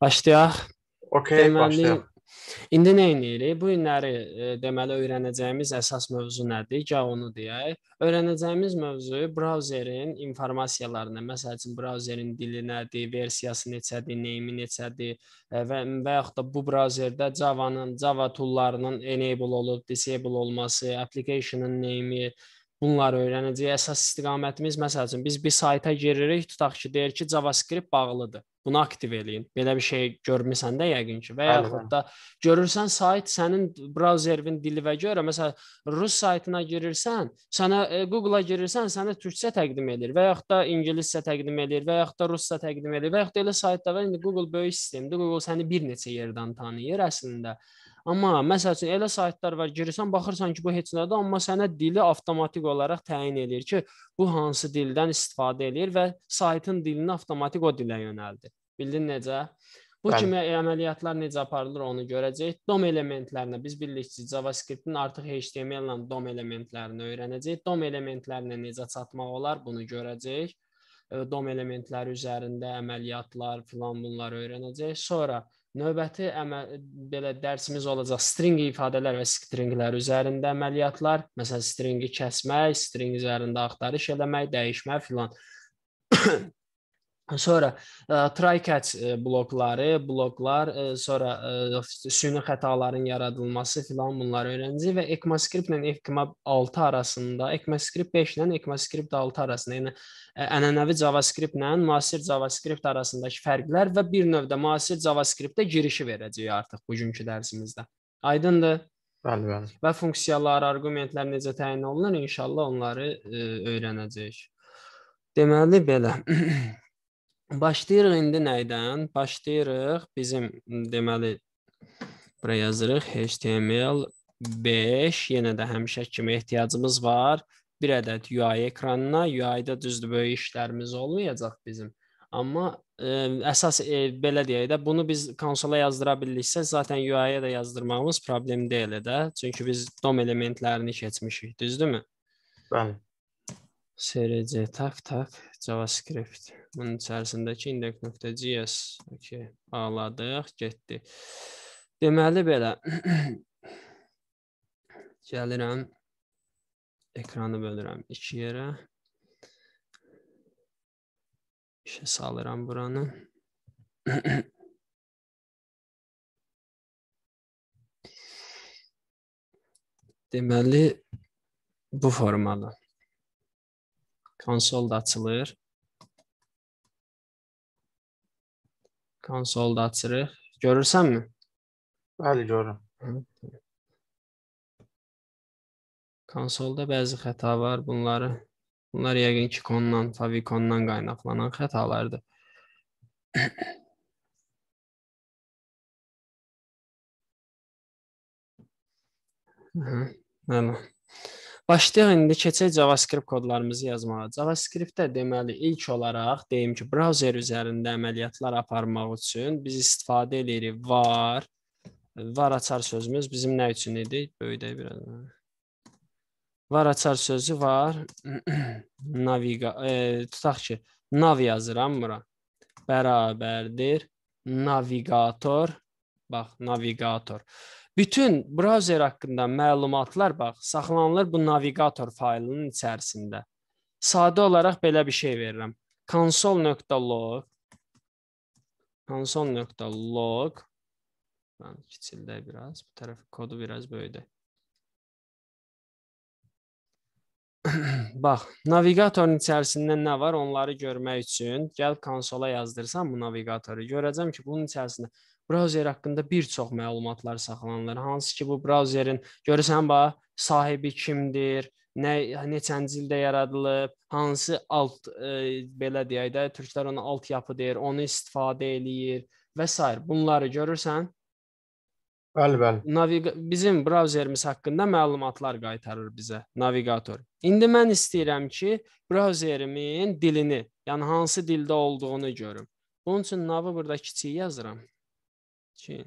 Başlayaq. Okay, deməli, başlayaq. İndi nə edirik? Bu günləri e, deməli öyrənəcəyimiz əsas mövzu nədir? Gəl onu deyək. Öyrənəcəyimiz mövzu brauzerin informasiyalarına, məsəl üçün brauzerin dili nədir, versiyası neçədir, neymi neçədir e, və və yaxud da bu brauzerdə Java-nın, Java toollarının enable olub, disable olması, application-ın neymi, bunları öyrənəcəyik. Əsas istiqamətimiz məsəl üçün biz bir sayta giririk, tutaq ki, deyir ki, JavaScript bağlıdır. Bunu aktiv eləyin. Belə bir şey görmüsən də yəqin ki, və yaxud da görürsən sayt sənin brauzerinin dilinə görə, məsəl rus saytına girirsən, sənə e, Google-a girirsən, sənə türkcə təqdim edir və yaxud da ingiliscə təqdim edir və yaxud da rusca təqdim edir və yaxud da elə saytlar var. İndi yəni Google böyük sistemdir. Google səni bir neçə yerdən tanıyır əslində. Amma məsəl üçün elə saytlar var, girirsən, baxırsan ki, bu heç nədir, amma sənə dili avtomatik olaraq təyin eləyir ki, bu hansı dildən istifadə eləyir və saytın dilini avtomatik o dilə yönəldir. Bildin necə? Bu Bəli. kimi əməliyyatlar necə aparılır onu görəcəyik. DOM elementlərinə biz birlikdə JavaScript-in artıq HTML ilə DOM elementlərini öyrənəcəyik. DOM elementlərinə necə çatmaq olar bunu görəcəyik. DOM elementləri üzərində əməliyyatlar filan bunları öyrənəcəyik. Sonra Növbəti əməl belə dərsimiz olacaq string ifadələr və stringlər üzərində əməliyyatlar. Məsələn, stringi kəsmək, string üzərində axtarış eləmək, dəyişmə filan. Sonra e, try catch e, blokları, bloklar, e, sonra süni xətaların yaradılması filan bunları öyrənəcəyik və ECMAScript ilə ECMAP 6 arasında, ECMAScript 5 ilə ECMAScript 6 arasında, yəni ənənəvi JavaScript ilə müasir JavaScript arasındakı fərqlər və bir növdə müasir JavaScript-də girişi verəcəyik artıq bugünkü dərsimizdə. Aydındır? Bəli, bəli. Və funksiyalar, arqumentlər necə təyin olunur, inşallah onları ə, öyrənəcəyik. Deməli belə Başlayırıq indi nəydən? Başlayırıq bizim deməli bura yazırıq HTML5 yenə də həmişə kimi ehtiyacımız var. Bir ədəd UI ekranına, UI-da düzdür böyük işlərimiz olmayacaq bizim. Amma ə, e, əsas ə, e, belə deyək də bunu biz konsola yazdıra bildiksə, zaten UI-yə də yazdırmağımız problem deyil də, çünki biz DOM elementlərini keçmişik, düzdürmü? Bəli. SRC tak tak JavaScript. Bunun içərisindəki index.js okay, ağladıq, getdi. Deməli belə gəlirəm ekranı bölürəm 2 yerə. İşə salıram buranı. Deməli bu formada. Konsol da açılır. Konsol da açırıq. Görürsənmi? Bəli, görürəm. Konsolda bəzi xəta var. Bunları bunlar yəqin ki, kondan, favikondan qaynaqlanan xətalardır. Hə, bəli. Başlayaq indi keçək JavaScript kodlarımızı yazmağa. JavaScript-də deməli ilk olaraq deyim ki, brauzer üzərində əməliyyatlar aparmaq üçün biz istifadə edirik var. Var açar sözümüz bizim nə üçün idi? Böyüdək biraz. Var açar sözü var. Naviga e, tutaq ki, nav yazıram bura. Bərabərdir navigator bax navigator. Bütün brauzer haqqında məlumatlar bax saxlanılır bu navigator faylının içərisində. Sadə olaraq belə bir şey verirəm. console.log console.log Mən kiçildək biraz, bu tərəf kodu biraz böyüdək. Bax, navigatorun içərisində nə var onları görmək üçün gəl konsola yazdırsam bu navigatoru görəcəm ki, bunun içərisində brauzer haqqında bir çox məlumatlar saxlanılır. Hansı ki, bu brauzerin görürsən bax sahibi kimdir, nə neçənci ildə yaradılıb, hansı alt e, belə deyək də, türklər ona alt yapı deyir, onu istifadə eləyir və s. bunları görürsən. Bəli, bəli. Navig bizim brauzerimiz haqqında məlumatlar qaytarır bizə navigator. İndi mən istəyirəm ki, brauzerimin dilini, yəni hansı dildə olduğunu görüm. Bunun üçün nav burada kiçik yazıram. 2,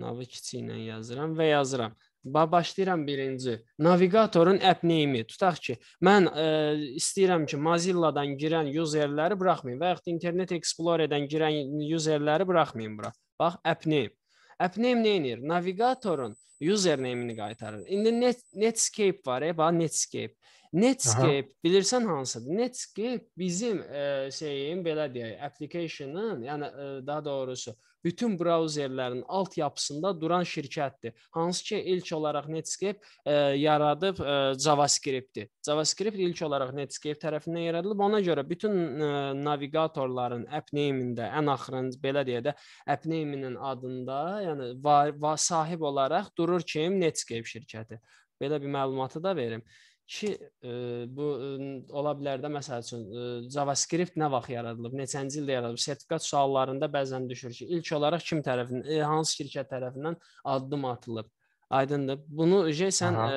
Navi kiçi ilə yazıram və yazıram. Ba başlayıram birinci. Navigatorun app name-i. Tutaq ki, mən ə, e, istəyirəm ki, Mozilla-dan girən userləri buraxmayım və yaxud Internet Explorer-dən girən userləri buraxmayım bura. Bax, app name. App name nə edir? Navigatorun username-ini qaytarır. İndi Net, Netscape var, e, bax Netscape. Netscape Aha. bilirsən hansıdır? Netscape bizim ə, e, şeyin belə deyək, application-ın, yəni ə, e, daha doğrusu bütün brauzerlərin alt yapısında duran şirkətdir. Hansı ki ilk olaraq Netscape ə, e, yaradıb ə, e, JavaScript-i. JavaScript ilk olaraq Netscape tərəfindən yaradılıb. Ona görə bütün ə, e, navigatorların app name-ində ən axırıncı belə deyə də app name-inin adında, yəni va, va sahib olaraq durur kim Netscape şirkəti. Belə bir məlumatı da verim ki, e, bu e, ola bilər də məsəl üçün e, JavaScript nə vaxt yaradılıb, neçənci ildə yaradılıb, sertifikat suallarında bəzən düşür ki, ilk olaraq kim tərəfindən, hansı şirkət tərəfindən addım atılıb. Aydındır? Bunu sən Aha.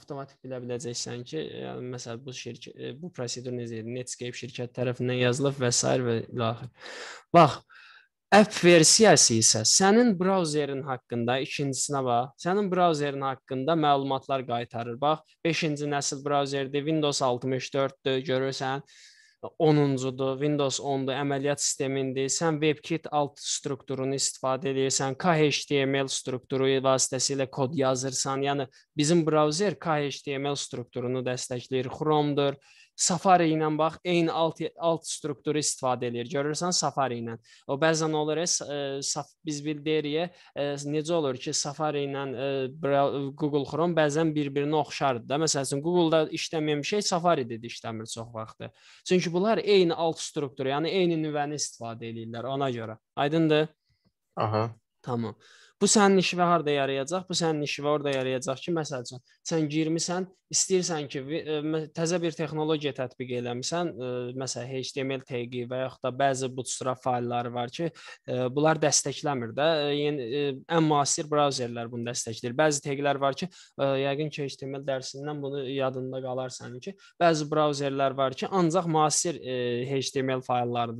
avtomatik bilə biləcəksən ki, yəni məsəl bu şirkət bu prosedur necə idi, Netscape şirkət tərəfindən yazılıb və s. və ilaxır. Bax, App versiyası isə sənin brauzerin haqqında ikincisinə bax. Sənin brauzerin haqqında məlumatlar qaytarır. Bax, 5-ci nəsil brauzerdir, Windows 64-dür, görürsən. 10-cudur, Windows 10-dur, əməliyyat sistemindir. Sən WebKit alt strukturunu istifadə edirsən, KHTML strukturu vasitəsilə kod yazırsan. Yəni bizim brauzer KHTML strukturunu dəstəkləyir. Chrome-dur, Safari ilə bax eyni alt alt strukturu istifadə edir. Görürsən Safari ilə. O bəzən olur, e, saf, biz bildiriyə e, necə olur ki, Safari ilə e, Google Chrome bəzən bir-birinə oxşardı da. Məsələn, Google-da işləməyən bir şey Safari-də işləmir çox vaxtı. Çünki bunlar eyni alt strukturu, yəni eyni nüvəni istifadə edirlər ona görə. Aydındır? Aha. Tamam. Bu sənin işinə harda yarayacaq? Bu sənin işinə orada yarayacaq ki, məsəl üçün sən girmisən, istəyirsən ki, e, təzə bir texnologiya tətbiq eləmisən, e, məsələn HTML təqi və yaxud da bəzi bootstrap faylları var ki, e, bunlar dəstəkləmir də. Yəni ən müasir brauzerlər bunu dəstəkləyir. Bəzi təqlər var ki, yəqin ki, HTML dərsindən bunu yadında qalar sənin ki, bəzi brauzerlər var ki, ancaq müasir HTML faylları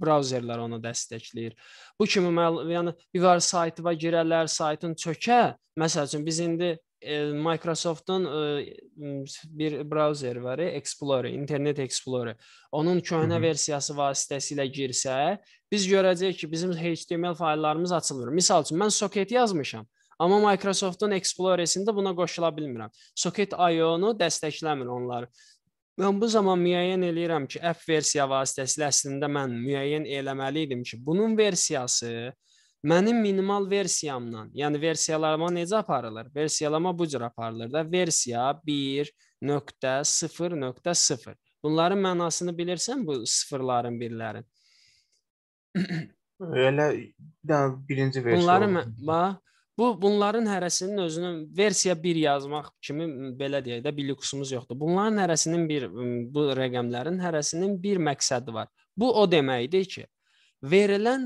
brauzerlər onu dəstəkləyir. Bu kimi yəni bir var saytı var girərlər, saytın çökə. Məsəl üçün biz indi e, Microsoftun e, bir brauzer var, Explorer, Internet Explorer. Onun köhnə versiyası vasitəsilə girsə, biz görəcəyik ki, bizim HTML fayllarımız açılmır. Məsəl üçün mən soket yazmışam, amma Microsoftun Explorer-sində buna qoşula bilmirəm. Socket.io-nu dəstəkləmir onlar. Mən bu zaman müəyyən eləyirəm ki, app versiya vasitəsilə əslində mən müəyyən eləməli idim ki, bunun versiyası Mənim minimal versiyamla, yəni versiyalarıma necə aparılır? Versiyalama bu cür aparılır da, versiya 1.0.0. Bunların mənasını bilirsən bu sıfırların, birlərin. Elə yəni birinci versiya. Bunları bax bu bunların hərəsinin özünün versiya 1 yazmaq kimi belə deyək də bir lüksumuz yoxdur. Bunların hərəsinin bir bu rəqəmlərin hərəsinin bir məqsədi var. Bu o deməkdir ki, verilən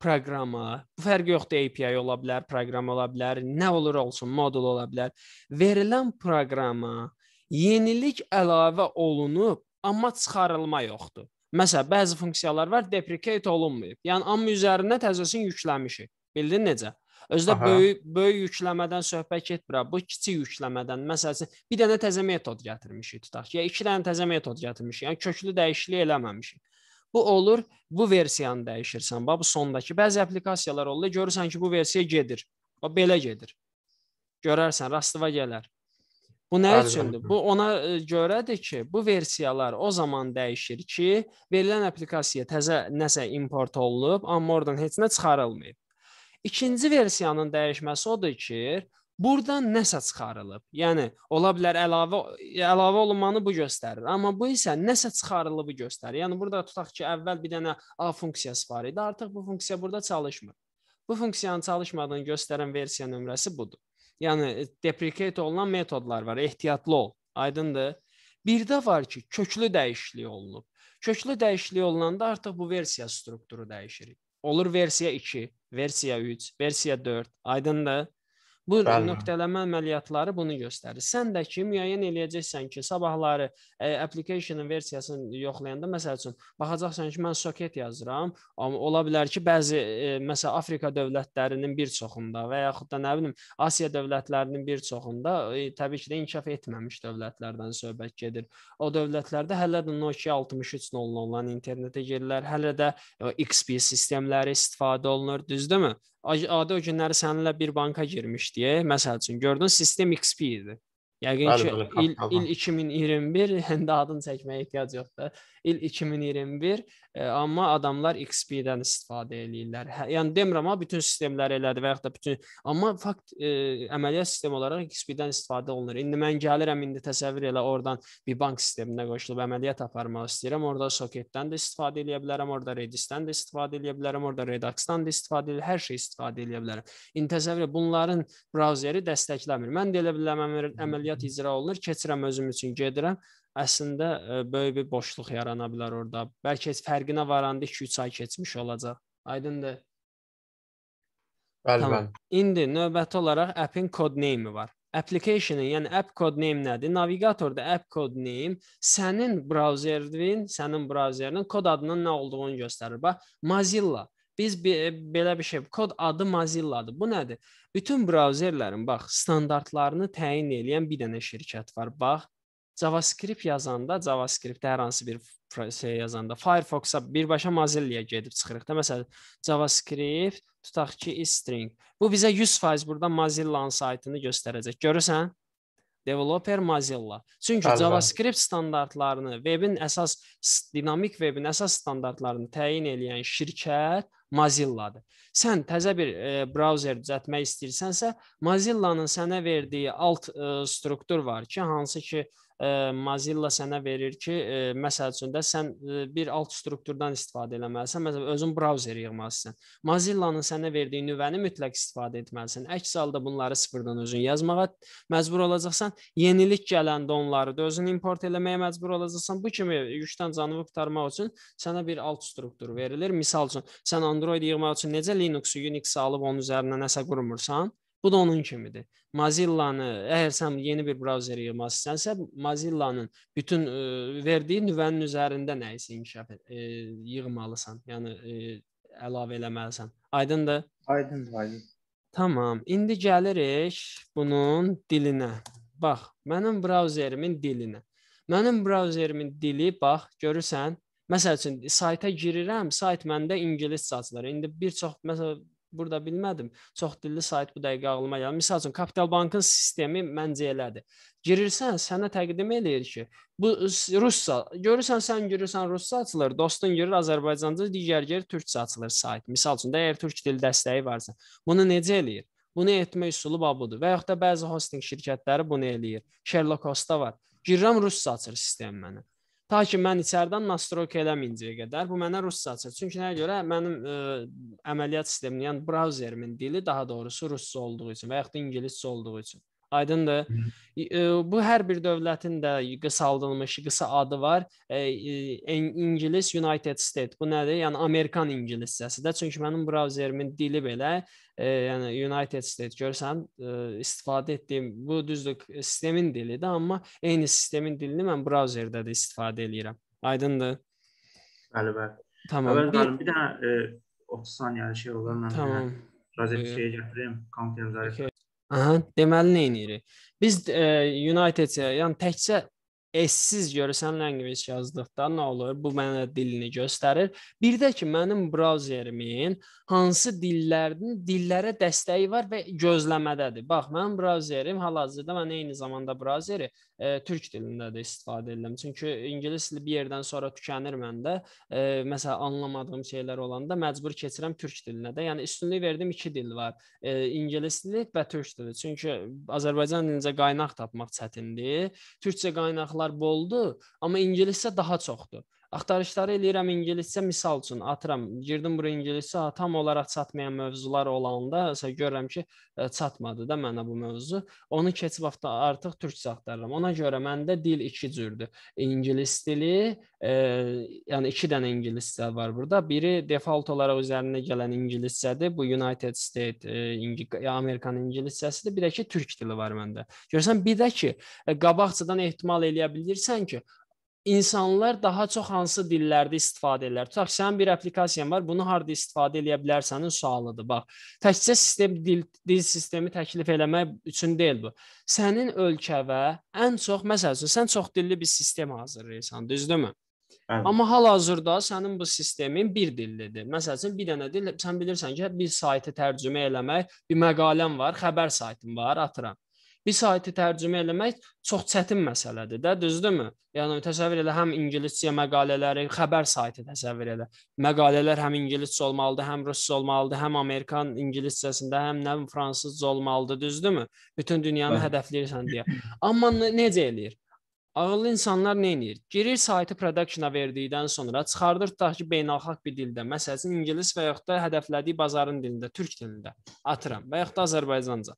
proqrama, bu fərqi yoxdur API ola bilər, proqram ola bilər, nə olur olsun, modul ola bilər. Verilən proqrama yenilik əlavə olunub, amma çıxarılma yoxdur. Məsələn, bəzi funksiyalar var, deprecate olunmayıb. Yəni amma üzərinə təzəsin yükləmişik. Bildin necə? Özdə Aha. böyük böyük yükləmədən söhbət getmir. Hə, bu kiçik yükləmədən. Məsələn, bir dənə təzə metod gətirmişik tutaq ki, ya 2 dənə təzə metod gətirmişik. Yəni köklü dəyişiklik eləməmişik. Bu olur, bu versiyanı dəyişirsən. Bax bu sondakı bəzi applikasiyalar olur, görürsən ki, bu versiya gedir. Bax belə gedir. Görərsən, rastıva gələr. Bu nə bəli, üçündür? Bəli. Bu ona e, görədir ki, bu versiyalar o zaman dəyişir ki, verilən applikasiya təzə nəsə import olunub, amma oradan heç nə çıxarılmayıb. İkinci versiyanın dəyişməsi odur ki, Burdan nəsə çıxarılıb. Yəni ola bilər əlavə əlavə olunmanı bu göstərir, amma bu isə nəsə çıxarılıb göstərir. Yəni burada tutaq ki, əvvəl bir dənə A funksiyası var idi, artıq bu funksiya burada çalışmır. Bu funksiyanın çalışmadığını göstərən versiya nömrəsi budur. Yəni deprecate olunan metodlar var. Ehtiyatlı ol. Aydındır? Bir də var ki, köklü dəyişiklik olunub. Köklü dəyişiklik olunanda artıq bu versiya strukturu dəyişir. Olur versiya 2, versiya 3, versiya 4. Aydındır? Bu Bəli. nöqtələmə əməliyyatları bunu göstərir. Sən də ki müəyyən eləyəcəksən ki, sabahları e, application-ın versiyasını yoxlayanda məsəl üçün baxacaqsan ki, mən soket yazıram, amma ola bilər ki, bəzi e, məsəl Afrika dövlətlərinin bir çoxunda və yaxud da nə bilim Asiya dövlətlərinin bir çoxunda e, təbii ki də inkişaf etməmiş dövlətlərdən söhbət gedir. O dövlətlərdə hələ də Nokia 6300 olan internetə girirlər, hələ də e, XP sistemləri istifadə olunur, düzdürmü? Adi o günləri səninlə bir banka girmişdi. Məsəl üçün gördün System XP idi. Yəqin ki, il, il 2021 indi adını çəkməyə ehtiyac yoxdur il 2021, e, amma adamlar XP-dən istifadə eləyirlər. Hə, yəni demirəm ha bütün sistemlər elədir və ya da bütün, amma fakt ə, e, əməliyyat sistemi olaraq XP-dən istifadə olunur. İndi mən gəlirəm indi təsəvvür elə oradan bir bank sisteminə qoşulub əməliyyat aparmaq istəyirəm. Orada soketdən də istifadə eləyə bilərəm, orada Redis-dən də istifadə eləyə bilərəm, orada Redux-dan da istifadə elə, hər şey istifadə eləyə bilərəm. İndi təsəvvür elə, bunların brauzeri dəstəkləmir. Mən də elə bilərəm əməliyyat icra olunur, keçirəm özüm üçün gedirəm əslində e, böyük bir boşluq yarana bilər orada. Bəlkə heç fərqinə varanda 2-3 ay keçmiş olacaq. Aydındır? Bəli, tamam. bəli. İndi növbəti olaraq app'in kod name-i var. Application-in, yəni app kod name nədir? Navigatorda app kod name sənin brauzerin, sənin brauzerin kod adının nə olduğunu göstərir. Bax, Mozilla Biz belə bir şey, kod adı Mozilla-dır. Bu nədir? Bütün brauzerlərin bax standartlarını təyin edən bir dənə şirkət var. Bax, JavaScript yazanda, JavaScript-də hər hansı bir prosesi yazanda Firefox-a birbaşa Mozilla-ya gedib çıxırıq da. Məsələn, JavaScript tutaq ki, string. Bu bizə 100% burada Mozilla-nın saytını göstərəcək. Görürsən? developer Mozilla. Çünki Bəli, JavaScript standartlarını, webin əsas dinamik webin əsas standartlarını təyin edən şirkət Mozilla-dır. Sən təzə bir e, brauzer düzəltmək istəyirsənsə, Mozilla-nın sənə verdiyi alt e, struktur var ki, hansı ki Mozilla sənə verir ki, məsəl üçün də sən bir alt strukturdan istifadə eləməlisən. Məsələn, özün brauzer yığmalısan. Mozilla-nın sənə verdiyi nüvəni mütləq istifadə etməlisən. Əks halda bunları sıfırdan özün yazmağa məcbur olacaqsan. Yenilik gələndə onları da özün import eləməyə məcbur olacaqsan. Bu kimi yükdən canını qurtarmaq üçün sənə bir alt struktur verilir. Məsəl üçün sən Android yığmaq üçün necə Linux, Unix alıb onun üzərinə nəsə qurmursan, Bu da onun kimi-dir. Mozilla-nı, əgər sən yeni bir brauzeri yığmasınsansə, Mozilla-nın bütün ə, e, verdiyi nüvənin üzərində nə isə inkişaf ə, e, yığmalısan, yəni ə, e, əlavə eləməlisən. Aydındır? Aydındır, aydın. Tamam. İndi gəlirik bunun dilinə. Bax, mənim brauzerimin dilinə. Mənim brauzerimin dili bax, görürsən? Məsəl üçün sayta girirəm, sayt məndə ingiliscə açılır. İndi bir çox məsəl burada bilmədim. Çox dilli sayt bu dəqiqə ağlıma gəlmir. Məsəl üçün Kapital Bankın sistemi məncə elədir. Girirsən, sənə təqdim eləyir ki, bu rusca. Görürsən, sən girirsən rusca açılır, dostun girir Azərbaycanca, digər yer türkcə açılır sayt. Məsəl üçün də əgər türk dili dəstəyi varsa, bunu necə eləyir? Bunu etmək üsulu budur. Və yaxud da bəzi hosting şirkətləri bunu eləyir. Sherlock Hosta var. Girirəm rusca açır sistem mənə. Ta ki mən içəridən nastroyka eləməyincəyə qədər bu mənə rusca açır. Çünki nəyə görə mənim ə, e, əməliyyat sistemim, yəni brauzerimin dili daha doğrusu rusca olduğu üçün və yaxud da ingiliscə olduğu üçün. Aydındır. E, bu hər bir dövlətin də qısaldılmış qısa adı var. E, e, İngilis United States. Bu nədir? Yəni Amerikan ingiliscəsi də. Çünki mənim brauzerimin dili belə, yəni United States görsən, istifadə etdiyim bu düzdür sistemin dilidir, amma eyni sistemin dilini mən brauzerdə də istifadə eləyirəm. Aydındır? Bəli, bəli. Tamam. Əvvəl qalın bir dənə 30 saniyə şey olanla. Tamam. Razı bir şey gətirim, kompüterdə. Okay. Aha, deməli nə edirik? Biz e, United e, yəni təkcə essiz görürsən language yazdıqda nə olur? Bu mənə dilini göstərir. Bir də ki, mənim brauzerimin hansı dillərin dillərə dəstəyi var və gözləmədədir. Bax, mənim brauzerim hal-hazırda mən eyni zamanda brauzeri e, türk dilində də istifadə edirəm. Çünki ingilis dili bir yerdən sonra tükənir məndə. E, məsələn, anlamadığım şeylər olanda məcbur keçirəm türk dilinə də. Yəni üstünlük verdim iki dil var. E, ingilis dili və türk dili. Çünki Azərbaycan dilincə qaynaq tapmaq çətindir. Türkcə qaynaqlar boldur, amma ingiliscə daha çoxdur. Axtarışları eləyirəm ingiliscə misal üçün atıram, girdim bura ingiliscə, tam olaraq çatmayan mövzular olanda isə görürəm ki, e, çatmadı da mənə bu mövzu. Onu keçib artıq türkcə axtarıram. Ona görə məndə dil iki cürdür. İngilis dili, e, yəni 2 dənə ingiliscə var burada. Biri default olaraq üzərinə gələn ingiliscədir. Bu United States e, İngi Amerikan ingiliscəsidir. Bir də ki türk dili var məndə. Görsən bir də ki e, qabaqcadan ehtimal eləyə bilirsən ki, insanlar daha çox hansı dillərdə istifadə edirlər? Tutaq, sənin bir applikasiyan var, bunu harda istifadə edə bilərsənin sualıdır. Bax, təkcə sistem dil, dil sistemi təklif eləmək üçün deyil bu. Sənin ölkə və ən çox, məsəl üçün, sən çox dilli bir sistem hazırlayırsan, düzdürmü? Hə. Amma hal-hazırda sənin bu sistemin bir dillidir. Məsəl üçün bir dənə dil, sən bilirsən ki, bir saytı tərcümə eləmək, bir məqaləm var, xəbər saytım var, atıram bir saytı tərcümə eləmək çox çətin məsələdir də, düzdürmü? Yəni təsəvvür elə həm ingiliscə məqalələri, xəbər saytı təsəvvür elə. Məqalələr həm ingiliscə olmalıdır, həm rusca olmalıdır, həm Amerikan ingiliscəsində, həm nə fransızca olmalıdır, düzdürmü? Bütün dünyanı hədəfləyirsən deyə. Amma necə eləyir? Ağıllı insanlar nə edir? Girir saytı productiona verdikdən sonra çıxardır tutaq ki, beynəlxalq bir dildə, məsələn, ingilis və yaxud da hədəflədiyi bazarın dilində, türk dilində atıram və yaxud da Azərbaycanca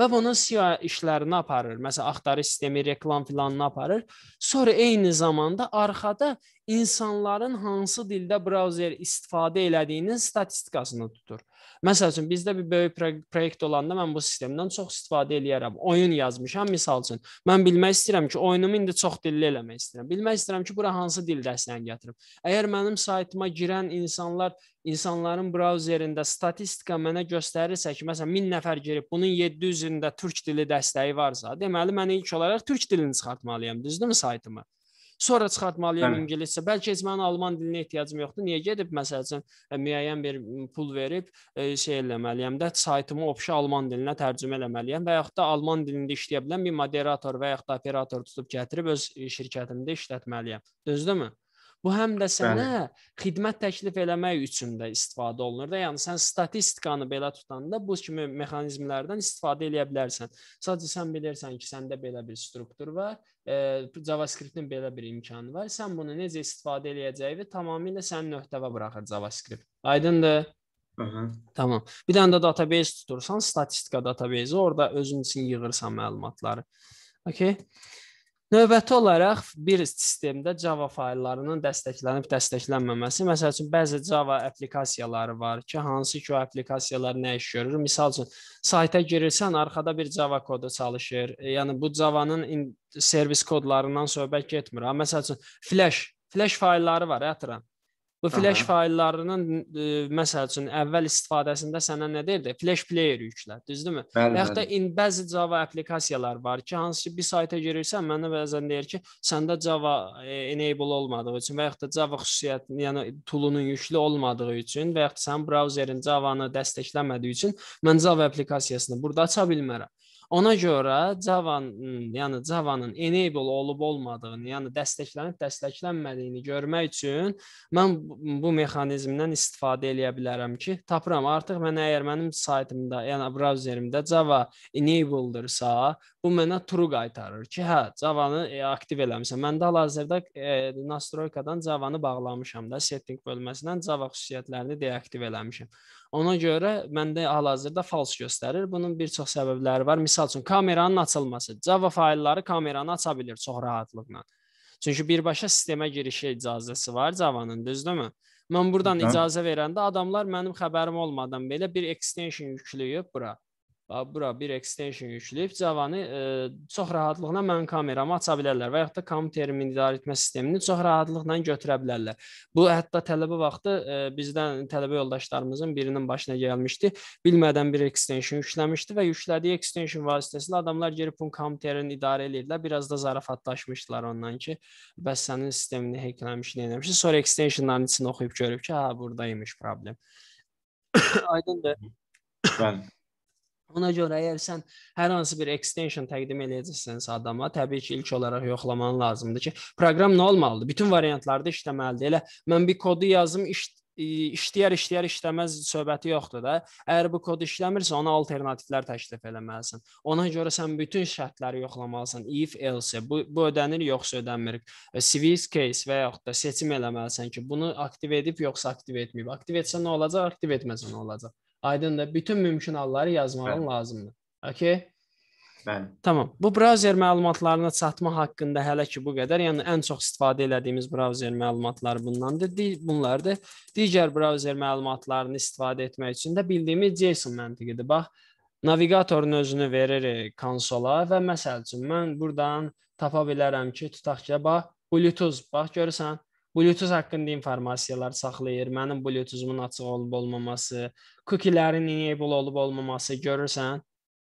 və bunun SEO işlərini aparır. Məsələn, axtarış sistemi, reklam filanını aparır. Sonra eyni zamanda arxada insanların hansı dildə brauzer istifadə elədiyinin statistikasını tutur. Məsəl üçün bizdə bir böyük proyekt olanda mən bu sistemdən çox istifadə eləyərəm. Oyun yazmışam misal üçün. Mən bilmək istəyirəm ki, oyunumu indi çox dilli eləmək istəyirəm. Bilmək istəyirəm ki, bura hansı dildə əslən gətirib. Əgər mənim saytıma girən insanlar insanların brauzerində statistika mənə göstərirsə ki, məsələn 1000 nəfər girib, bunun 700-ündə türk dili dəstəyi varsa, deməli mən ilk olaraq türk dilini çıxartmalıyam, düzdürmü saytıma? sonra çıxartmalıyam hə. ingiliscə. Bəlkə heç mənim alman dilinə ehtiyacım yoxdur. Niyə gedib məsəl üçün e, müəyyən bir pul verib e, şey eləməliyəm də saytımı opşa alman dilinə tərcümə eləməliyəm və yaxud da alman dilində işləyə bilən bir moderator və yaxud da operator tutub gətirib öz şirkətimdə işlətməliyəm. Düzdürmü? Bu həm də sənə Bəli. xidmət təklif eləmək üçün də istifadə olunur da. Yəni sən statistikanı belə tutanda bu kimi mexanizmlərdən istifadə eləyə bilərsən. Sadəcə sən bilirsən ki, səndə belə bir struktur var, e, JavaScript-in belə bir imkanı var. Sən bunu necə istifadə eləyəcəyini tamamilə sənin öhdəvə buraxır JavaScript. Aydındır? Aha. Tamam. Bir dənə də database tutursan, statistika database, orada özün üçün yığırsan məlumatları. Okay. Növbəti olaraq bir sistemdə Java fayllarının dəstəklənib dəstəklənməməsi. Məsəl üçün bəzi Java applikasiyaları var ki, hansı ki, o applikasiyalar nə iş görür? Məsəl üçün sayta girirsən, arxada bir Java kodu çalışır. Yəni bu Java-nın servis kodlarından söhbət getmir. Amma məsəl üçün Flash, Flash faylları var ətrafında Bu flash Aha. fayllarının e, məsəl üçün əvvəl istifadəsində sənə nə deyirdi? Flash player yüklə, düzdürmü? Və ya da in bəzi Java applikasiyalar var ki, hansı ki bir sayta girirsən, mənə bəzən deyir ki, səndə Java e, enable olmadığı üçün və ya da Java xüsusiyyətinin, yəni toolunun yüklü olmadığı üçün və ya da sənin brauzerın Java-nı dəstəkləmədiyi üçün mən Java applikasiyasını burada aça bilmərəm. Ona görə Java, yəni Java-nın enable olub olmadığını, yəni dəstəklənib dəstəklənmədiyini görmək üçün mən bu mexanizmdən istifadə eləyə bilərəm ki, tapıram artıq mən əgər mənim saytımda, yəni brauzerimdə Java enabledırsa, bu mənə true qaytarır ki, hə, Java-nı e, aktiv eləmişəm. Məndə hal-hazırda e, nastroykadan Java-nı bağlamışam da setting bölməsindən Java xüsusiyyətlərini deaktiv eləmişəm. Ona görə məndə hal-hazırda fals göstərir. Bunun bir çox səbəbləri var. Məsəl üçün kameranın açılması. Java faylları kameranı aça bilir çox rahatlıqla. Çünki birbaşa sistemə girişə icazəsi var Java-nın, düzdürmü? Mən buradan Hı -hı. icazə verəndə adamlar mənim xəbərim olmadan belə bir extension yükləyib bura bura bir extension yükləyib Java-nı e, çox rahatlıqla mənim kameramı aça bilərlər və yaxud da komputerimin idarə etmə sistemini çox rahatlıqla götürə bilərlər. Bu hətta tələbə vaxtı e, bizdən tələbə yoldaşlarımızın birinin başına gəlmişdi. Bilmədən bir extension yükləmişdi və yüklədiyi extension vasitəsilə adamlar geri pun komputerini idarə edirdilər. Biraz da zarafatlaşmışdılar ondan ki, bəs sənin sistemini hackləmiş, nə etmiş. Sonra extensionların içini oxuyub görüb ki, ha, buradaymış problem. Aydındır. Bəli. Ona görə əgər sən hər hansı bir extension təqdim edəcəksənsə adama, təbii ki, ilk olaraq yoxlaman lazımdır ki, proqram nə olmalıdır? Bütün variantlarda işləməlidir. Elə mən bir kodu yazım, iş e, işləyər, işləyər, işləməz söhbəti yoxdur da. Əgər bu kod işləmirsə, ona alternativlər təklif eləməlisən. Ona görə sən bütün şərtləri yoxlamalısan. If else bu bu ödənir yoxsa ödənmir. E, Swiss case və yaxud da seçim eləməlisən ki, bunu aktiv edib yoxsa aktiv etməyib. Aktiv etsə nə olacaq, aktiv etməsə nə olacaq? Aydındır? Bütün mümkün halları yazmağın Bəli. lazımdır. Okay? Bəli. Tamam. Bu brauzer məlumatlarına çatma haqqında hələ ki bu qədər. Yəni ən çox istifadə etdiyimiz brauzer məlumatları bundandır. Bunlardır. Digər brauzer məlumatlarını istifadə etmək üçün də bildiyimiz JSON məntiqidir. Bax, navigatorun özünü verir konsola və məsəl üçün mən burdan tapa bilərəm ki, tutaq ki, bax Bluetooth, bax görürsən, Bluetooth haqqında informasiyalar saxlayır. Mənim Bluetooth-umun açıq olub olmaması, cookielərin enable olub olmaması görürsən.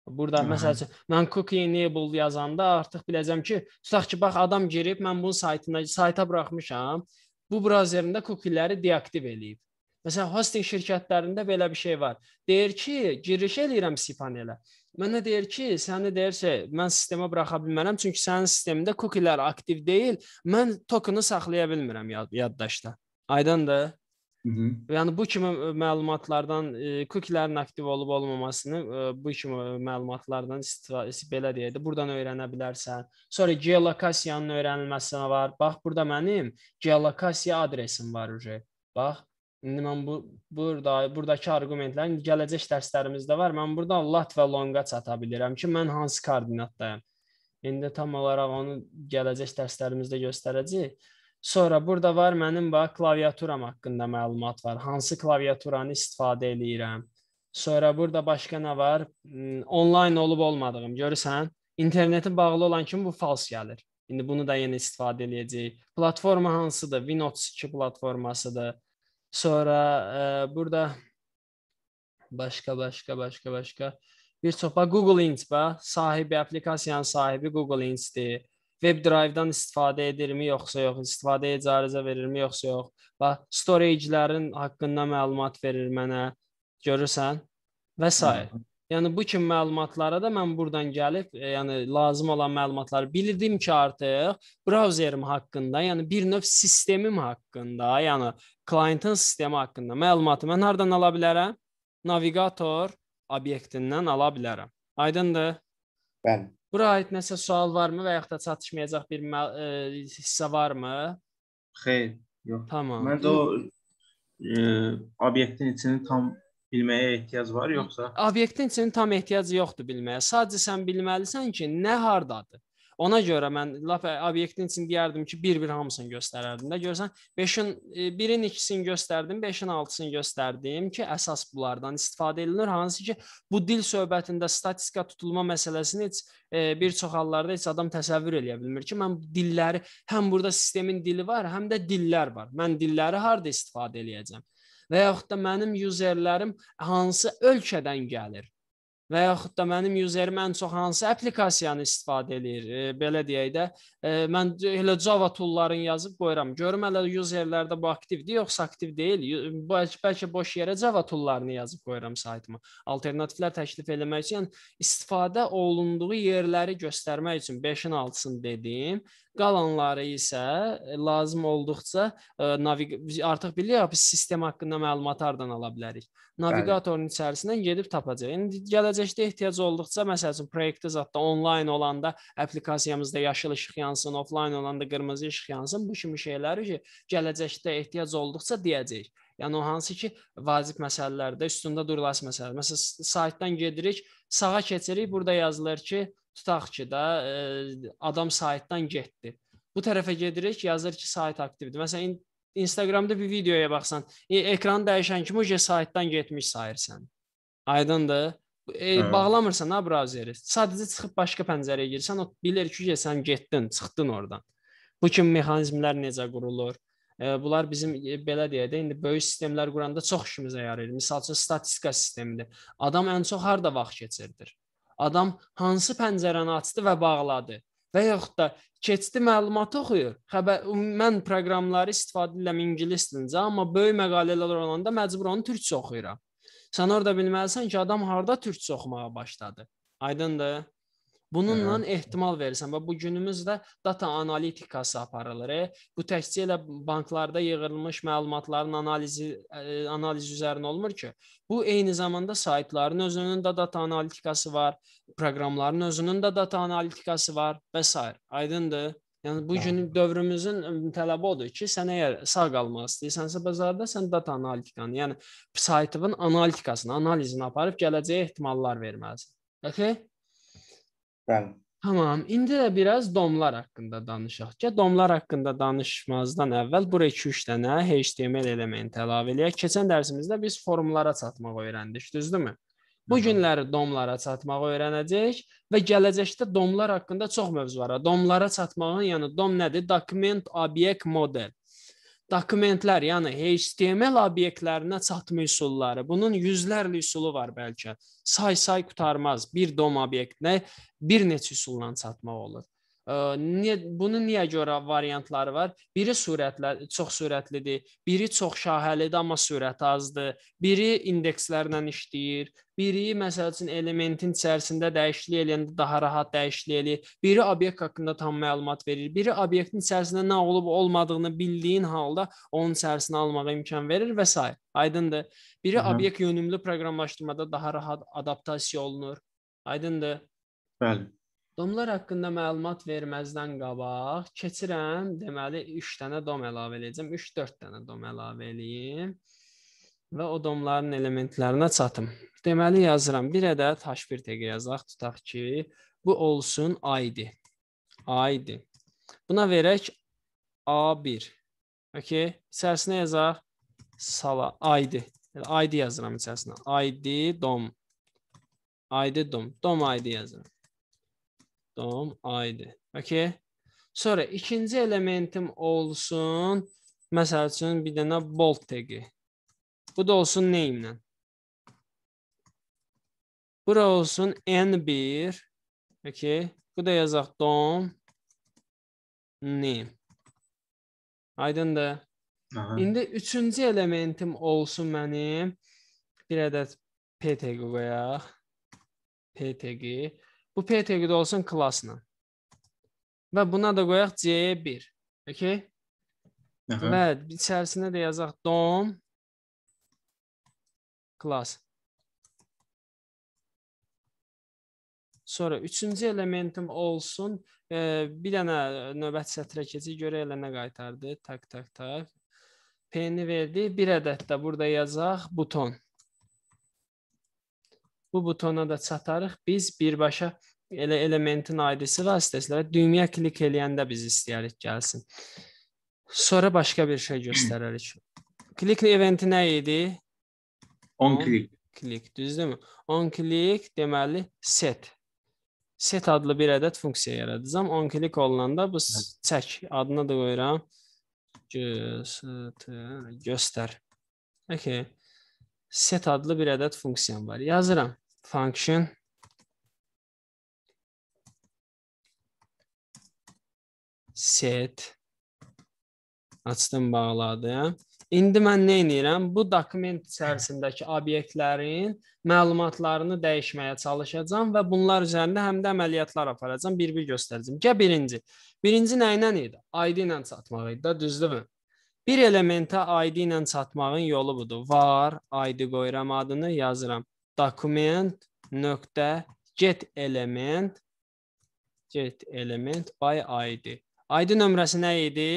Burada Hı -hı. məsəl üçün mən cookie enable yazanda artıq biləcəm ki, tutaq ki, bax adam girib mən bunu saytına, sayta buraxmışam. Bu brauzerində cookieləri deaktiv eləyib. Məsələn, hosting şirkətlərində belə bir şey var. Deyir ki, giriş eləyirəm cPanel-ə. Mənə deyir ki, səni deyirsə, mən sistemə buraxa bilmərəm, çünki sənin sistemində cookie'lər aktiv deyil. Mən tokeni saxlaya bilmirəm yad, yaddaşda. Aydındır? Mhm. Yəni bu kimi e, məlumatlardan cookie'lərin e, aktiv olub olmamasını e, bu kimi məlumatlardan istifadə belə deyək də buradan öyrənə bilərsən. Sonra geolokasiyanın öyrənilməsi var. Bax burada mənim geolokasiya adresim var uje. Bax İndi mən bu burada burdakı arqumentlərin gələcək dərslərimizdə var. Mən burada lat və longa çata bilirəm ki, mən hansı koordinatdayam. İndi tam olaraq onu gələcək dərslərimizdə göstərəcəyik. Sonra burada var mənim bax klaviaturam haqqında məlumat var. Hansı klaviaturanı istifadə eləyirəm. Sonra burada başqa nə var? Hmm, onlayn olub olmadığım. Görürsən, internetin bağlı olan kimi bu fals gəlir. İndi bunu da yenə istifadə eləyəcəyik. Platforma hansıdır? Win32 platformasıdır Sonra e, burada başka başka başka başka bir çox bax Google Inc bax sahibi applikasiyanın sahibi Google Inc'dir. Web Drive-dan istifadə edirmi yoxsa yox, istifadəyə icazə verirmi yoxsa yox. Bax storage-lərin haqqında məlumat verir mənə. Görürsən? Və s. Yəni bu kimi məlumatlara da mən burdan gəlib, e, yəni lazım olan məlumatları bildim ki, artıq brauzerim haqqında, yəni bir növ sistemim haqqında, yəni klientın sistemi haqqında məlumatı mən hardan ala bilərəm? Navigator obyektindən ala bilərəm. Aydındır? Bəli. Bura aid nəsə sual varmı və yaxud da çatışmayacaq bir ə, e, hissə varmı? Xeyr, yox. Tamam. Məndə o ə, e, obyektin içini tam bilməyə ehtiyac var yoxsa? Obyektin içinin tam ehtiyacı yoxdur bilməyə. Sadəcə sən bilməlisən ki, nə hardadır. Ona görə mən lap obyektin için deyərdim ki, bir-bir hamısını göstərərdim. Də görsən 5-in 1-in e, 2-sini göstərdim, 5-in 6-sını göstərdim ki, əsas bunlardan istifadə olunur. Hansı ki, bu dil söhbətində statistika tutulma məsələsini heç e, bir çox hallarda heç adam təsəvvür eləyə bilmir ki, mən dilləri həm burada sistemin dili var, həm də dillər var. Mən dilləri harda istifadə eləyəcəm? və yaxud da mənim userlərim hansı ölkədən gəlir və yaxud da mənim userim ən çox hansı applikasiyanı istifadə eləyir. E, belə deyək də, e, mən elə Java toollarını yazıb qoyuram. Görüm hələ userlərdə bu aktivdir, yoxsa aktiv deyil. Bəlkə, bəlkə boş yerə Java toollarını yazıb qoyuram saytıma. Alternativlər təklif eləmək üçün, yəni istifadə olunduğu yerləri göstərmək üçün 5-in 6-sını dedim qalanları isə e, lazım olduqca e, naviq artıq bilirik, biz sistem haqqında məlumat hardan ala bilərik. Naviqatorun içərisindən gedib tapacaq. İndi gələcəkdə ehtiyac olduqca, məsəl üçün proyektə zətdə onlayn olanda applikasiyamızda yaşıl işıq yansın, oflayn olanda qırmızı işıq yansın, bu kimi şeyləri ki, gələcəkdə ehtiyac olduqca deyəcəyik. Yəni o hansı ki vacib məsələlərdə üstündə durulası məsələlər. Məsələn, saytdan gedirik, sağa keçirik, burada yazılır ki, tutaq ki də ə, e, adam saytdan getdi. Bu tərəfə gedirik, yazır ki, sayt aktivdir. Məsələn, Instagramda bir videoya baxsan, e, ekran dəyişən kimi o saytdan getmiş sayırsan. Aydındır? E, Hı. Hə. bağlamırsan ha brauzeri. Sadəcə çıxıb başqa pəncərəyə girsən, o bilir ki, sən getdin, çıxdın oradan. Bu kimi mexanizmlər necə qurulur? E, bunlar bizim e, belə deyə də indi böyük sistemlər quranda çox işimizə yarayır. Məsəl üçün statistika sistemidir. Adam ən çox harda vaxt keçirdir? Adam hansı pəncərəni açdı və bağladı və yaxud da keçdi məlumatı oxuyur. Xəbər mən proqramları istifadə edirəm ingilis dilində, amma böyük məqalələr olanda məcbur onu türkçə oxuyuram. Sən orada bilməlisən ki, adam harda türkçə oxumağa başladı. Aydındır? Bununla Hı -hı. ehtimal verirsən və bu günümüzdə data analitikası aparılır. E? Bu təkcə elə banklarda yığılmış məlumatların analizi ə, e, analiz üzərinə olmur ki, bu eyni zamanda saytların özünün də data analitikası var, proqramların özünün də data analitikası var və s. Aydındır? Yəni bu gün dövrümüzün tələbi odur ki, sən əgər sağ qalmaq istəyirsənsə bazarda sən data analitikanı, yəni saytının analitikasını, analizini aparıb gələcəyə ehtimallar verməlisən. Okay? Bəli. Tamam, indi də biraz domlar haqqında danışaq. Gə domlar haqqında danışmazdan əvvəl bura 2-3 dənə HTML elementi əlavə eləyək. Keçən dərsimizdə biz formlara çatmaq öyrəndik, düzdürmü? Bu günləri domlara çatmağı öyrənəcək və gələcəkdə domlar haqqında çox mövzu var. Domlara çatmağın, yəni dom nədir? Dokument, obyekt, model dokumentlər, yəni HTML obyektlərinə çatma üsulları. Bunun yüzlərlə üsulu var bəlkə. Say-say qutarmaz bir DOM obyektinə bir neçə üsulla çatmaq olur. Niyə bunun niyə görə variantları var? Biri sürətlə çox sürətlidir, biri çox şahəlidir, amma sürəti azdır. Biri indekslərlə işləyir, biri məsəl üçün elementin içərisində dəyişiklik eləyəndə daha rahat dəyişiklik eləyir. Biri obyekt haqqında tam məlumat verir, biri obyektin içərisində nə olub olmadığını bildiyin halda onun içərisinə almağa imkan verir və s. Aydındır? Biri Hı -hı. obyekt yönümlü proqramlaşdırmada daha rahat adaptasiya olunur. Aydındır? Bəli. Domlar haqqında məlumat verməzdən qabaq keçirəm, deməli 3 dənə dom əlavə edəcəm. 3-4 dənə dom əlavə eləyim və o domların elementlərinə çatım. Deməli yazıram. Bir ədəd H1 yazaq, tutaq ki, bu olsun A-dir. A-dir. Buna verək A1. Okay? İçərisinə yazaq sala A-dir. A-dir yazıram içərisinə. A-dir dom. A-dir dom. Dom A-dir yazıram. Tapdım, aydı. Okey. Sonra ikinci elementim olsun, məsəl üçün bir dənə bold tagi. Bu da olsun name ilə. Bura olsun N1. Okey. Bu da yazaq dom name. Aydındır? Aha. İndi üçüncü elementim olsun mənim. Bir ədəd PTG qoyaq. PTG. Bu P tevqid olsun klasına. Və buna da qoyaq C-yə 1. Okay? Aha. Və içərisində də yazaq dom class. Sonra üçüncü elementim olsun. E, bir dənə növbəti sətrə keçir, görək elə nə qaytardı. Tak tak tak. P-ni verdi. Bir ədəd də burada yazaq buton bu butona da çatarıq. Biz birbaşa elə elementin ID-si vasitəsilə düyməyə klik eləyəndə biz istəyirik gəlsin. Sonra başqa bir şey göstəririk. Click event nə idi? 10 click. Click, düzdürmü? 10 click deməli set. Set adlı bir ədəd funksiya yaradacağam. 10 click olanda bu çək adını da qoyuram. Göstər. Okay. Set adlı bir ədəd funksiyam var. Yazıram function set açdım, bağladım. İndi mən nə edirəm? Bu dokument içərisindəki obyektlərin məlumatlarını dəyişməyə çalışacağam və bunlar üzərində həm də əməliyyatlar aparacağam, bir-bir göstərəcəm. Gəl birinci. Birinci nə ilə idi? ID ilə çatmaq idi də, düzdürmü? Bir elementə ID ilə çatmağın yolu budur. Var, ID qoyuram adını, yazıram document nöqtə get element get element by id. ID nömrəsi nə idi?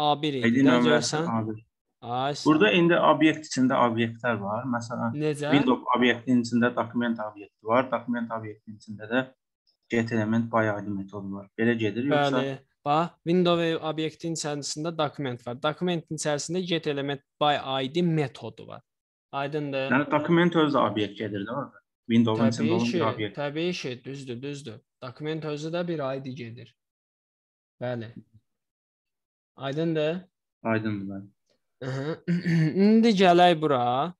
A1 idi. ID nömrəsi A1. Ay, Burada indi obyekt içində obyektlər var. Məsələn, Necə? Windows obyektinin içində document obyekti var. Document obyektinin içində də get element by id metodu var. Belə gedir yoxsa? Bəli. Bax, Windows obyektinin içərisində document var. Dokumentin içərisində get element by id metodu var. Aydındır. Yəni dokument öz obyekt gedir də orada. Windows-un içində olan bir obyekt. Təbii ki, düzdür, düzdür. Dokument özü də bir ID gedir. Bəli. Aydındır? Aydındır, bəli. İndi gələk bura.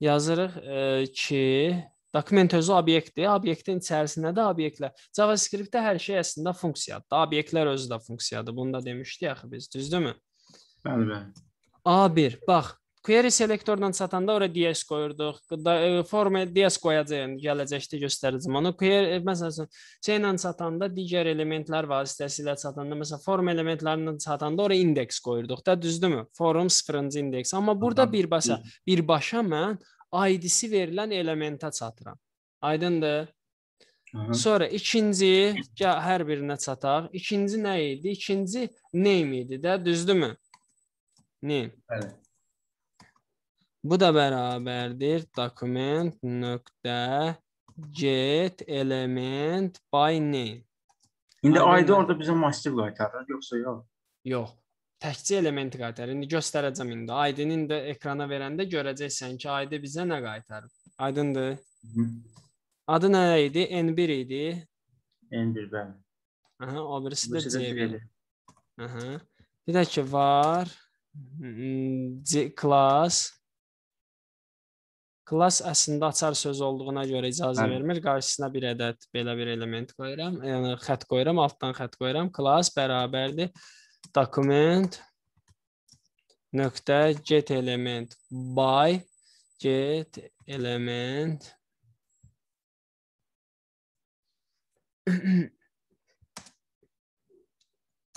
Yazırıq e, ki, dokument özü obyektdir. Obyektin içərisində də obyektlər. JavaScript-də hər şey əslində funksiyadır. Obyektlər özü də funksiyadır. Bunu da demişdik axı biz, düzdürmü? Bəli, bəli. A1, bax, query selektordan çatanda ora DS qoyurduq. E, forma DS qoyacağam gələcəkdə göstərəcəm. Onu query e, məsələn şeylə çatanda digər elementlər vasitəsilə çatanda məsələn form elementlərindən çatanda ora indeks qoyurduq da, düzdürmü? Forum 0-cı indeks. Amma burada birbaşa birbaşa mən ID-si verilən elementə çatıram. Aydındır? Aha. Sonra ikinci hər birinə çataq. İkinci nə idi? İkinci name idi də, düzdürmü? Name. Bəli. Bu da bərabərdir dokument nöqtə get element by name. İndi ayda orada bizə massiv qaytarır, yoxsa yox? Yox. Təkcə elementi qaytarır. İndi göstərəcəm indi. Aydının da ekrana verəndə görəcəksən ki, ayda bizə nə qaytarır. Aydındır? Hı. Adı nə idi? N1 idi. N1 bəli. Aha, o birisi də C1. Aha. Bir də ki var class Klass əslində açar söz olduğuna görə icazə Bəli. vermir. Qarşısına bir ədəd belə bir element qoyuram. Yəni xətt qoyuram, altdan xətt qoyuram. Klass bərabərdir dokument nöqtə get element by get element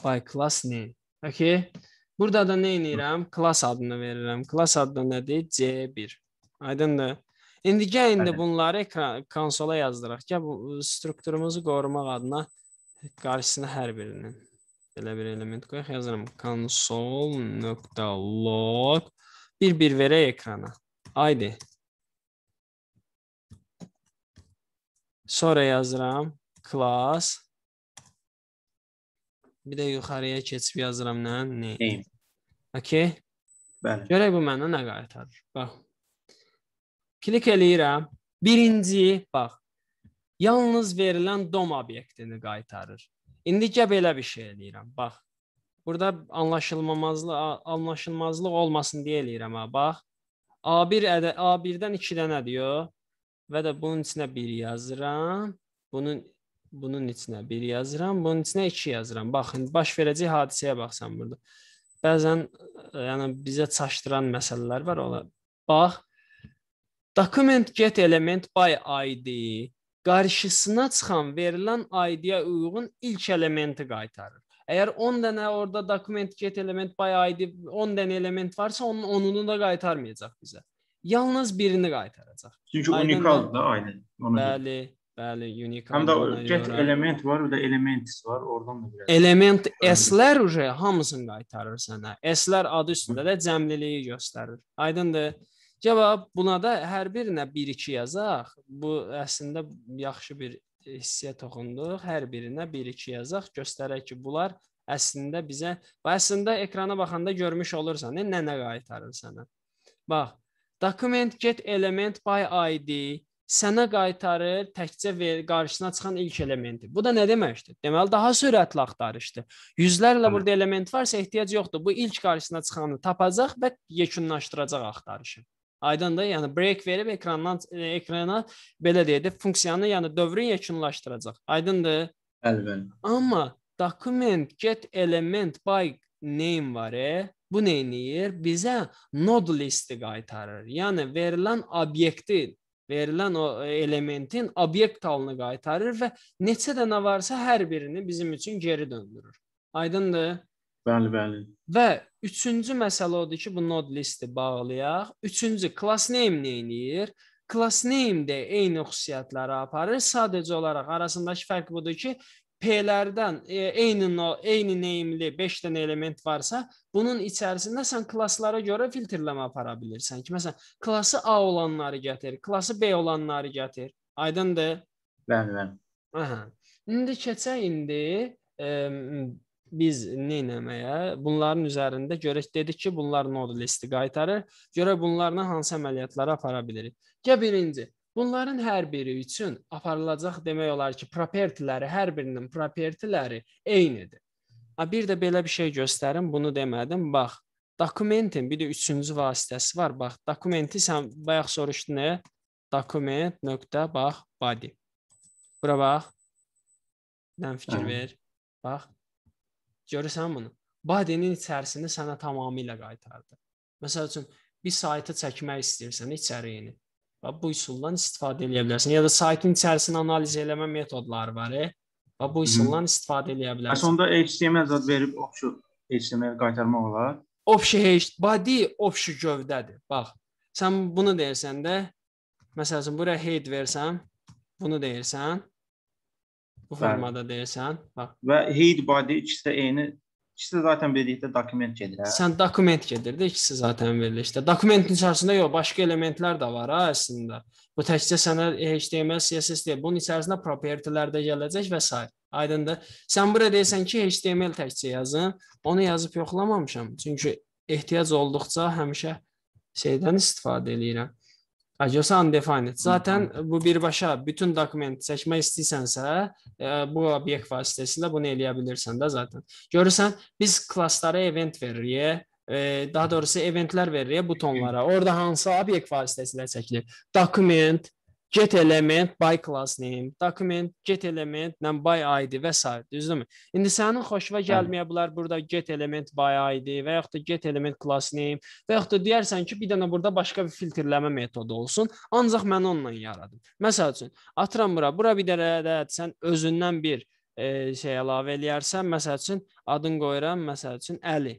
by class name. Okay? Burada da nə edirəm? Klass adını verirəm. Klass adı nədir? C1. Aydındır. İndi gəl indi Bəli. bunları ekran konsola yazdıraq. Gəl bu strukturumuzu qorumaq adına qarşısına hər birinin belə bir element qoyaq. Yazıram console.log bir-bir verək ekrana. Haydi. Sonra yazıram class bir də yuxarıya keçib yazıram nə? Name. Okay? Bəli. Görək bu məndən nə qaytarır. Bax. Klik eləyirəm. Birinci, bax, yalnız verilən dom obyektini qaytarır. İndi gə belə bir şey eləyirəm. Bax. Burada anlaşılmamazlıq anlaşılmazlıq olmasın deyə eləyirəm ha. Bax. A1 ədə A1-dən 2 dənə diyor və də bunun içinə 1 yazıram. Bunun bunun içinə 1 yazıram, bunun içinə 2 yazıram. Baxın, baş verəcək hadisəyə baxsan burada. Bəzən e, yəni bizə çaşdıran məsələlər var ola. Bax, Document get element by ID qarşısına çıxan verilən ID-yə uyğun ilk elementi qaytarır. Əgər 10 dənə orada document get element by ID 10 dənə element varsa, onun 10-unu da qaytarmayacaq bizə. Yalnız birini qaytaracaq. Çünki unikaldır da aynı. Onu bəli, deyil. bəli, unikal. Həm də get görə. element var, bir də elements var, oradan da biraz. Element S-lər uje hamısını qaytarır sənə. S-lər adı üstündə də cəmliliyi göstərir. Aydındır? Cavab buna da hər birinə 1-2 yazaq. Bu əslində yaxşı bir hissiyə toxunduq. Hər birinə 1-2 yazaq, göstərək ki, bunlar əslində bizə və əslində ekrana baxanda görmüş olursan, nə nə qaytarır sənə. Bax, document get element by id sənə qaytarır təkcə ver qarşısına çıxan ilk elementi. Bu da nə deməkdir? Deməli daha sürətli axtarışdır. Yüzlərlə burada element varsa ehtiyac yoxdur. Bu ilk qarşısına çıxanı tapacaq və yekunlaşdıracaq axtarışı. Aydındır? Yəni break verib ekrandan e, ekrana belə deyək də funksiyanı, yəni dövrün yekunlaşdıracaq. Aydındır? Bəli, bəli. Amma document get element by name var, e? bu nə edir? Bizə node listi qaytarır. Yəni verilən obyektin verilən o e, elementin obyekt halını qaytarır və neçə dənə varsa hər birini bizim üçün geri döndürür. Aydındır? Bəli, bəli. Və üçüncü məsələ odur ki, bu node listi bağlayaq. Üçüncü class name nə eləyir? Class name də eyni xüsusiyyətləri aparır. Sadəcə olaraq arasındakı fərq budur ki, P-lərdən e, eyni eyni neyimli 5 dənə element varsa, bunun içərisində sən klasslara görə filtrləmə apara bilirsən ki, məsələn, klassı A olanları gətir, klassı B olanları gətir. Aydındır? Bəli, bəli. Aha. İndi keçək indi ə, biz nə etməyə, bunların üzərində görək dedik ki, bunlar nod listi qaytarır. Görə bunlarla hansı əməliyyatları apara bilərik. Gəl birinci Bunların hər biri üçün aparılacaq demək olar ki, propertiləri, hər birinin propertiləri eynidir. A bir də belə bir şey göstərim, bunu demədim. Bax, dokumentin bir də üçüncü vasitəsi var. Bax, dokumenti sən bayaq soruşdun, nə? Dokument nöqtə bax body. Bura bax. Dən fikir ver. Bax, Görürsən bunu? Bodynin içərisində sənə tamamilə qaytardı. Məsəl üçün bir saytı çəkmək istəyirsən içəriyini və bu üsuldan istifadə edə bilərsən. Ya da saytın içərisini analiz eləmə metodları var. E? Və bu üsuldan istifadə edə bilərsən. Bəs onda HTML zad verib oxşu HTML qaytarmaq olar? Obşi heşt body obşi gövdədir. Bax, sən bunu deyirsən də məsəl üçün bura head versən, bunu deyirsən, bu formada deyirsən. Bax. Və head body ikisi də eyni İkisi zaten birlikdə dokument gedir. Hə? Sən dokument gedir də ikisi zaten verilişdə. Dokumentin içərisində yox, başqa elementlər də var ha hə əslində. Bu təkcə sənə HTML, CSS deyil, bunun içərisinə propertylər də gələcək və s. Aydındır? Sən bura deyirsən ki, HTML təkcə yazın. Onu yazıb yoxlamamışam. Çünki ehtiyac olduqca həmişə şeydən istifadə eləyirəm. Agiosa undefined. Zaten bu birbaşa bütün dokument seçmək istəyirsənsə, e, bu obyekt vasitəsilə bunu eləyə bilirsən də zaten. Görürsən, biz klasslara event veririk e, daha doğrusu eventlər verir butonlara. Orada hansı obyekt vasitəsilə çəkilir? Dokument, get element by class name, document get element ilə by id və s. düzdürmü? İndi sənin xoşuna gəlməyə bilər burada get element by id və yaxud da get element class name və yaxud da deyirsən ki, bir dənə burada başqa bir filtrləmə metodu olsun, ancaq mən onunla yaradım. Məsəl üçün atıram bura, bura bir dənə də sən özündən bir e, şey əlavə eləyərsən, məsəl üçün adın qoyuram, məsəl üçün Əli.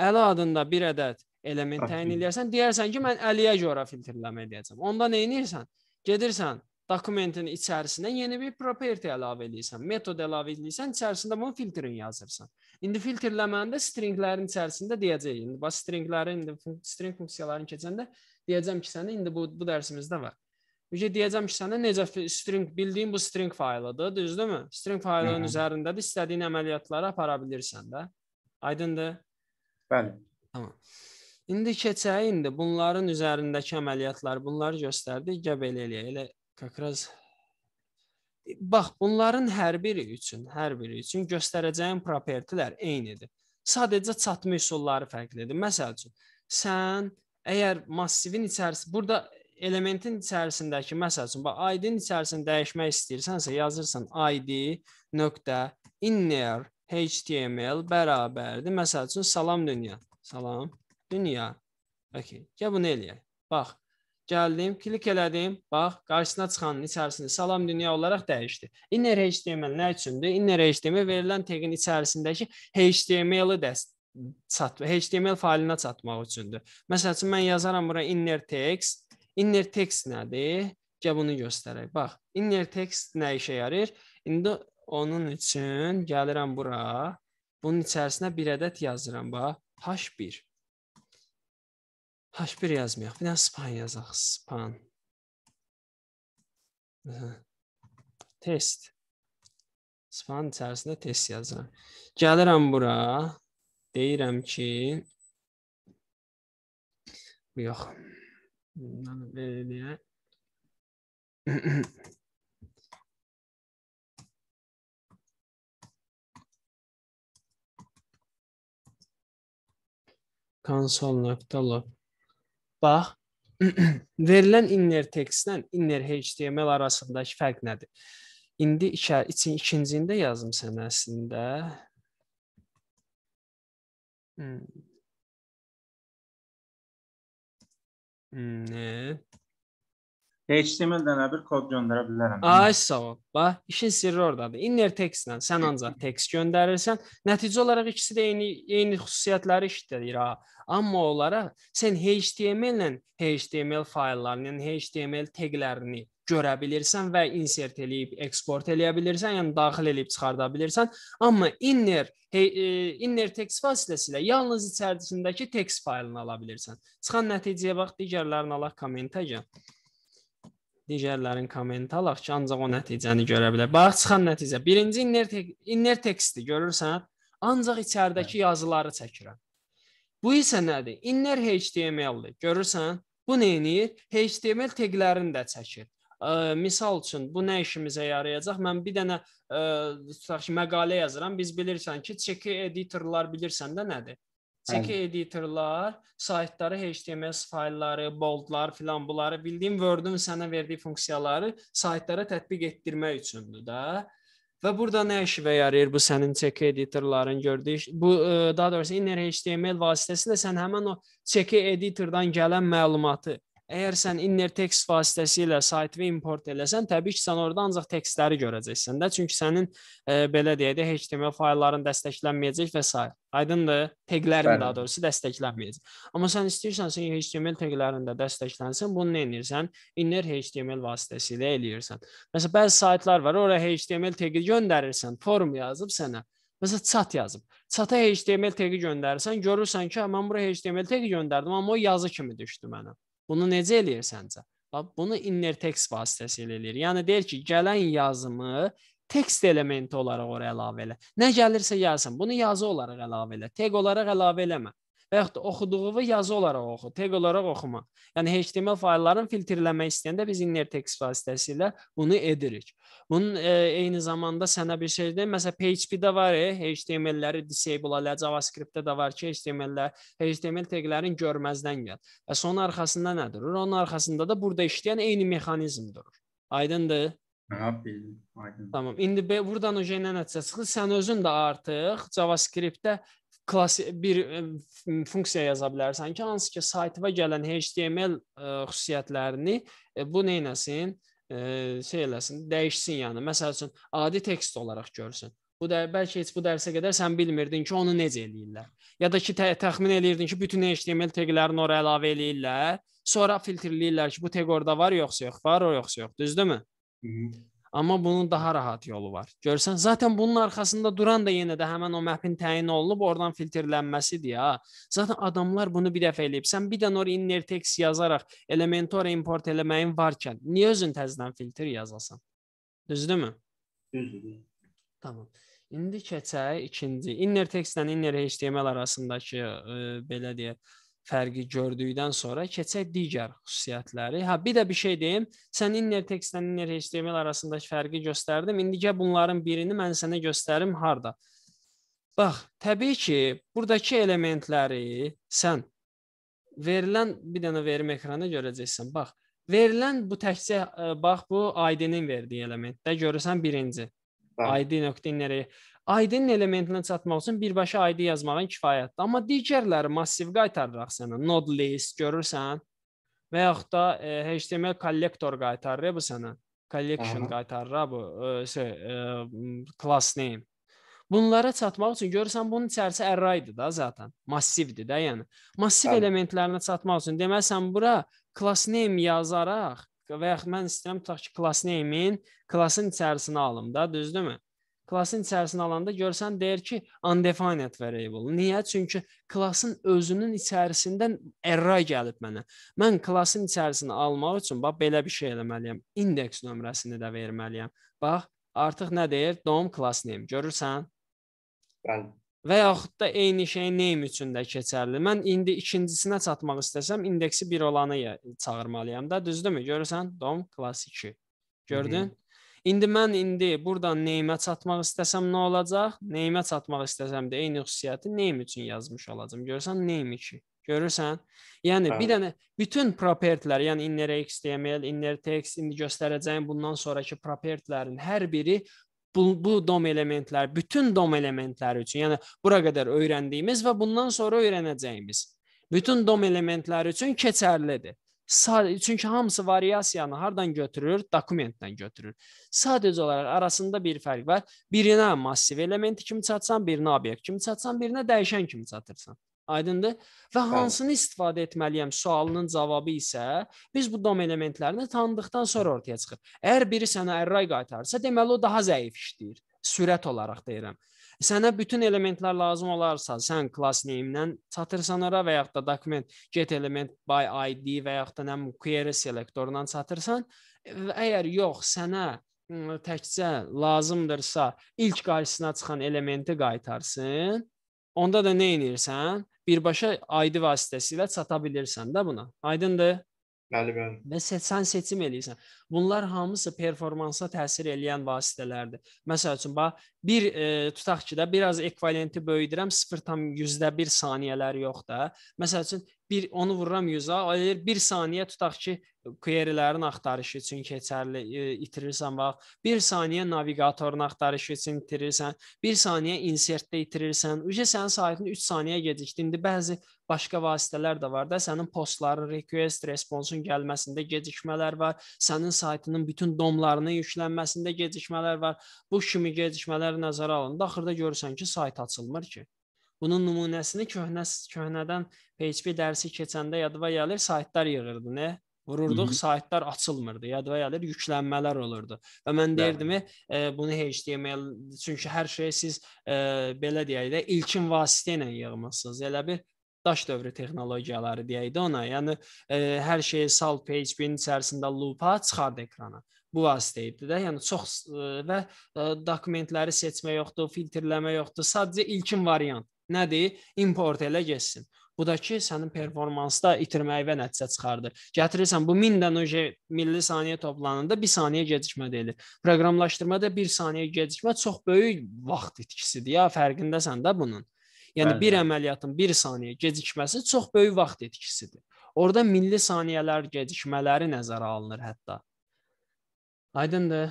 Əli adında bir ədəd element təyin eləyərsən, deyirsən ki, mən Əliyə görə filtrləmə edəcəm. Onda nə edirsən? Gedirsən dokumentin içərisinə yeni bir property əlavə edirsən, metod əlavə edirsən, içərisində bunun filtrini yazırsan. İndi filtrləməndə stringlərin içərisində deyəcək. İndi bax stringləri indi string funksiyalarını keçəndə deyəcəm ki, sənə indi bu bu dərsimizdə var. Ücə deyəcəm ki, sənə necə string bildiyin bu string faylıdır, düzdürmü? String faylının üzərindədir, istədiyin əməliyyatları apara bilirsən də. Aydındır? Bəli. Tamam. İndi keçəyin də bunların üzərindəki əməliyyatlar bunları göstərdi. Gəl belə eləyək. Elə Kakraz Bax, bunların hər biri üçün, hər biri üçün göstərəcəyim propertilər eynidir. Sadəcə çatma üsulları fərqlidir. Məsəl üçün, sən əgər massivin içərisində burada elementin içərisindəki məsəl üçün bax ID-nin içərisində dəyişmək istəyirsənsə yazırsan ID nöqtə inner html bərabərdir. Məsəl üçün salam dünya. Salam dünya. Okey, gəl bunu eləyək. Bax, gəldim, klik elədim. Bax, qarşısına çıxanın içərisində salam dünya olaraq dəyişdi. Inner HTML nə üçündür? Inner HTML verilən teqin içərisindəki HTML-i çat HTML faylinə çatmaq üçündür. Məsəl üçün mən yazaram bura inner text. Inner text nədir? Gəl bunu göstərək. Bax, inner text nə işə yarır? İndi onun üçün gəlirəm bura. Bunun içərisinə bir ədəd yazıram bax, h1. H1 yazmayaq. Bir dənə span yazaq. Span. Test. Span içərisində test yazıram. Gəlirəm bura. Deyirəm ki yox. Mən belə deyə konsol.log Bax, verilən inner textlə inner HTML arasındakı fərq nədir? İndi iki, için ikincində yazım sənə əslində. Hmm. Hmm. HTML-də nə bir kod göndərə bilərəm. Ay sağ ol. Bax, işin sirri ordadır. Inner textlə sən ancaq tekst göndərirsən, nəticə olaraq ikisi də eyni eyni xüsusiyyətləri işlədir ha. Amma onlara sən HTML ilə HTML fayllarının, yəni HTML teqlərini görə bilirsən və insert eləyib eksport eləyə bilirsən, yəni daxil eləyib çıxarda bilirsən. Amma inner hey, e, inner text vasitəsilə yalnız içərisindəki text faylını ala bilirsən. Çıxan nəticəyə bax, digərlərini alaq kommentə gəl. Digərlərin kommentə alaq ki, ancaq o nəticəni görə bilər. Bax, çıxan nəticə. Birinci inner, te inner textdir, görürsən? Ancaq içəridəki hə. yazıları çəkirəm. Bu isə nədir? Inner HTML-dir. Görürsən? Bu nə edir? HTML teqlərini də çəkir. Ə, misal üçün bu nə işimizə yarayacaq? Mən bir dənə ə, tutaq ki, məqalə yazıram. Biz bilirsən ki, çeki editorlar bilirsən də nədir? Çeki editorlar saytları HTML faylları, boldlar filan bunları bildiyin Word-un sənə verdiyi funksiyaları saytlara tətbiq etdirmək üçündür də. Və burada nə işə yarayır bu sənin CK editorların gördüyü? Bu e, daha doğrusu inner HTML vasitəsilə sən həmin o CK editordan gələn məlumatı Əgər sən inner text vasitəsilə saytı import eləsən, təbii ki, sən orada ancaq tekstləri görəcəksən də, çünki sənin e, belə deyək də HTML faylların dəstəklənməyəcək və s. Aydındır? Teqlərin Bəli. daha doğrusu dəstəklənməyəcək. Amma sən istəyirsən sən HTML teqlərində dəstəklənsin, bunu nə edirsən? Inner HTML vasitəsilə eləyirsən. Məsələn, bəzi saytlar var, ora HTML teqi göndərirsən, form yazıb sənə. Məsələn, chat yazıb. Çata HTML teqi göndərirsən, görürsən ki, hə, mən bura HTML teqi göndərdim, amma o yazı kimi düşdü mənə. Bunu necə eləyirsənsə, bunu inner text vasitəsilə eləyir. Yəni deyir ki, gələn yazımı tekst elementi olaraq ora əlavə elə. Nə gəlirsə yazsın, bunu yazı olaraq əlavə elə, tag olaraq əlavə eləmə və yaxud da oxuduğunu yazı olaraq oxu, tag olaraq oxuma. Yəni HTML fayllarını filtrləmək istəyəndə biz innertext vasitəsilə bunu edirik. Bunun e, eyni zamanda sənə bir şey deyim, məsələn PHP-də var, e, HTML-ləri disable elə, JavaScript-də də var ki, HTML-lər, HTML taqlərin görməzdən gəl. Və son arxasında nə durur? Onun arxasında da burada işləyən eyni mexanizm durur. Aydındır? Hə, bildim. Aydın. Tamam. İndi buradan o yenə nəticə çıxır. Sən özün də artıq JavaScript-də klassi bir e, funksiya yaza bilərsən ki, hansı ki saytına gələn HTML e, xüsusiyyətlərini e, bu neynəsin, şey eləsin, dəyişsin, yəni məsəl üçün adi tekst olaraq görsün. Bu da bəlkə heç bu dərsə qədər sən bilmirdin ki, onu necə eləyirlər. Ya da ki təxmin eləyirdin ki, bütün HTML teqlərini ora əlavə eləyirlər, sonra filtrləyirlər ki, bu teq orada var yoxsa yox, var o yoxsa yox, düzdürmü? Amma bunun daha rahat yolu var. Görsən, zaten bunun arxasında duran da yenə də həmin o mapin təyin olunub, oradan filtrlənməsidir ha. Zaten adamlar bunu bir dəfə eləyib. Sən bir dənə or inner text yazaraq Elementor import eləməyin varkən, niyə özün təzədən filtr yazasan? Düzdürmü? Düzdür. Tamam. İndi keçək ikinci inner textlə inner HTML arasındakı ə, belə deyək fərqi gördükdən sonra keçək digər xüsusiyyətləri. Hə bir də bir şey deyim. Sən inner tekstlə inner HTML arasındakı fərqi göstərdim. İndi gəl bunların birini mən sənə göstərim harda. Bax, təbii ki, burdakı elementləri sən verilən bir dənə verim ekranı görəcəksən. Bax, verilən bu təkcə e, bax bu ID-nin verdiyi elementdə görürsən birinci. ID.inner aidinin elementinə çatmaq üçün birbaşa ID yazmağın kifayətdir. Amma digərləri massiv qaytarıraq sənə node list görürsən və yaxud da e, HTML kollektor qaytarır bu sənə. Collection Aha. qaytarır bu e, şey, e, class name. Bunlara çatmaq üçün görürsən bunun içərisi array-dir da zaten. Massivdir də, yəni. Massiv Bəli. elementlərinə çatmaq üçün deməli sən bura class name yazaraq və yaxud mən istəyirəm tutaq ki, class name-in classın içərisinə alım da, düzdürmü? Klassın içərisinə alanda görsən deyir ki, undefined variable. Niyə? Çünki klassın özünün içərisindən array gəlib mənə. Mən klassın içərisinə almaq üçün bax belə bir şey eləməliyəm. İndeks nömrəsini də verməliyəm. Bax, artıq nə deyir? DOM class name. Görürsən? Bəli. Və yaxud da eyni şey name üçün də keçərli. Mən indi ikincisinə çatmaq istəsəm, indeksi 1 olanı çağırmalıyam da, düzdürmü? Görürsən? DOM class 2. Gördün? Hı -hı. İndi mən indi burdan neyimə çatmaq istəsəm nə olacaq? Neyimə çatmaq istəsəm də eyni xüsusiyyəti neyim üçün yazmış olacam. Görürsən neyim 2. Görürsən? Yəni Hə. bir dənə bütün propertlər, yəni inner HTML, inner text, indi göstərəcəyim bundan sonrakı propertlərin hər biri bu, bu dom elementlər, bütün dom elementləri üçün, yəni bura qədər öyrəndiyimiz və bundan sonra öyrənəcəyimiz bütün dom elementləri üçün keçərlidir. Sadəcə çünki hamısı variasiyanı hardan götürür? Dokumentdən götürür. Sadəcə olaraq arasında bir fərq var. Birinə massiv elementi kimi çatsan, birinə obyekt kimi çatsan, birinə dəyişən kimi çatırsan. Aydındır? Və hansını istifadə etməliyəm sualının cavabı isə biz bu dom elementlərini tanıdıqdan sonra ortaya çıxır. Əgər biri sənə ərray qaytarsa, deməli o daha zəif işləyir. Sürət olaraq deyirəm. Sənə bütün elementlər lazım olarsa, sən class name-dən çatırsan ora və yaxud da document get element by id və yaxud da nə query selektorundan çatırsan. Əgər yox, sənə təkcə lazımdırsa, ilk qarşısına çıxan elementi qaytarsın. Onda da nə edirsən? Birbaşa ID vasitəsilə çata bilirsən də buna. Aydındır? Bəli, bəli. Və sən seçim eləyirsən. Bunlar hamısı performansa təsir edən vasitələrdir. Məsəl üçün bax bir e, tutaq ki də biraz ekvivalenti böyüdürəm 0.1 saniyələr yox da. Məsəl üçün bir onu vururam 100-a, ayır 1 saniyə tutaq ki querylərin axtarışı üçün keçərli e, itirirsən vaxt, 1 saniyə naviqatorun axtarışı üçün itirirsən, 1 saniyə insertdə itirirsən. Uje sənin saytın 3 saniyə gecikdi. İndi bəzi başqa vasitələr də var da, sənin postların request responsun gəlməsində gecikmələr var, sənin saytının bütün domlarının yüklənməsində gecikmələr var. Bu kimi gecikmələr məsələləri nəzərə alanda axırda görürsən ki, sayt açılmır ki. Bunun nümunəsini köhnə köhnədən PHP dərsi keçəndə yadıma gəlir, saytlar yığırdı, nə? Vururduq, Hı -hı. saytlar açılmırdı. Yadıma gəlir, yüklənmələr olurdu. Və mən deyirdim, e, bunu HTML çünki hər şeyi siz e, belə deyək də ilkin vasitə ilə yığmısınız. Elə bir daş dövrü texnologiyaları deyək də ona. Yəni e, hər şeyi sal PHP-nin içərisində lupa çıxardı ekrana bu vasitə idi də. Yəni çox e, və e, dokumentləri seçmə yoxdur, filtrləmə yoxdur. Sadəcə ilkin variant nədir? Import elə getsin. Bu da ki, sənin performansda itirməyi və nəticə çıxardır. Gətirirsən bu 1000 dənə milli saniyə toplananda 1 saniyə gecikmə deyilir. Proqramlaşdırmada 1 saniyə gecikmə çox böyük vaxt itkisidir. Ya fərqindəsən də bunun. Yəni Bəli. bir əməliyyatın 1 saniyə gecikməsi çox böyük vaxt itkisidir. Orda milli saniyələr gecikmələri nəzərə alınır hətta. Aydındır.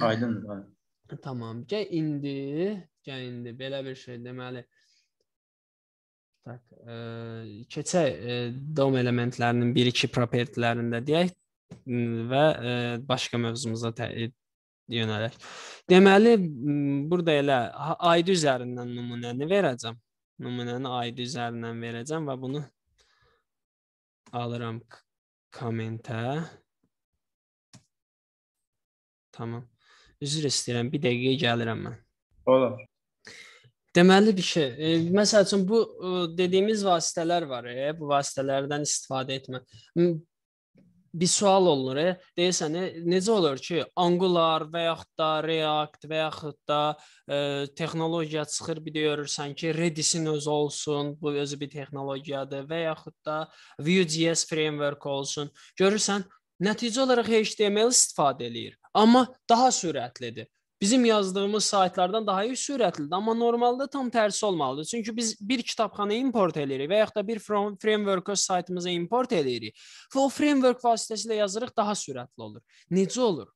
Aydındır. Aydın. Tamam. Gəl indi, gəl indi belə bir şey deməli. Tak, e, keçək e, DOM elementlərinin 1-2 propertilərində deyək və e, başqa mövzumuza e, yönələk. Deməli, burada elə ID üzərindən nümunəni verəcəm. Nümunəni ID üzərindən verəcəm və bunu alıram kommentə. Tamam. Üzr istəyirəm, bir dəqiqəyə gəlirəm mən. Olar. Deməli bir şey, e, məsəl üçün bu e, dediyimiz vasitələr var, e, bu vasitələrdən istifadə etmə. Bir sual olunur, e, deyirsən, e, necə olur ki, Angular və yaxud da React və yaxud da e, texnologiya çıxır, bir də görürsən ki, Redis-in özü olsun, bu özü bir texnologiyadır və yaxud da Vue.js framework olsun. Görürsən, Nəticə olaraq HTML istifadə eləyir, amma daha sürətlidir. Bizim yazdığımız saytlardan daha iyi sürətlidir, amma normalda tam tərsi olmalıdır. Çünki biz bir kitabxanaya import eləyirik və yaxud da bir framework saytımıza import eləyirik və o framework vasitəsilə yazırıq, daha sürətli olur. Necə olur?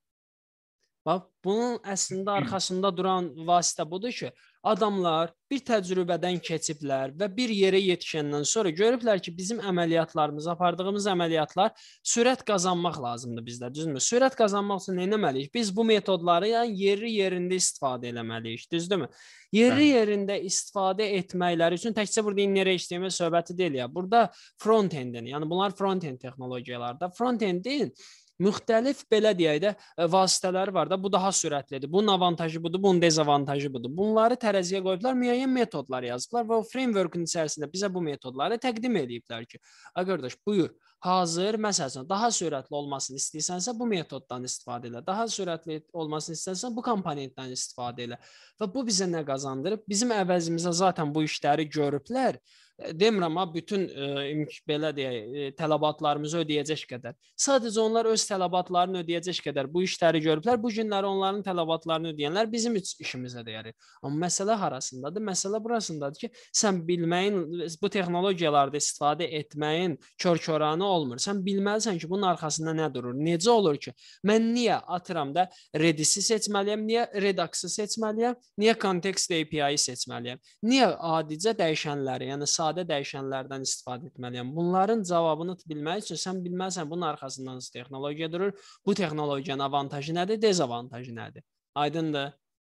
Bax, bunun əslində arxasında duran vasitə budur ki, adamlar bir təcrübədən keçiblər və bir yerə yetişəndən sonra görüblər ki, bizim əməliyyatlarımız, apardığımız əməliyyatlar sürət qazanmaq lazımdır bizdə, düzdürmü? Sürət qazanmaq üçün nə etməliyik? Biz bu metodları yəni yerli-yerində istifadə etməliyik, düzdürmü? Yerli-yerində istifadə etməkləri üçün təkcə burada innerə işləmə söhbəti deyil ya. Burada front-endin, yəni bunlar front-end texnologiyalarda front-endin müxtəlif belə deyək də e, vasitələri var da, bu daha sürətlidir. Bunun avantajı budur, bunun dezavantajı budur. Bunları tərəziyə qoyublar, müəyyən metodlar yazıblar və o frameworkun içərisində bizə bu metodları təqdim ediblər ki, a qardaş, buyur, hazır, məsələn, daha sürətli olmasını istəyirsənsə bu metoddan istifadə elə. Daha sürətli olmasını istəsən bu komponentdən istifadə elə. Və bu bizə nə qazandırıb? Bizim əvəzimizə zaten bu işləri görüblər E, demirəm ha bütün ə, e, belə deyək e, tələbatlarımızı ödəyəcək qədər. Sadəcə onlar öz tələbatlarını ödəyəcək qədər bu işləri görüblər. Bu günləri onların tələbatlarını ödəyənlər bizim işimizə dəyərik. Amma məsələ harasındadır? Məsələ burasındadır ki, sən bilməyin bu texnologiyalarda istifadə etməyin kör-köranı olmur. Sən bilməlisən ki, bunun arxasında nə durur? Necə olur ki, mən niyə atıram da Redis-i seçməliyəm, niyə Redux-ı seçməliyəm, niyə Context API-yi seçməliyəm? Niyə adicə dəyişənləri, yəni sadə dəyişənlərdən istifadə etməliyəm. Bunların cavabını bilmək üçün sən bilməlisən bunun arxasında hansı texnologiya durur, bu texnologiyanın avantajı nədir, dezavantajı nədir. Aydındır?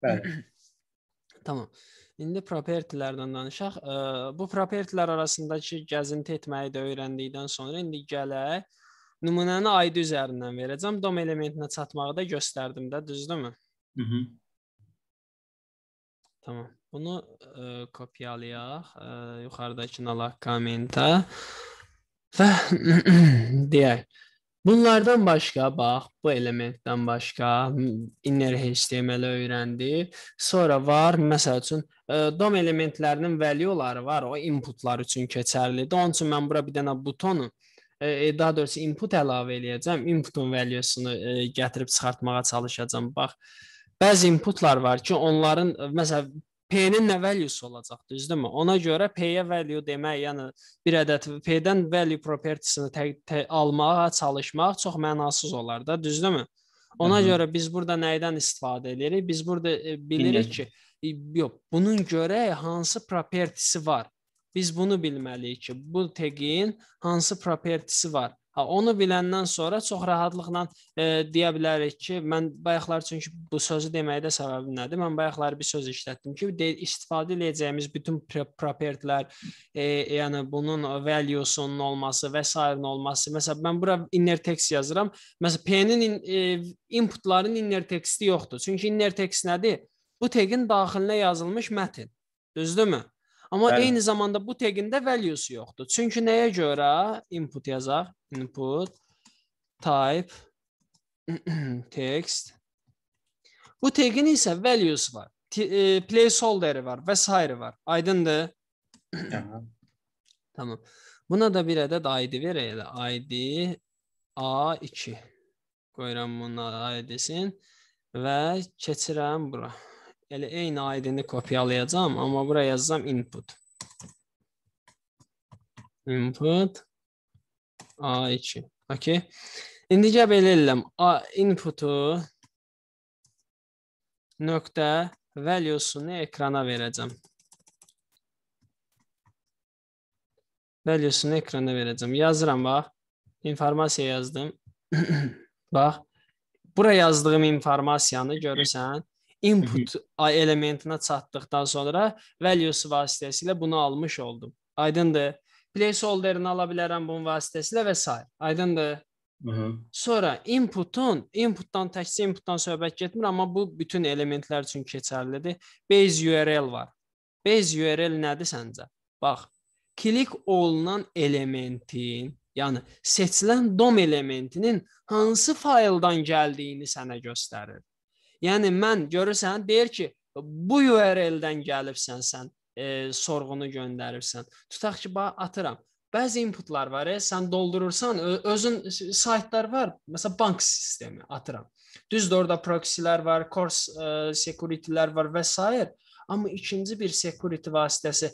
Bəli. tamam. İndi propertilərdən danışaq. Bu propertilər arasındakı gəzinti etməyi də öyrəndikdən sonra indi gələk nümunəni ID üzərindən verəcəm. DOM elementinə çatmağı da göstərdim də, düzdürmü? Mhm. Tamam. Bunu ə, e, kopyalayaq ə, e, yuxarıdakını alaq kommentə və deyək. Bunlardan başqa bax bu elementdən başqa inner HTML öyrəndi. Sonra var məsəl üçün ə, e, DOM elementlərinin value'ları var, o inputlar üçün keçərlidir. Onun üçün mən bura bir dənə butonu ə, daha doğrusu input əlavə eləyəcəm. Inputun value'sunu gətirib çıxartmağa çalışacağam. Bax bəzi inputlar var ki, onların məsəl P-nin nə value'su olacaq, düzdürmü? Ona görə P-yə value demək, yəni bir ədəd P-dən value property-sini almağa çalışmaq çox mənasız olar da, düzdürmü? Ona Hı -hı. görə biz burada nəyidən istifadə edirik? Biz burada e, bilirik ki, yox, bunun görə hansı property-si var. Biz bunu bilməliyik ki, bu tagin hansı property-si var. Ha onu biləndən sonra çox rahatlıqla e, deyə bilərik ki, mən bayaqlar çünki bu sözü deməkdə səbəbim nədir? Mən bayaqlar bir söz işlətdim ki, de, istifadə edəcəyimiz bütün propertlər, e, yəni bunun valuesunun olması və s. olması. Məsələn, mən bura inner text yazıram. Məsələn, P-nin in, e, inputların inner texti yoxdur. Çünki inner text nədir? Bu tagin daxilinə yazılmış mətn. Düzdürmü? Amma Bəli. eyni zamanda bu teqində values yoxdur. Çünki nəyə görə input yazaq? Input type text. Bu teqin isə values var, e, placeholder var və s. var. Aydındır? tamam. Buna da bir ədəd ID verək elə. ID A2. Qoyuram bunu A desin və keçirəm bura. Elə eyni aidini kopyalayacağam, amma bura yazacağam input. Input A2. Okay. İndi gəl belə eləm. A inputu nöqtə valuesunu ekrana verəcəm. Valuesunu ekrana verəcəm. Yazıram bax. İnformasiya yazdım. bax. Bura yazdığım informasiyanı görürsən input elementinə çatdıqdan sonra values vasitəsilə bunu almış oldum. Aydındır? Placeholder-ını ala bilərəm bunun vasitəsilə və s. Aydındır? Hı-hı. Sonra inputun, inputdan təkcə inputdan söhbət getmir, amma bu bütün elementlər üçün keçərlidir. Base URL var. Base URL nədir səncə? Bax, klik olunan elementin, yəni seçilən dom elementinin hansı fayldan gəldiyini sənə göstərir. Yəni mən görürsən deyir ki, bu URL-dən gəlibsən sən, e, sorğunu göndərirsən. Tutaq ki, bax atıram. Bəzi inputlar var, e, sən doldurursan, özün saytlar var, məsələn bank sistemi atıram. Düzdür, orada proksilər var, course e, security-lər var və s. Amma ikinci bir security vasitəsi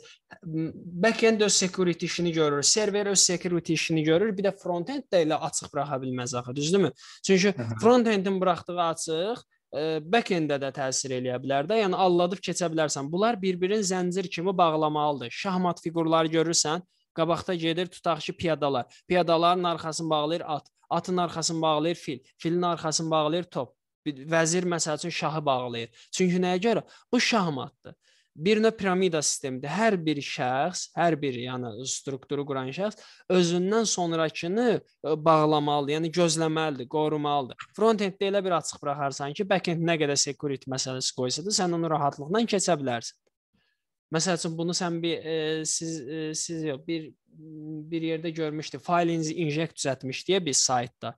backend öz security işini görür, server öz security işini görür, bir də frontend də elə açıq buraxa bilməz axı, düzdürmü? Çünki frontendin buraxdığı açıq back-end-də də təsir eləyə bilər də. Yəni alladıb keçə bilərsən. Bunlar bir-birin zəncir kimi bağlamalıdır. Şahmat fiqurları görürsən, qabaqda gedir, tutaq ki, piyadalar. Piyadaların arxasını bağlayır at, atın arxasını bağlayır fil, filin arxasını bağlayır top. Vəzir məsəl üçün şahı bağlayır. Çünki nəyə görə? Bu şahmatdır birinə piramida sistemidir. Hər bir şəxs, hər bir yəni strukturu quran şəxs özündən sonrakını e, bağlamalıdır, yəni gözləməlidir, qorumalıdır. Frontenddə elə bir açıq buraxarsan ki, backend nə qədər security məsələsi qoysa da, sən onu rahatlıqla keçə bilərsən. Məsəl üçün bunu sən bir e, siz e, siz yox, bir bir yerdə görmüşdü. Failinizi inject düzəltmiş deyə bir saytda.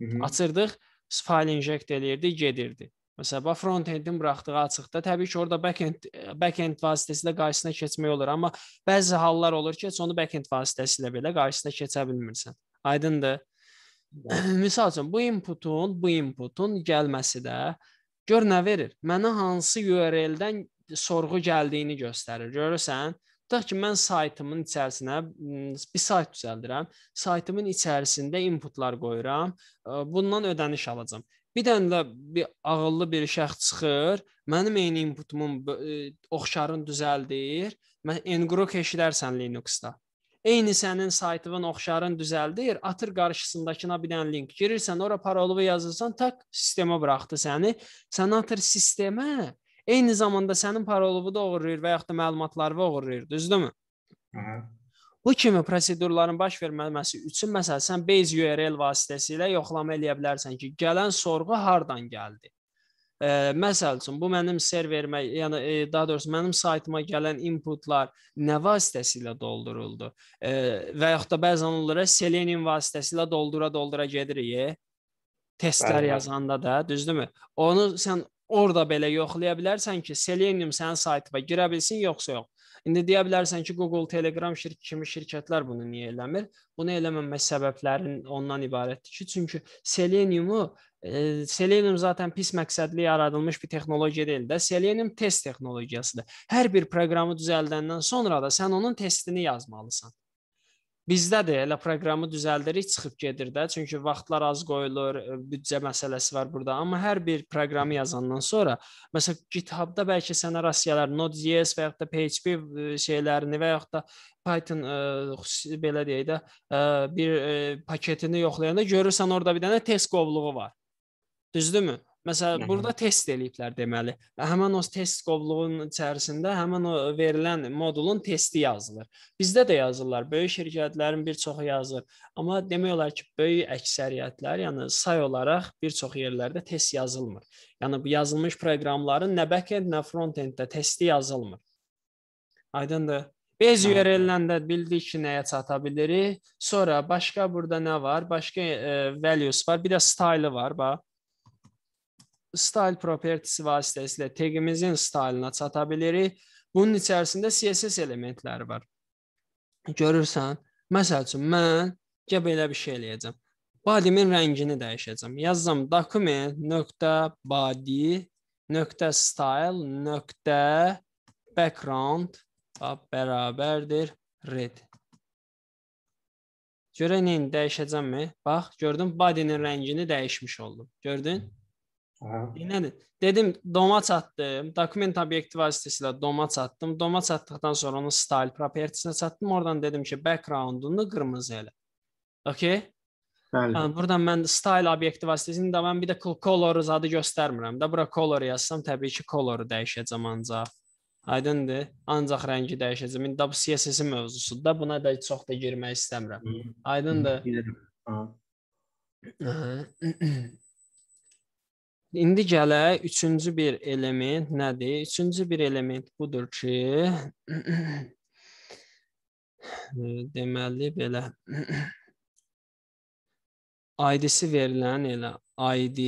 Hı -hı. Açırdıq, fail inject eləyirdi, gedirdi. Məsələn, bax frontendin buraxdığı açıqda təbii ki, orada backend backend vasitəsilə qarşısına keçmək olur, amma bəzi hallar olur ki, heç onu backend vasitəsilə belə qarşısına keçə bilmirsən. Aydındır? Məsəl üçün bu inputun, bu inputun gəlməsi də gör nə verir. Mənə hansı URL-dən sorğu gəldiyini göstərir. Görürsən? Tutaq ki, mən saytımın içərisinə bir sayt düzəldirəm. Saytımın içərisində inputlar qoyuram. Bundan ödəniş alacağam bir dənə də bir ağıllı bir şəxs çıxır, mənim eyni inputumun e, oxşarını düzəldir. Mən Engro keşidərsən Linux-da. Eyni sənin saytının oxşarını düzəldir, atır qarşısındakına bir dənə link girirsən, ora parolunu yazırsan, tak sistemə buraxdı səni. Sən atır sistemə, eyni zamanda sənin parolunu da oğurlayır və yaxud da məlumatlarını oğurlayır, düzdürmü? Hə. Bu kimi prosedurların baş verməməsi üçün məsələn sən base URL vasitəsilə yoxlama eləyə bilərsən ki, gələn sorğu hardan gəldi. Ə, e, məsəl üçün bu mənim serverimə, yəni ə, e, daha doğrusu mənim saytıma gələn inputlar nə vasitəsilə dolduruldu? Ə, e, və yaxud da bəzən olur Selenium vasitəsilə doldura-doldura gedirik. E? Testlər bəli, yazanda da, düzdürmü? Onu sən orada belə yoxlaya bilərsən ki, Selenium sənin saytıma girə bilsin yoxsa yox. İndi deyə bilərsən ki, Google, Telegram şirk kimi şirkətlər bunu niyə eləmir? Bunu eləməmə səbəblərin ondan ibarətdir ki, çünki Selenium-u e, Selenium zaten pis məqsədli yaradılmış bir texnologiya deyil də, Selenium test texnologiyasıdır. Hər bir proqramı düzəldəndən sonra da sən onun testini yazmalısan bizdədir. Elə proqramı düzəldirik, çıxıb gedir də. Çünki vaxtlar az qoyulur, e, büdcə məsələsi var burada. Amma hər bir proqramı yazandan sonra, məsələn, GitHub-da bəlkə sənə rasiyalar Node.js və yaxud da PHP e, şeylərini və yaxud da Python ə, e, belə deyək də, ə, bir ə, paketini yoxlayanda görürsən orada bir dənə test qovluğu var. Düzdürmü? Məsələn, burada test eləyiblər deməli. Həmin o test qovluğunun içərisində həmin o verilən modulun testi yazılır. Bizdə də yazırlar, böyük şirkətlərin bir çoxu yazır. Amma demək olar ki, böyük əksəriyyətlər, yəni say olaraq bir çox yerlərdə test yazılmır. Yəni bu yazılmış proqramların nə backend, nə frontenddə testi yazılmır. Aydındır? Biz URL-dən də bildik ki, nəyə çata bilirik. Sonra başqa burada nə var? Başqa e, values var, bir də style var, bax style propertisi vasitəsilə tagimizin styleına çata bilirik. Bunun içərisində CSS elementləri var. Görürsən, məsəl üçün mən ya belə bir şey eləyəcəm. Body-min rəngini dəyişəcəm. Yazacağam document.body.style.background bərabərdir red. Görək nəyin dəyişəcəmmi? Bax, gördün body-nin rəngini dəyişmiş oldum. Gördün? Nədir? Dedim, doma çatdım. Dokument obyekti vasitəsilə doma çatdım. Doma çatdıqdan sonra onun style propertiesinə çatdım. Oradan dedim ki, backgroundunu qırmızı elə. Okay? Bəli. Yəni hə, burdan mən style obyekti vasitəsilə də mən bir də color zadı göstərmirəm də. Bura color yazsam təbii ki, coloru dəyişəcəm ancaq. Aydındır? Ancaq rəngi dəyişəcəm. İndi bu CSS mövzusudur da. Buna da çox da girmək istəmirəm. Aydındır? Aha. İndi gələk üçüncü bir element nədir? Üçüncü bir element budur ki, deməli belə ID-si verilən elə ID,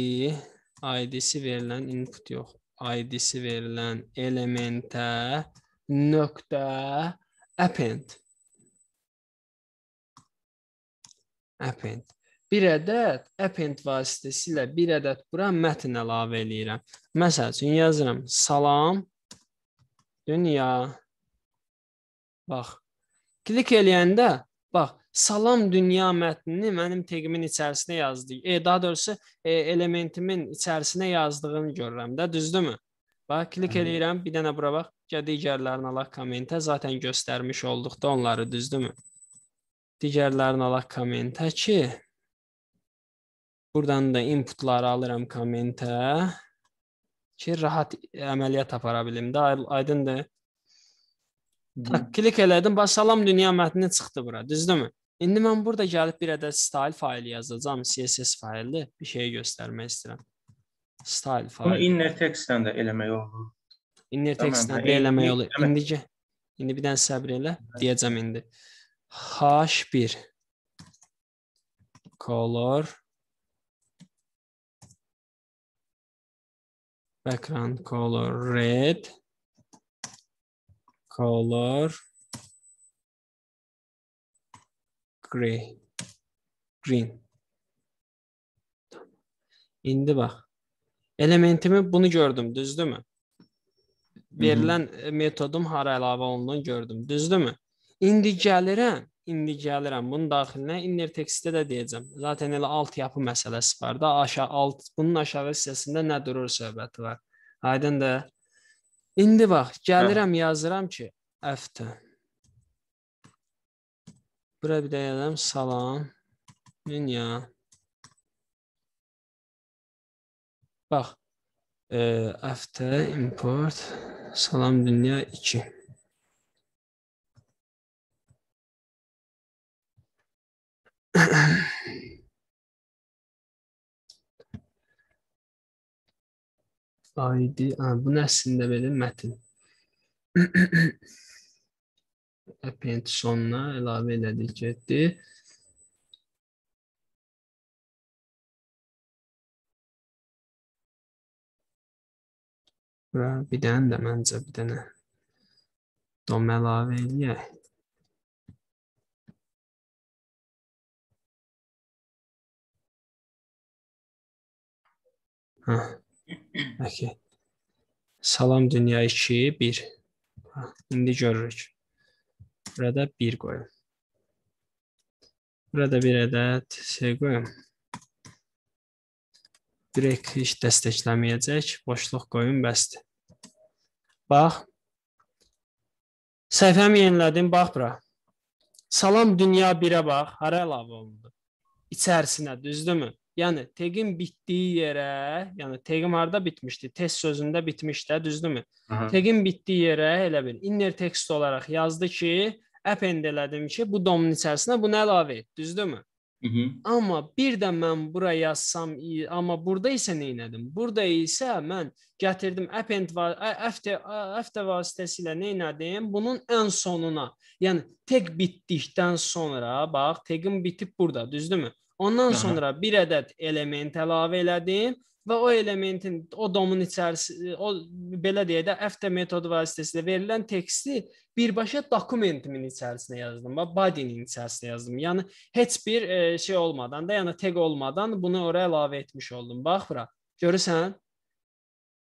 ID-si verilən input yox, ID-si verilən elementə nöqtə append append bir ədəd append vasitəsilə bir ədəd bura mətn əlavə eləyirəm. Məsəl üçün yazıram salam dünya. Bax. Klik eləyəndə bax salam dünya mətnini mənim teqimin içərisinə yazdı. E, daha doğrusu e, elementimin içərisinə yazdığını görürəm də, düzdürmü? Bax klik eləyirəm, bir dənə bura bax. Gəl digərlərini alaq kommentə. Zaten göstərmiş olduq da onları, düzdürmü? Digərlərini alaq kommentə ki, Buradan da inputları alıram kommentə ki, rahat əməliyyat apara bilim də. Aydındır? Tak, hə. klik elədim, bax salam dünya mətni çıxdı bura, düzdürmü? İndi mən burada gəlib bir ədəd style faylı yazacağam, CSS faylı bir şey göstərmək istəyirəm. Style faylı. Bunu inner textdən də eləmək olur. İnner textdən hə, də eləmək olur. İndicə indi bir dənə səbr elə, hə. deyəcəm indi. H1 color background color red color gray green İndi bax. Elementimi bunu gördüm, düzdürmü? Verilən metodum hara əlavə olunduğunu gördüm, düzdürmü? İndi gəlirəm hə indi gəlirəm bunun daxilinə innertekstdə də deyəcəm. Zaten elə alt yapı məsələsi var da, aşağı alt bunun aşağı hissəsində nə durur söhbəti var. Aydındır? İndi bax, gəlirəm hə. yazıram ki, əftə. Bura bir də yazım salam. Dünya. Bax, ə, e, əftə import salam dünya 2. ID, hə, bu nəslində belə mətin. append sonuna əlavə elədik, getdi. Bura bir dənə də məncə bir dənə dom əlavə eləyək. Hə. Okay. Salam dünya 2, 1. İndi görürük. Burada 1 qoyun. Burada bir ədəd şey qoyun. Direkt heç dəstəkləməyəcək. Boşluq qoyun, bəsdir. Bax. Səhifəmi yenilədim, bax bura. Salam dünya 1-ə bax. Hara əlavə olundu? İçərisinə, düzdürmü? Yəni Tegin bitdiyi yerə, yəni Tegin harda bitmişdi? Test sözündə bitmişdi, düzdürmü? Tegin bitdiyi yerə elə bir inner text olaraq yazdı ki, append elədim ki, bu domun içərisinə bunu əlavə et, düzdürmü? Hı-hı. Amma bir də mən bura yazsam, amma burada isə nə edim? Burada isə mən gətirdim append FT FT vasitəsilə nə edim? Bunun ən sonuna, yəni tag bitdikdən sonra, bax, tagim bitib burada, düzdürmü? Ondan Aha. sonra bir ədəd element əlavə elədim və o elementin o domun içərisi o belə deyə də əftə metodu vasitəsilə verilən teksti birbaşa dokumentimin içərisinə yazdım və body'nin içərisinə yazdım. Yəni heç bir e, şey olmadan da, yəni tag olmadan bunu ora əlavə etmiş oldum. Bax bura. Görürsən?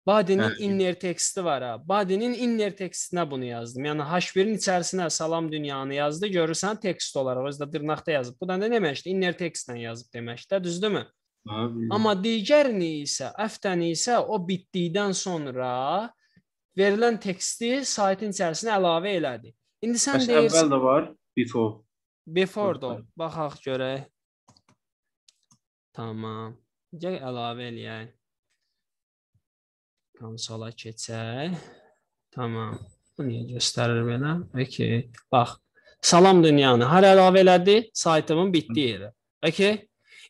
Body'nin evet. inner text'i var ha. Body'nin inner text'inə bunu yazdım. Yəni H1-in içərisinə salam dünyanı yazdı. Görürsən tekst olaraq özdə dırnaqda yazıb. Bu da nə deməkdir? Inner textlə yazıb deməkdir, düzdürmü? Abi. Amma digərini isə, əftəni isə o bitdikdən sonra verilən teksti saytın içərisinə əlavə elədi. İndi sən Bəs deyirsən, əvvəl də var, before. Before da. Baxaq görək. Tamam. Gəl əlavə eləyək konsola keçək. Tamam. Bu niyə göstərir belə? Okey. Bax. Salam dünyanı. Hara əlavə elədi? Saytımın bitdi yeri. Okey.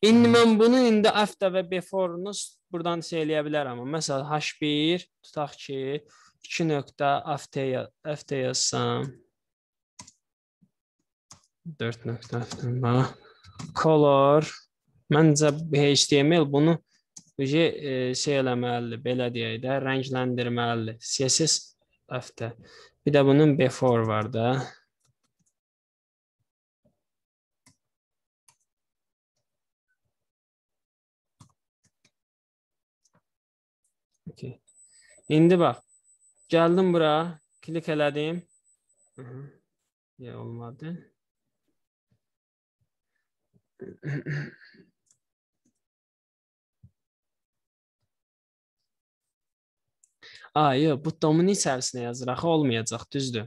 İndi mən bunu indi after və beforenu burdan şey eləyə bilərəm. Məsələn h1 tutaq ki 2 nöqtə after after yazsam 4 nöqtə after. Color məncə HTML bunu Bizi e, şey eləməlidir, belə deyək də, rəngləndirməlidir. CSS əftə. Bir də bunun before var da. Okay. İndi bax, gəldim bura, klik elədim. Hı -hı. Ya olmadı. A, yox, bu domun içərisinə yazır, axı olmayacaq, düzdür.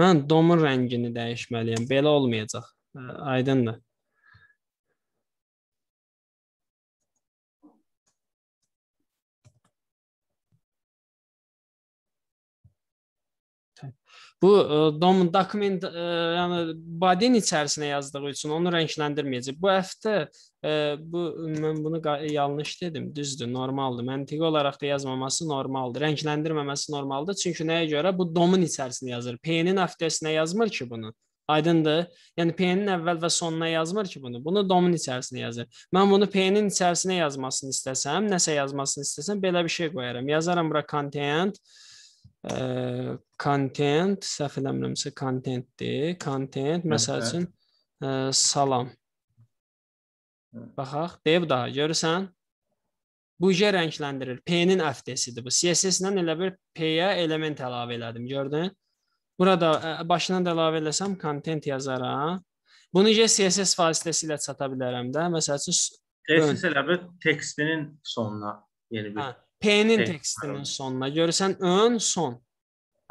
Mən domun rəngini dəyişməliyəm, belə olmayacaq. Aydındır. Bu e, dom dokument e, yəni bodynin içərisinə yazdığı üçün onu rəngləndirməyəcək. Bu həftə e, bu mən bunu yanlış dedim. Düzdür, normaldır. Məntiqi olaraq da yazmaması normaldır. Rəngləndirməməsi normaldır. Çünki nəyə görə bu domun içərisinə yazır. P-nin həftəsinə yazmır ki bunu. Aydındır? Yəni P-nin əvvəl və sonuna yazmır ki bunu. Bunu domun içərisinə yazır. Mən bunu P-nin içərisinə yazmasını istəsəm, nəsə yazmasını istəsəm belə bir şey qoyaram. Yazaram bura content content, səhv eləmirəmsə contentdir. Content məsəl üçün ə, salam. Baxaq, deyib daha görürsən? Bu J rəngləndirir. P-nin əftəsidir bu. CSS-dən elə bir P-yə element əlavə elədim, gördün? Burada ə, başına da əlavə eləsəm content yazaram. Bunu J CSS vasitəsilə çata bilərəm də. Məsəl üçün CSS elə bir tekstinin sonuna yeni bir. Hə. P-nin tekstinin sonuna. Görürsən ön, son.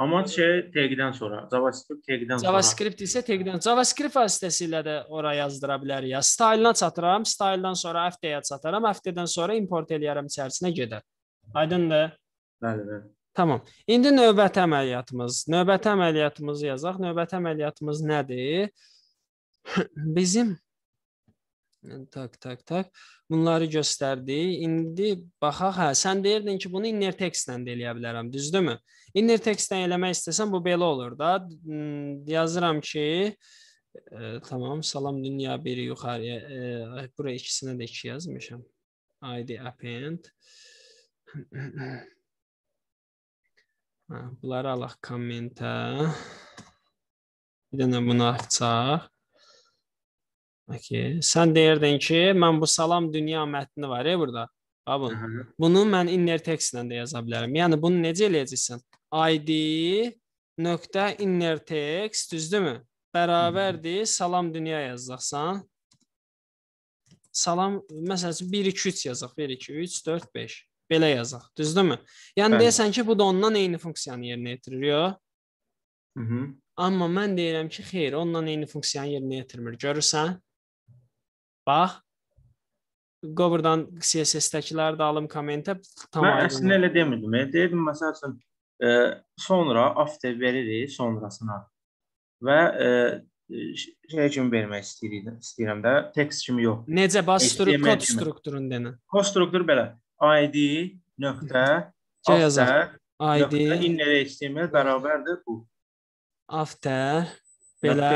Amma şey tag-dən sonra, JavaScript tag-dən sonra. JavaScript isə tag-dən. JavaScript vasitəsilə də ora yazdıra bilərik. Ya style'ına çatıram, style'dan sonra FT-yə çataram, FT-dən sonra import eləyərəm içərisinə gedər. Aydındır? Bəli, bəli. Tamam. İndi növbəti əməliyyatımız. Növbəti əməliyyatımızı yazaq. Növbəti əməliyyatımız nədir? Bizim Tak, tak, tak. Bunları göstərdi. İndi baxaq, hə, sən deyirdin ki, bunu inner textlə də eləyə bilərəm, düzdürmü? Inner textlə eləmək istəsən bu belə olur da. Hmm, yazıram ki, e, tamam, salam dünya biri yuxarıya. E, bura ikisinə də 2 iki yazmışam. ID append. Hə, bunları alaq kommentə. Bir dənə bunu açaq. Okay. Sən deyirdin ki, mən bu salam dünya mətni var e burada. Qabın. Bunu mən inner text-lə də yaza bilərəm. Yəni bunu necə eləyəcəksən? id nöqtə inner text, düzdürmü? Bərabərdir salam dünya yazacaqsan. Salam məsəl üçün 1 2 3 yazaq. 1 2 3 4 5 belə yazaq. Düzdürmü? Yəni Bəli. deyəsən ki, bu da ondan eyni funksiyanı yerinə yetirir, yo? Mhm. Amma mən deyirəm ki, xeyr, ondan eyni funksiyanı yerinə yetirmir. Görürsən? Bax, Goverdan CSS-dəkiləri də alım kommentə tam Mən əslində elə demirdim. E, Deyirdim məsəl üçün e, sonra after veririk sonrasına və e, şey kimi vermək istəyirəm, istəyirəm də text kimi yox. Necə baş stru kod strukturunu denə. Kod strukturu belə id nöqtə şey yazaq. id inner html bərabərdir bu. After belə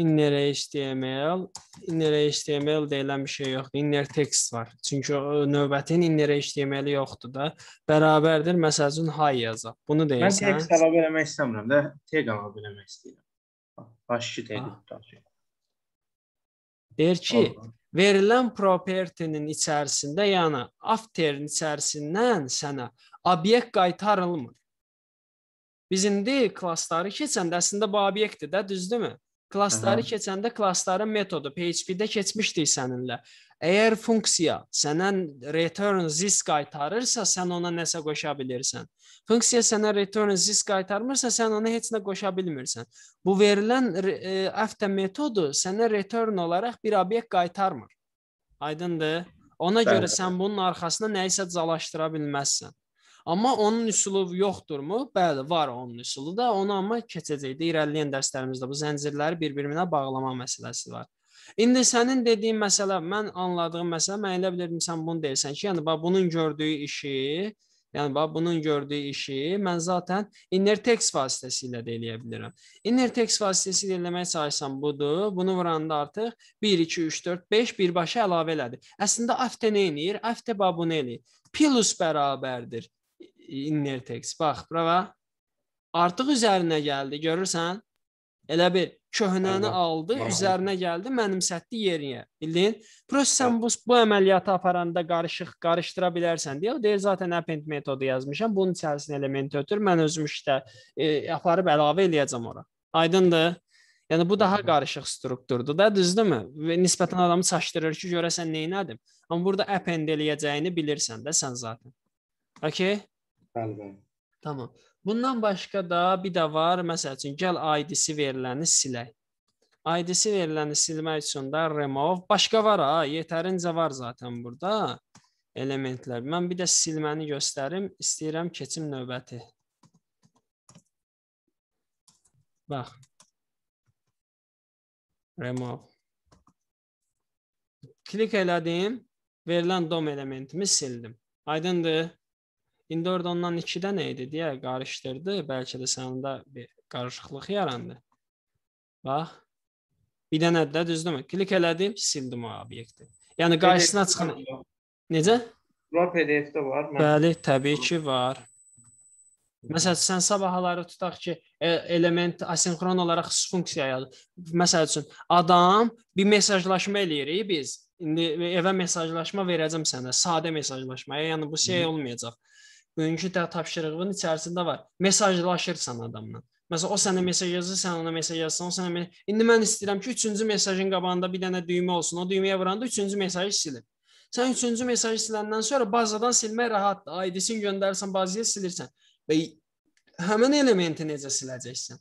inner HTML, inner HTML deyilən bir şey yoxdur. Inner text var. Çünki o növbətin inner HTML-i yoxdur da. Bərabərdir, məsəl üçün hi yazaq. Bunu deyirsən. Mən text əlavə eləmək istəmirəm də, tag əlavə eləmək istəyirəm. Baş iki tag tutaq. Deyir ki, Allah. verilən propertinin içərisində, yəni afterin içərisindən sənə obyekt qaytarılmır. Biz indi klassları keçəndə əslində bu obyektdir də, düzdürmü? Klassları Aha. keçəndə klassların metodu PHP-də keçmişdik səninlə. Əgər funksiya sənə return zisk qaytarırsa, sən ona nəsə qoşa bilirsən. Funksiya sənə return zisk qaytarmırsa, sən ona heç nə qoşa bilmirsən. Bu verilən after e, metodu sənə return olaraq bir obyekt qaytarmır. Aydındır? Ona Bəli. görə sən bunun arxasına nə isə calaşdıra bilməzsən. Amma onun üsulubu yoxdurmu? Bəli, var onun üsulu da, onu amma keçəcəkdə irəliləyən dərslərimizdə bu zəncirləri bir-birinə bağlama məsələsi var. İndi sənin dediyin məsələ, mən anladığım məsələ, mən elə bilirdim sən bunu deyirsən ki, yəni bax bunun gördüyü işi, yəni bax bunun gördüyü işi mən zaten inner text vasitəsilə də eləyə bilərəm. Inner text vasitəsilə eləməyə çalışsam budur. Bunu vuranda artıq 1 2 3 4 5 birbaşa əlavə elədi. Əslində afte nə eləyir? Afte bax bunu eləyir. Plus bərabərdir innertex. Bax, bura bax. Artıq üzərinə gəldi, görürsən? Elə bir köhnəni aldı, Allah. üzərinə gəldi, mənimsətdi yerinə. Bildin? Prosta sən hə. bu, bu əməliyyatı aparanda qarışıq qarışdıra bilərsən deyə o deyir zaten append metodu yazmışam. Bunun içərisinə element ötür, mən özüm işdə e, aparıb əlavə eləyəcəm ora. Aydındır? Yəni bu daha qarışıq strukturdur da, düzdürmü? Və nisbətən adamı çaşdırır ki, görəsən nə edim. Amma burada append eləyəcəyini bilirsən də sən zaten. Okay? Bəli, bəli. Tamam. Bundan başqa da bir də var, məsəl üçün gəl ID-si veriləni silək. ID-si veriləni silmək üçün də remove başqa var ha, yetərincə var zaten burada elementlər. Mən bir də silməni göstərim, istəyirəm keçim növbəti. Bax. Remove. Klik elədim, verilən dom elementimi sildim. Aydındır? İndi orada ondan 2 dənə idi deyə qarışdırdı. Bəlkə də səndə bir qarışıqlıq yarandı. Bax. Bir dənə də düzdürmü? Klik elədim, sildim o obyekti. Yəni qarşısına çıxın. Necə? Bunlar PDF-də var. Mən... Bəli, təbii ki, var. Məsələn, sən sabahları tutaq ki, e, element asinxron olaraq funksiya yazır. Məsəl üçün, adam bir mesajlaşma eləyirik biz. İndi evə mesajlaşma verəcəm sənə, sadə mesajlaşma. Yəni bu şey olmayacaq bugünkü tapşırığın içərisində var. Mesajlaşırsan adamla. Məsələn, o sənə mesaj yazır, sən ona mesaj yazsan, o sənə me indi mən istəyirəm ki, 3-cü mesajın qabağında bir dənə düymə olsun. O düyməyə vuranda 3-cü mesajı silir. Sən 3-cü mesajı siləndən sonra bazadan silmək rahatdır. Aidisin göndərirsən, bazaya silirsən və həmin elementi necə siləcəksən?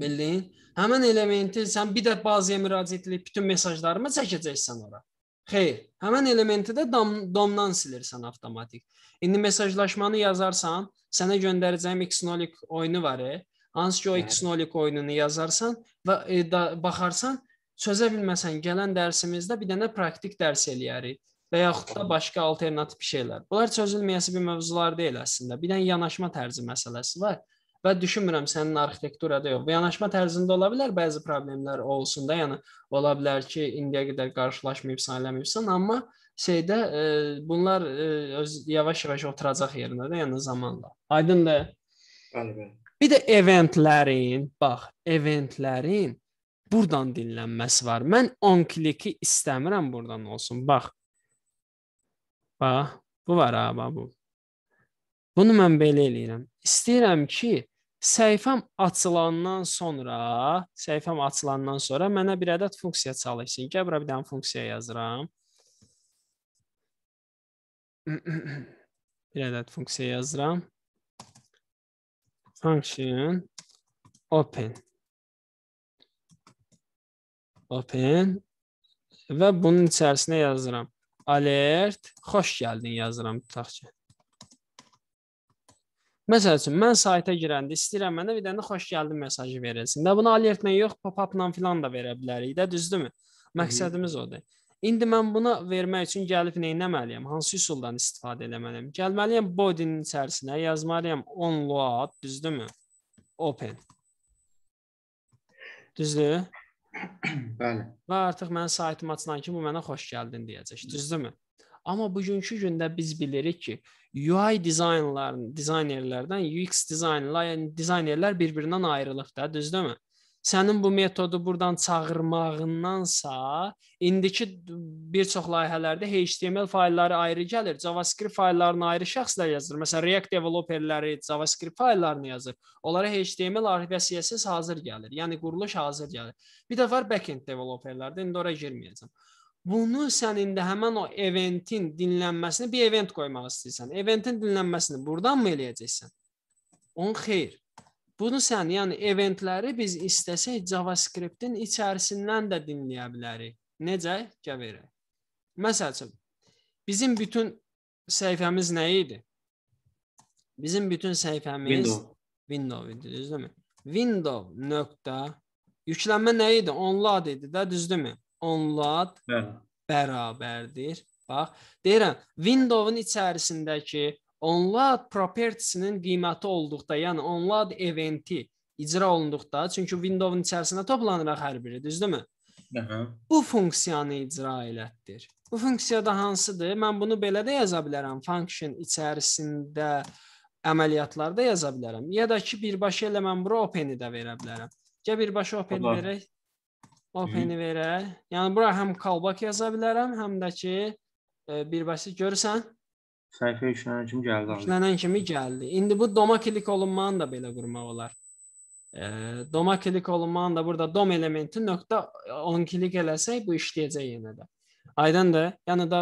Bildin? Həmin elementi sən bir də bazaya müraciət edib bütün mesajlarımı çəkəcəksən ora. Xeyr, həmin elementi də dom domdan silirsən avtomatik. İndi mesajlaşmanı yazarsan, sənə göndərəcəyim X0 oyunu var, e. hansı ki o X0 oyununu yazarsan və e, da, baxarsan, çözə bilməsən gələn dərsimizdə bir dənə praktik dərs eləyərik və yaxud da başqa alternativ şeylər. Bunlar çözülməyəsi bir mövzular deyil əslində. Bir dənə yanaşma tərzi məsələsi var və düşünmürəm sənin arxitekturada yox. Yanaşma tərzində ola bilər bəzi problemlər olsun da, yəni ola bilər ki, indiyə qədər qarşılaşmayıbsan, eləməyibsən, amma şeydə e, bunlar e, öz yavaş-yavaş oturacaq yerində də, yəni zamanla. Aydındır? Bəli, bəli. Bir də eventlərin, bax, eventlərin burdan dinlənməsi var. Mən 10 kliki istəmirəm burdan olsun. Bax. Bax, bu var ha, bax bu. Bunu mən belə eləyirəm. İstəyirəm ki, səhifəm açılandan sonra, səhifəm açılandan sonra mənə bir ədəd funksiya çalışsın. Gəl bura bir dənə funksiya yazıram. bir ədəd funksiya yazıram. Function open. Open və bunun içərisinə yazıram. Alert, xoş gəldin yazıram tutaq ki. Məsəl üçün mən sayta girəndə istəyirəm mənə bir dənə xoş gəldin mesajı verilsin. Də bunu alertlə yox, pop-upla filan da verə bilərik də, düzdürmü? Məqsədimiz odur. İndi mən buna vermək üçün gəlib nə etməliyəm? Hansı üsuldan istifadə etməliyəm? Gəlməliyəm bodynin içərisinə, yazmalıyam on load, düzdürmü? Open. Düzdür? Bəli. Və artıq mənim saytım açılan kimi bu mənə xoş gəldin deyəcək, düzdürmü? Amma bugünkü gündə biz bilirik ki, UI dizaynların, dizaynerlərdən UX dizaynerlər yəni bir-birindən ayrılıb da, düzdürmü? Sənin bu metodu burdan çağırmağındansa, indiki bir çox layihələrdə HTML faylları ayrı gəlir, JavaScript fayllarını ayrı şəxslər yazır. Məsələn, React developerləri JavaScript fayllarını yazır. Onlara HTML və CSS hazır gəlir. Yəni quruluş hazır gəlir. Bir də var backend developerlərdə, indi ora girməyəcəm bunu sən indi həmin o eventin dinlənməsini bir event qoymaq istəyirsən. Eventin dinlənməsini burdanmı eləyəcəksən? On xeyr. Bunu sən, yəni eventləri biz istəsək JavaScript-in içərisindən də dinləyə bilərik. Necə? Gəvərək. Məsələn, bizim bütün səhifəmiz nə idi? Bizim bütün səhifəmiz Windows, Windows idi, düzdürmü? Windows nöqtə yüklənmə nə idi? Onload idi də, düzdürmü? onlar Hə. bərabərdir. Bax, deyirəm, Windows-un içərisindəki onlad propertisinin qiyməti olduqda, yəni onlad eventi icra olunduqda, çünki Windows-un içərisində toplanaraq hər biri, düzdürmü? Hə. Bu funksiyanı icra elətdir. Bu funksiyada hansıdır? Mən bunu belə də yaza bilərəm. Function içərisində əməliyyatlarda yaza bilərəm. Ya da ki, birbaşa elə mən bura open-i də verə bilərəm. Gəl birbaşa open Olar. verək. Openi verək. Yəni bura həm callback yaza bilərəm, həm də ki e, birbaşa görürsən səhifə yüklənən kimi gəldi. Yüklənən kimi gəldi. İndi bu doma klik olunmanı da belə qurmaq olar. E, doma klik olunmanı da burada dom elementi nöqtə 10 klik eləsək bu işləyəcək yenə də. Aydındır? Yəni da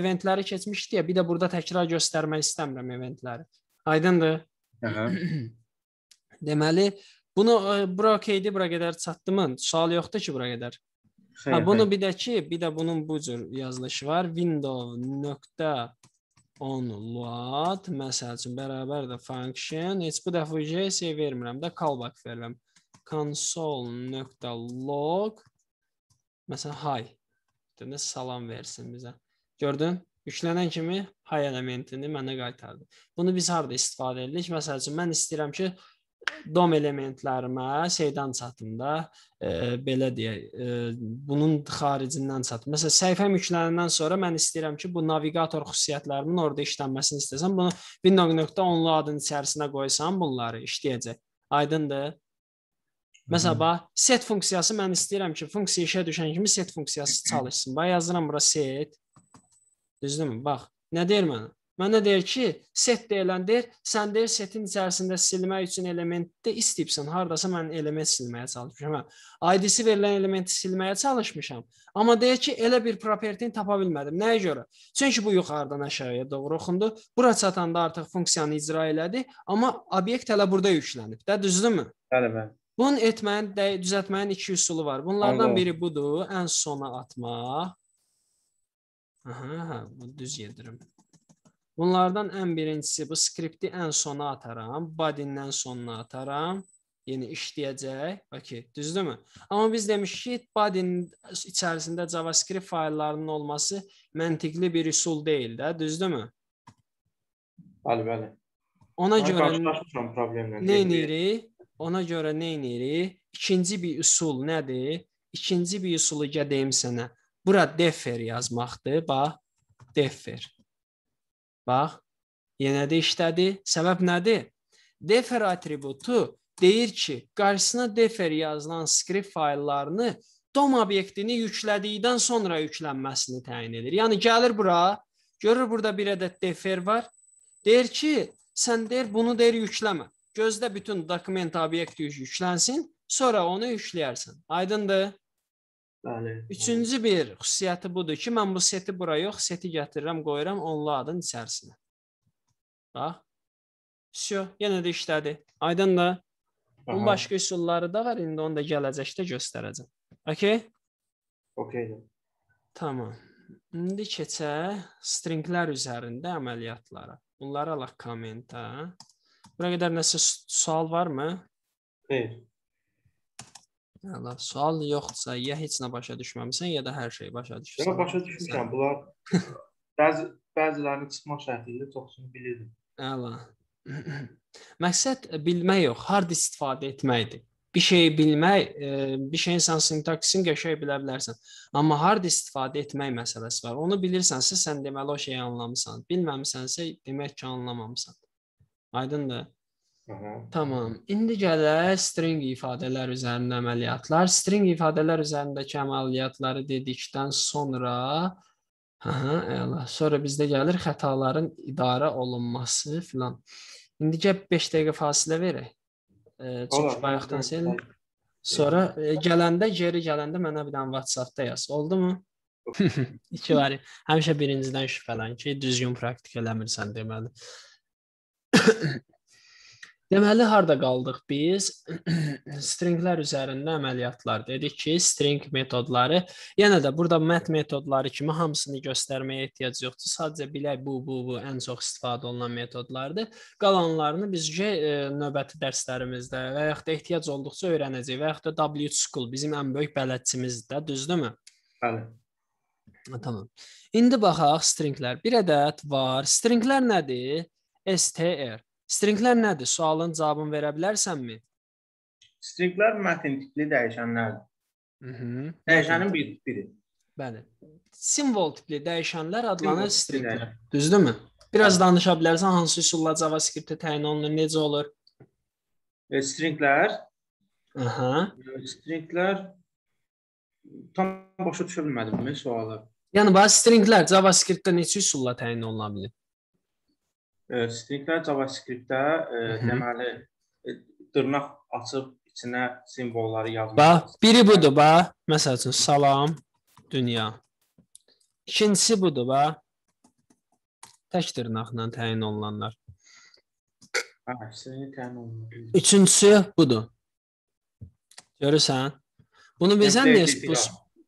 eventləri keçmişdi ya, bir də burada təkrar göstərmək istəmirəm eventləri. Aydındır? Hə. Deməli, Bunu e, bura okeydir, bura qədər çatdımın? Sual yoxdur ki, bura qədər. Xeyr, ha, bunu xeyr. bir də ki, bir də bunun bu cür yazılışı var. window.on load məsəl üçün bərabər də function. Heç bu dəfə JSA vermirəm də callback verirəm. console.log məsələn hi deyəndə salam versin bizə. Gördün? yüklənən kimi hay elementini mənə qaytardı. Bunu biz harda istifadə edirik? Məsəl üçün mən istəyirəm ki, DOM elementlərimə şeydən çatında e, belə deyək, e, bunun xaricindən çatır. Məsələn, səhifəm yüklənəndən sonra mən istəyirəm ki, bu navigator xüsusiyyətlərimin orada işlənməsini istəsəm, bunu 1.onlu adının içərisinə qoysam, bunları işləyəcək. Aydındır? Məsələn, bax, set funksiyası mən istəyirəm ki, funksiya işə düşən kimi set funksiyası çalışsın. Bax, yazıram bura set. Düzdürmü? Bax, nə deyir mənə? Mənə deyir ki, set deyilən deyir, sən deyir setin içərisində silmək üçün elementi istəyibsən. Hardasa mən element silməyə çalışmışam. ID-si hə, verilən elementi silməyə çalışmışam. Amma deyək ki, elə bir propertini tapa bilmədim. Nəyə görə? Çünki bu yuxarıdan aşağıya doğru oxundu. Bura çatanda artıq funksiyanı icra elədi, amma obyekt hələ burada yüklənib. Də düzdürmü? Bəli, bəli. Bunu etməyin, düzəltməyin iki üsulu var. Bunlardan Anladım. biri budur, ən sona atmaq. Aha, hə, bu düz yedirim. Bunlardan ən birincisi bu skripti ən sona ataram, body-dən sonuna ataram. Yəni işləyəcək. Okay, düzdürmü? Amma biz demişik ki, body-nin içərisində JavaScript fayllarının olması məntiqli bir üsul deyil də, düzdürmü? Bəli, bəli. Ona Ay, görə qarşılaşmışam problemlə. Nə edirik? Ona görə nə edirik? İkinci bir üsul nədir? İkinci bir üsulu gəl deyim sənə. Bura defer yazmaqdır, bax, defer. Bax, yenə də işlədi. Səbəb nədir? Defer atributu deyir ki, qarşısına defer yazılan script fayllarını DOM obyektini yüklədikdən sonra yüklənməsini təyin edir. Yəni gəlir bura, görür burada bir ədəd defer var. Deyir ki, sən deyir bunu deyir yükləmə. Gözlə bütün dokument obyekti yüklənsin, sonra onu yükləyərsən. Aydındır? Bəli. Üçüncü bir xüsusiyyəti budur ki, mən bu seti bura yox, seti gətirirəm, qoyuram onların içərisinə. Bax. Şo, yenə də işlədi. Aydın da. Bunun başqa üsulları da var, indi onu da gələcəkdə göstərəcəm. Okay? Okay. Tamam. İndi keçə stringlər üzərində əməliyyatlara. Bunları alaq kommentə. Bura qədər nəsə sual varmı? Xeyr. Əla. Hə, sual yoxdursa, ya heç nə başa düşməmisən, ya da hər şey başa düşürsən. Yox, başa düşmüşəm. Bunlar bəzi bəzilərini çıxmaq şərti ilə çoxsunu bilirdim. Əla. Məqsəd bilmək yox, hard istifadə etməkdir. Bir şeyi bilmək, e, bir şeyin sən sintaksini qəşəng bilə bilərsən, amma hard istifadə etmək məsələsi var. Onu bilirsənsə, sən deməli o şeyi anlamısan. Bilməmisənsə, demək ki, anlamamısan. Aydındır? Tamam. İndi gələk string ifadələr üzərində əməliyyatlar. String ifadələr üzərindəki əməliyyatları dedikdən sonra hə, əla. Sonra bizdə gəlir xətaların idarə olunması filan. İndi gəl 5 dəqiqə fasilə verək. E, çünki bayaqdan sən sonra e, gələndə geri gələndə mənə bir dənə WhatsApp-da yaz. Oldumu? İki var. Həmişə birincidən şübhələn ki, düzgün praktika eləmirsən deməli. Deməli harda qaldıq biz? stringlər üzərində əməliyyatlar dedik ki, string metodları, yenə yəni də burada mat metodları kimi hamısını göstərməyə ehtiyac yoxdur. Sadəcə bilək bu, bu, bu ən çox istifadə olunan metodlardır. Qalanlarını biz e, növbəti dərslərimizdə və yaxud da ehtiyac olduqca öyrənəcəyik və yaxud da W School bizim ən böyük bələdçimizdir də, düzdürmü? Bəli. Tamam. İndi baxaq stringlər. Bir ədəd var. Stringlər nədir? STR. Stringlər nədir? Sualın cavabını verə bilərsənmi? Stringlər mətn tipli dəyişənlərdir. Mhm. Dəyişənin bir tipidir. Bəli. Simvol tipli dəyişənlər adlanır stringlər. Düzdürmü? Biraz danışa bilərsən hansı üsulla JavaScript-də təyin olunur, necə olur? E, stringlər. Aha. E, stringlər tam başa düşə bilmədim mən sualı. Yəni bax stringlər JavaScript-də neçə üsulla təyin oluna bilər? Stringlər JavaScript-də deməli dırnaq açıb içinə simvolları yazmaq. Bax, biri budur bax. Məsəl üçün salam dünya. İkincisi budur bax. Tək dırnaqla təyin olunanlar. Hə, səni təyin olunur. Üçüncüsü budur. Görürsən? Bunu bilirsən niyə bu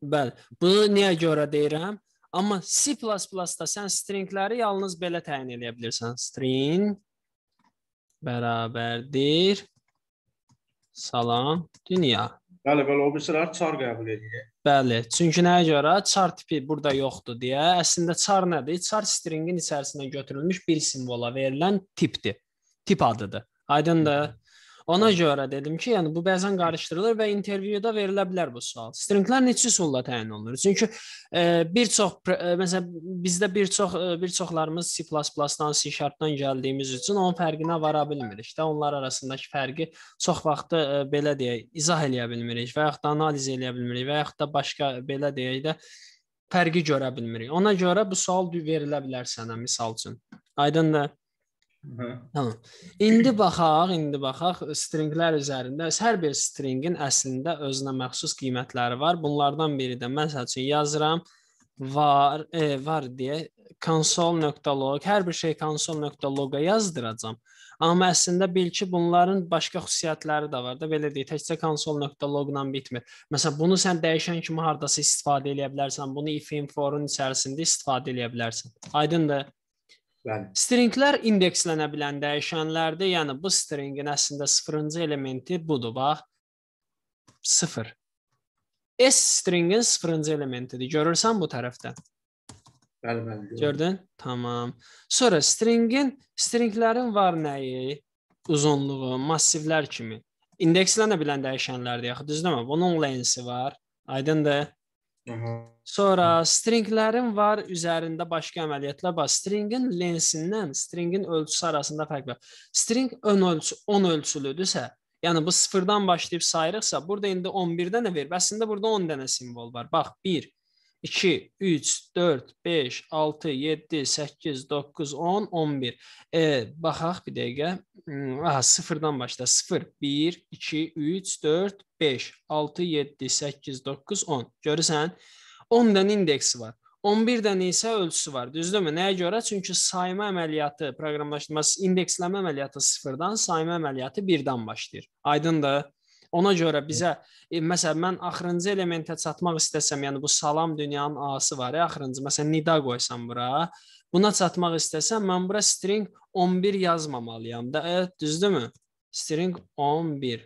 Bəli. Bunu niyə görə deyirəm? Amma C++-da sən stringləri yalnız belə təyin edə bilirsən. String bərabərdir salam dünya. Bəli, bəli, o birisilər çar qəbul edir. Bəli, çünki nəyə görə çar tipi burada yoxdur deyə. Əslində çar nədir? Çar stringin içərisindən götürülmüş bir simvola verilən tipdir. Tip adıdır. Aydındır? Ona görə dedim ki, yəni bu bəzən qarışdırılır və intervyuda verilə bilər bu sual. Stringlər neçə üsulla təyin olunur? Çünki e, bir çox e, məsələn bizdə bir çox e, bir çoxlarımız C++-dan, C#-dan gəldiyimiz üçün onun fərqinə vara bilmirik də. Onlar arasındakı fərqi çox vaxtı e, belə deyək, izah eləyə bilmirik və yaxud da analiz eləyə bilmirik və yaxud da başqa e, belə deyək də fərqi görə bilmirik. Ona görə bu sual verilə bilər sənə misal üçün. Aydındır? Hə. İndi baxaq, indi baxaq stringlər üzərində. Hər bir stringin əslində özünə məxsus qiymətləri var. Bunlardan biri də məsəl üçün yazıram var, e, var deyə console.log, hər bir şey console.log-a yazdıracağam. Amma əslində bil ki, bunların başqa xüsusiyyətləri də var da, belə deyək, təkcə console.log-la bitmir. Məsələn, bunu sən dəyişən kimi hardasa istifadə edə bilərsən, bunu if inforun içərisində istifadə edə bilərsən. Aydındır? Bəli. Stringlər indekslənə bilən dəyişənlərdir. Yəni bu stringin əslində 0-cı elementi budur, bax. 0. S stringin 0-cı elementidir. Görürsən bu tərəfdə? Bəli, bəli. Gördün? Tamam. Sonra stringin stringlərin var nəyi? Uzunluğu, massivlər kimi indekslənə bilən dəyişənlərdir. Yaxşı, düzdürmü? Bunun lensi var. Aydındır? Sonra stringlərin var üzərində başqa əməliyyatlar var. Stringin lensindən stringin ölçüsü arasında fərq var. String ön ölçü 10 ölçülüdürsə, yəni bu 0-dan başlayıb sayırıqsa, burada indi 11 dənə verib. Əslində burada 10 dənə simvol var. Bax 1 2, 3, 4, 5, 6, 7, 8, 9, 10, 11. E, baxaq bir dəqiqə. Hmm, aha, sıfırdan başla. 0, 1, 2, 3, 4, 5, 6, 7, 8, 9, 10. Görürsən, 10 dənə indeksi var. 11 dənə isə ölçüsü var. Düzdürmü? Nəyə görə? Çünki sayma əməliyyatı, proqramlaşdırma, indeksləmə əməliyyatı sıfırdan, sayma əməliyyatı birdən başlayır. Aydındır? Ona görə bizə e, məsələn mən axırıncı elementə çatmaq istəsəm, yəni bu salam dünyanın A-sı var, ya axırıncı məsələn nida qoysam bura, buna çatmaq istəsəm mən bura string 11 yazmamalıyam da, ə, e, düzdürmü? String 11.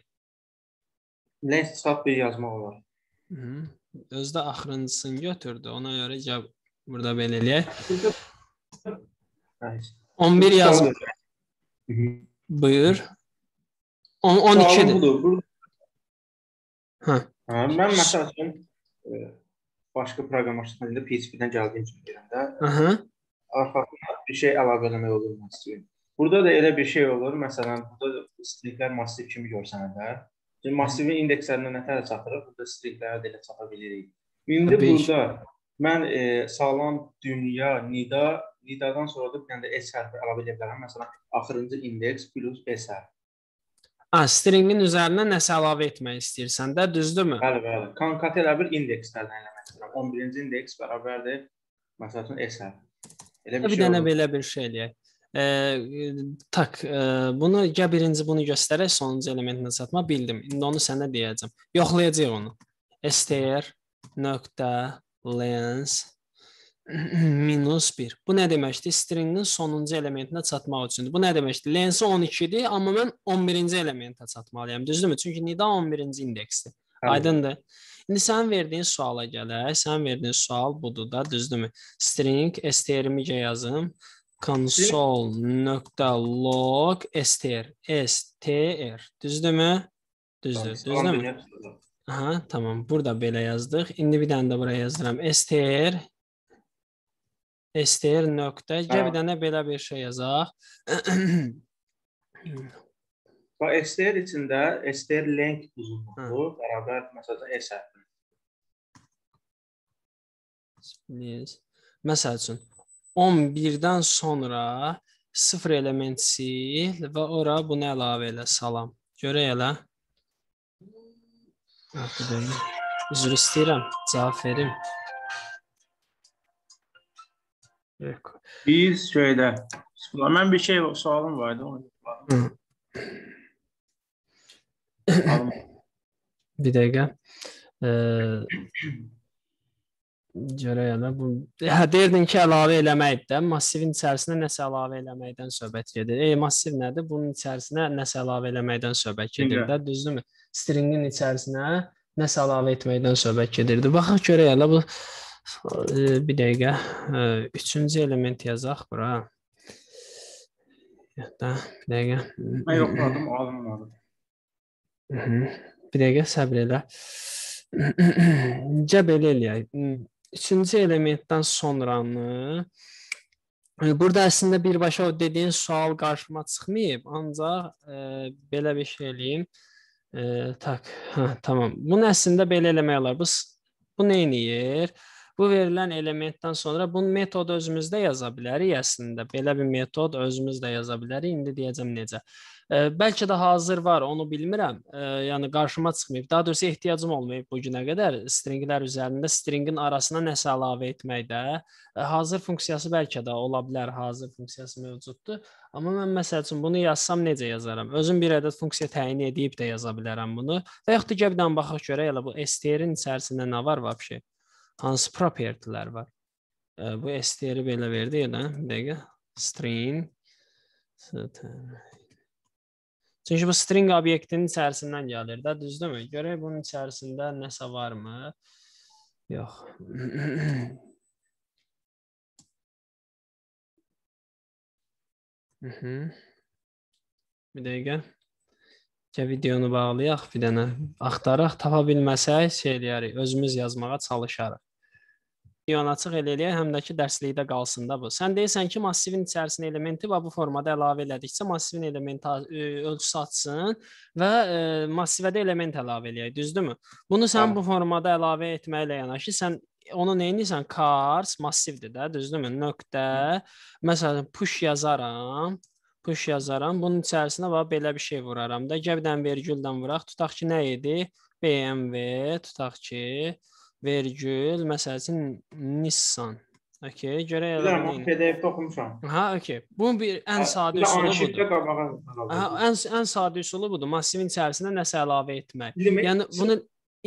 Nə çap bir yazmaq olar. Hı. Özdə axırıncısını götürdü. Ona görə cavab burada belə eləyək. 11 yazmır. Buyur. 12-dir. Hə. Hə, mən məsəl üçün e, başqa proqramlaşdırma dilində PHP-dən gəldiyim üçün deyəndə, aha, arxasına bir şey əlavə eləmək olur məsələn. Burada da elə bir şey olur, məsələn, burada stringlər massiv kimi görsənəndə, çünki massivin indekslərinə nə tərə çatırıq, burada stringləri də elə çata bilirik. İndi burada mən e, sağlam dünya, nida, nidadan sonra da bir dənə də S hərfi əlavə edə bilərəm. Məsələn, axırıncı indeks plus S hərfi. A, stringin üzərinə nəsə əlavə etmək istəyirsən də, düzdürmü? Bəli, bəli. Konkat elə bir indekslərdən eləmək istəyirəm. 11-ci indeks bərabərdir məsəl üçün S-ə. Elə bir, bir şey. Bir dənə olur. belə bir şey eləyək. E, tak, e, bunu ya birinci bunu göstərək, sonuncu elementinə çatma bildim. İndi onu sənə deyəcəm. Yoxlayacağıq onu. str.lens minus 1. Bu nə deməkdir? Stringin sonuncu elementinə çatmaq üçündür. Bu nə deməkdir? Lensi 12-dir, amma mən 11-ci elementə çatmalıyam, düzdürmü? Çünki nida 11-ci indeksdir. Aydındır? İndi sənin verdiyin suala gələk. Sənin verdiyin sual budur da, düzdürmü? String str-imicə yazım. console.log str str. Düzdürmü? Düzdür, düzdürmü? Aha, tamam. Burada belə yazdıq. İndi bir dənə də bura yazıram. str STR nöqtə. Gəl bir dənə belə bir şey yazaq. Və STR içində STR length uzunluğu bərabər məsələn S hərfi. Biz məsəl üçün 11-dən sonra 0 element sil və ora bunu əlavə elə salam. Görək elə. Hə, Üzr istəyirəm, cavab verim. Biz şeydə, mən bir şey sualım var idi. bir dəqiqə. Ee, görək elə bu hə deyirdin ki, əlavə eləməkdir də, massivin içərisinə nəsə əlavə eləməkdən söhbət gedir. E, massiv nədir? Bunun içərisinə nəsə əlavə eləməkdən söhbət gedir də, düzdürmü? Stringin içərisinə nəsə əlavə etməkdən söhbət gedirdi. Baxaq görək elə bu Bir dəqiqə. E, üçüncü element yazaq bura. Yadda, bir dəqiqə. Mən yoxladım, alınmadı. Bir dəqiqə səbr elə. Cəb elə eləyək. Üçüncü elementdən sonranı e, Burada əslində birbaşa o dediyin sual qarşıma çıxmayıb, ancaq e, belə bir şey eləyim. E, tak, hə, tamam. Bunu əslində belə eləmək olar. Bu bu nə edir? Bu verilən elementdən sonra bunun metodu özümüzdə yaza bilərik əslində. Belə bir metod özümüzdə yaza bilərik. İndi deyəcəm necə. E, bəlkə də hazır var, onu bilmirəm. E, yəni qarşıma çıxmayıb. Daha doğrusu ehtiyacım olmayıb bu günə qədər stringlər üzərində stringin arasına nəsə əlavə etməkdə. E, hazır funksiyası bəlkə də ola bilər, hazır funksiyası mövcuddur. Amma mən məsəl üçün bunu yazsam necə yazaram? Özüm bir ədəd funksiya təyin edib də yaza bilərəm bunu. Və yaxud da gəbdən baxaq görək elə bu STR-in içərisində nə var vəbşə hansı propertylər var? E, bu STR-i belə verdi elə, dəqiqə string Çünki bu string obyektinin içərisindən gəlir də, düzdürmü? Görək bunun içərisində nəsə varmı? Yox. Mhm. Bir er dəqiqə. Gə videonu bağlayaq, bir dənə er axtaraq, tapa bilməsək şey eləyərik, özümüz yazmağa çalışarıq diyanaçıq eləyək, həm də ki dərslikdə qalsın da bu. Sən deyirsən ki, massivin içərisinə elementi və bu formada əlavə elədikcə massivin elementi ölçüsü açsın və ə, e, massivə də element əlavə eləyək, düzdürmü? Bunu sən hə. bu formada əlavə etməklə yanaşı sən onu nə edirsən? Cars massivdir də, düzdürmü? Nöqtə, məsələn, push yazaram push yazaram. Bunun içərisinə bax belə bir şey vuraram da. Gəbdən vergüldən vuraq. Tutaq ki, nə idi? BMW, tutaq ki, vergül, məsəl üçün Nissan. Okay, görək elə. Bilirəm, onu PDF-də oxumuşam. Ha, okay. Bunun bir ən hə, sadə üsulu budur. Ha, ən ən sadə üsulu budur. Massivin içərisinə nəsə əlavə etmək. Yəni bunu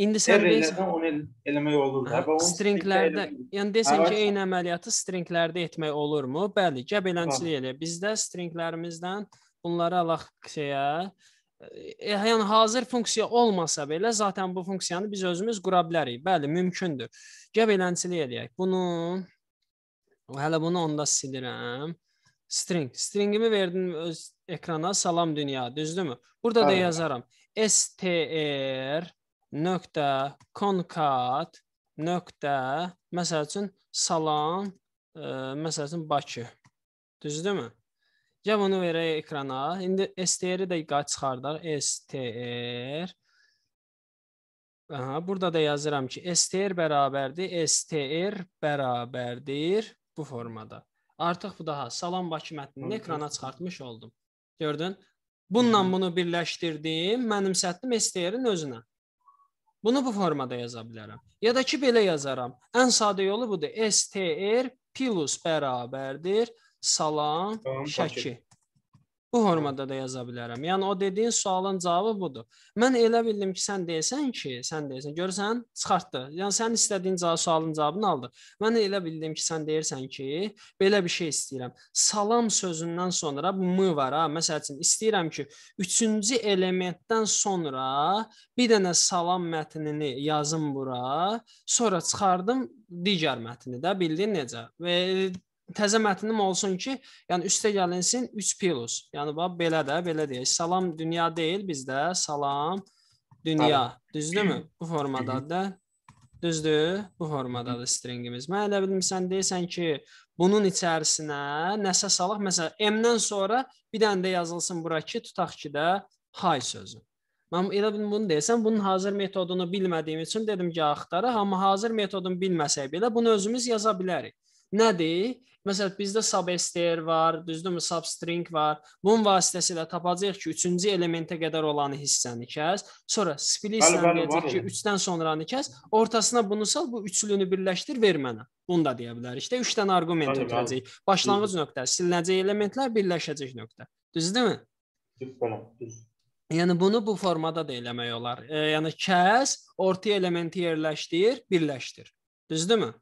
İndi sən deyirsən onu eləmək olur da. Hə, stringlərdə, yəni desən ki, eyni əməliyyatı stringlərdə etmək olurmu? Bəli, gəbelənçilik elə. Bizdə stringlərimizdən bunları alaq şeyə, E, e, yəni hazır funksiya olmasa belə zaten bu funksiyanı biz özümüz qura bilərik. Bəli, mümkündür. Gəl elənçilik eləyək. Bunu hələ bunu onda silirəm. String. Stringimi verdim öz ekrana salam dünya, düzdürmü? Burada Aynen. da yazaram str nöqtə konkat nöqtə məsəl üçün salam ə, e, məsəl üçün Bakı. Düzdürmü? Gəl bunu verək ekrana. İndi STR-i də qaç çıxardaq. STR. Aha, burada da yazıram ki, STR bərabərdir. STR bərabərdir bu formada. Artıq bu daha salam Bakı mətnini ekrana çıxartmış oldum. Gördün? Bununla bunu birləşdirdim, mənim səttim STR-in özünə. Bunu bu formada yaza bilərəm. Ya da ki, belə yazaram. Ən sadə yolu budur. STR plus bərabərdir salam, salam Şəki. Bu formada da yaza bilərəm. Yəni o dediyin sualın cavabı budur. Mən elə bildim ki, sən deyəsən ki, sən deyəsən, görürsən, çıxartdı. Yəni sənin istədiyin cavab sualın cavabını aldı. Mən elə bildim ki, sən deyirsən ki, belə bir şey istəyirəm. Salam sözündən sonra bu m var ha. Məsəl üçün istəyirəm ki, 3-cü elementdən sonra bir dənə salam mətnini yazım bura, sonra çıxardım digər mətni də, bildin necə? Və təzə mətnim olsun ki, yəni üstə gəlinsin 3 plus. Yəni bax belə də, belə deyək. Salam dünya deyil bizdə, salam dünya. Düzdürmü? Bu formadadır da. Düzdür? Bu formadadır stringimiz. Mən elə bilmirsən deyirsən ki, bunun içərisinə nəsə salaq, məsələn, M-dən sonra bir dənə də yazılsın bura ki, tutaq ki də hay sözü. Mən elə bilmirəm bunu desəm, bunun hazır metodunu bilmədiyim üçün dedim ki, axtaraq, amma hazır metodunu bilməsək belə bunu özümüz yaza bilərik. Nədir? Məsələn, bizdə subester var, düzdürmü? Substring var. Bunun vasitəsilə tapacağıq ki, 3-cü elementə qədər olanı hissəni kəs, sonra splitlə deyəcək ki, 3-dən sonranı kəs, ortasına bunu sal, bu üçlünü birləşdir, ver mənə. Bunu da deyə bilərik. İşte 3 dənə arqument ötürəcək. Başlanğıc nöqtəsi, silinəcək elementlər, birləşəcək nöqtə. Düzdürmü? Düz, tamam, düz. Yəni bunu bu formada da eləmək olar. E, yəni kəs, orta elementi yerləşdir, birləşdir. Düzdürmü?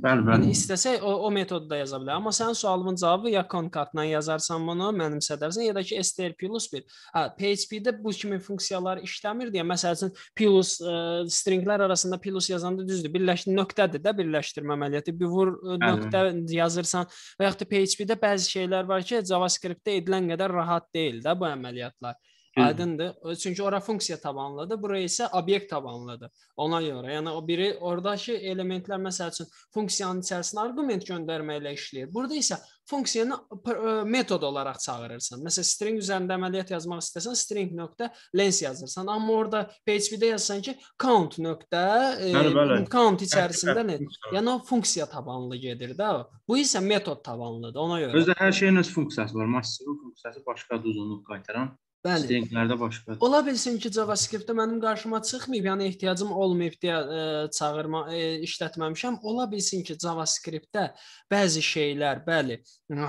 Bəli, bəli. İstəsək o, o metodda yaza bilər. Amma sənin sualının cavabı ya Concordla yazarsan bunu, mənimsədərsən, ya da ki STR plus 1. Hə, PHP-də bu kimi funksiyalar işləmir deyə. Məsəl üçün plus ə, e, stringlər arasında plus yazanda düzdür, birləş nöqtədir də birləşdirmə əməliyyatı. Bir vur e, ə, nöqtə yazırsan və yaxud da PHP-də bəzi şeylər var ki, JavaScript-də edilən qədər rahat deyil də bu əməliyyatlar. Aydındır. E, Çünki ora funksiya tabanlıdır, bura isə obyekt tabanlıdır. Ona görə, yəni o biri ordakı elementlər məsəl üçün funksiyanın içərisinə arqument göndərməklə işləyir. Burada isə funksiyanı e, metod olaraq çağırırsan. Məsələn, string üzərində əməliyyat yazmaq istəsən, string nöqtə lens yazırsan. Amma orada PHP-də yazsan ki, count nöqtə e, bəli, bəli. count içərisində nə? Yəni o funksiya tabanlı gedir də. Bu isə metod tabanlıdır ona görə. Özdə hər şeyin öz funksiyası var. Massiv funksiyası başqa uzunluq qaytaran Bəli. Stringlərdə başqa. Ola bilsin ki, JavaScript-də mənim qarşıma çıxmayıb, yəni ehtiyacım olmayıb deyə ə, e, çağırma ə, e, işlətməmişəm. Ola bilsin ki, JavaScript-də bəzi şeylər, bəli,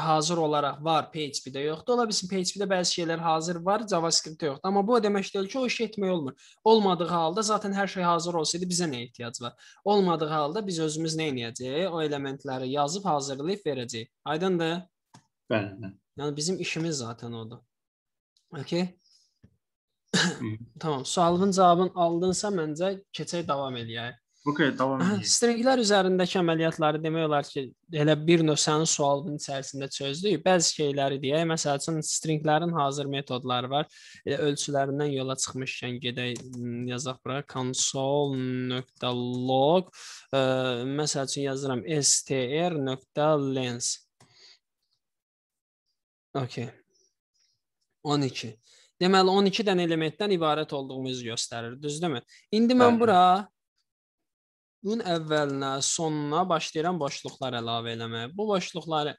hazır olaraq var, PHP-də yoxdur. Ola bilsin PHP-də bəzi şeylər hazır var, JavaScript-də yoxdur. Amma bu o demək deyil ki, o iş etmək olmur. Olmadığı halda zaten hər şey hazır olsaydı bizə nə ehtiyac var? Olmadığı halda biz özümüz nə edəcəyik? O elementləri yazıb hazırlayıb verəcəyik. Aydındır? Bəli, bəli. Yəni bizim işimiz zaten odur. Okey? tamam, sualın cavabını aldınsa məncə keçək davam eləyək. Okey, davam eləyək. Stringlər üzərindəki əməliyyatları demək olar ki, elə bir növ sənin sualının içərisində çözdük. Bəzi şeyləri deyək. Məsəl üçün stringlərin hazır metodları var. Elə ölçülərindən yola çıxmışkən gedək hmm, yazaq bura console.log. E, məsəl üçün yazıram str.lens. Okey. 12. Deməli 12 dənə elementdən ibarət olduğumuzu göstərir, düzdürmü? İndi mən Bəli. bura bunun əvvəlinə, sonuna başlayan boşluqlar əlavə eləməyə. Bu boşluqları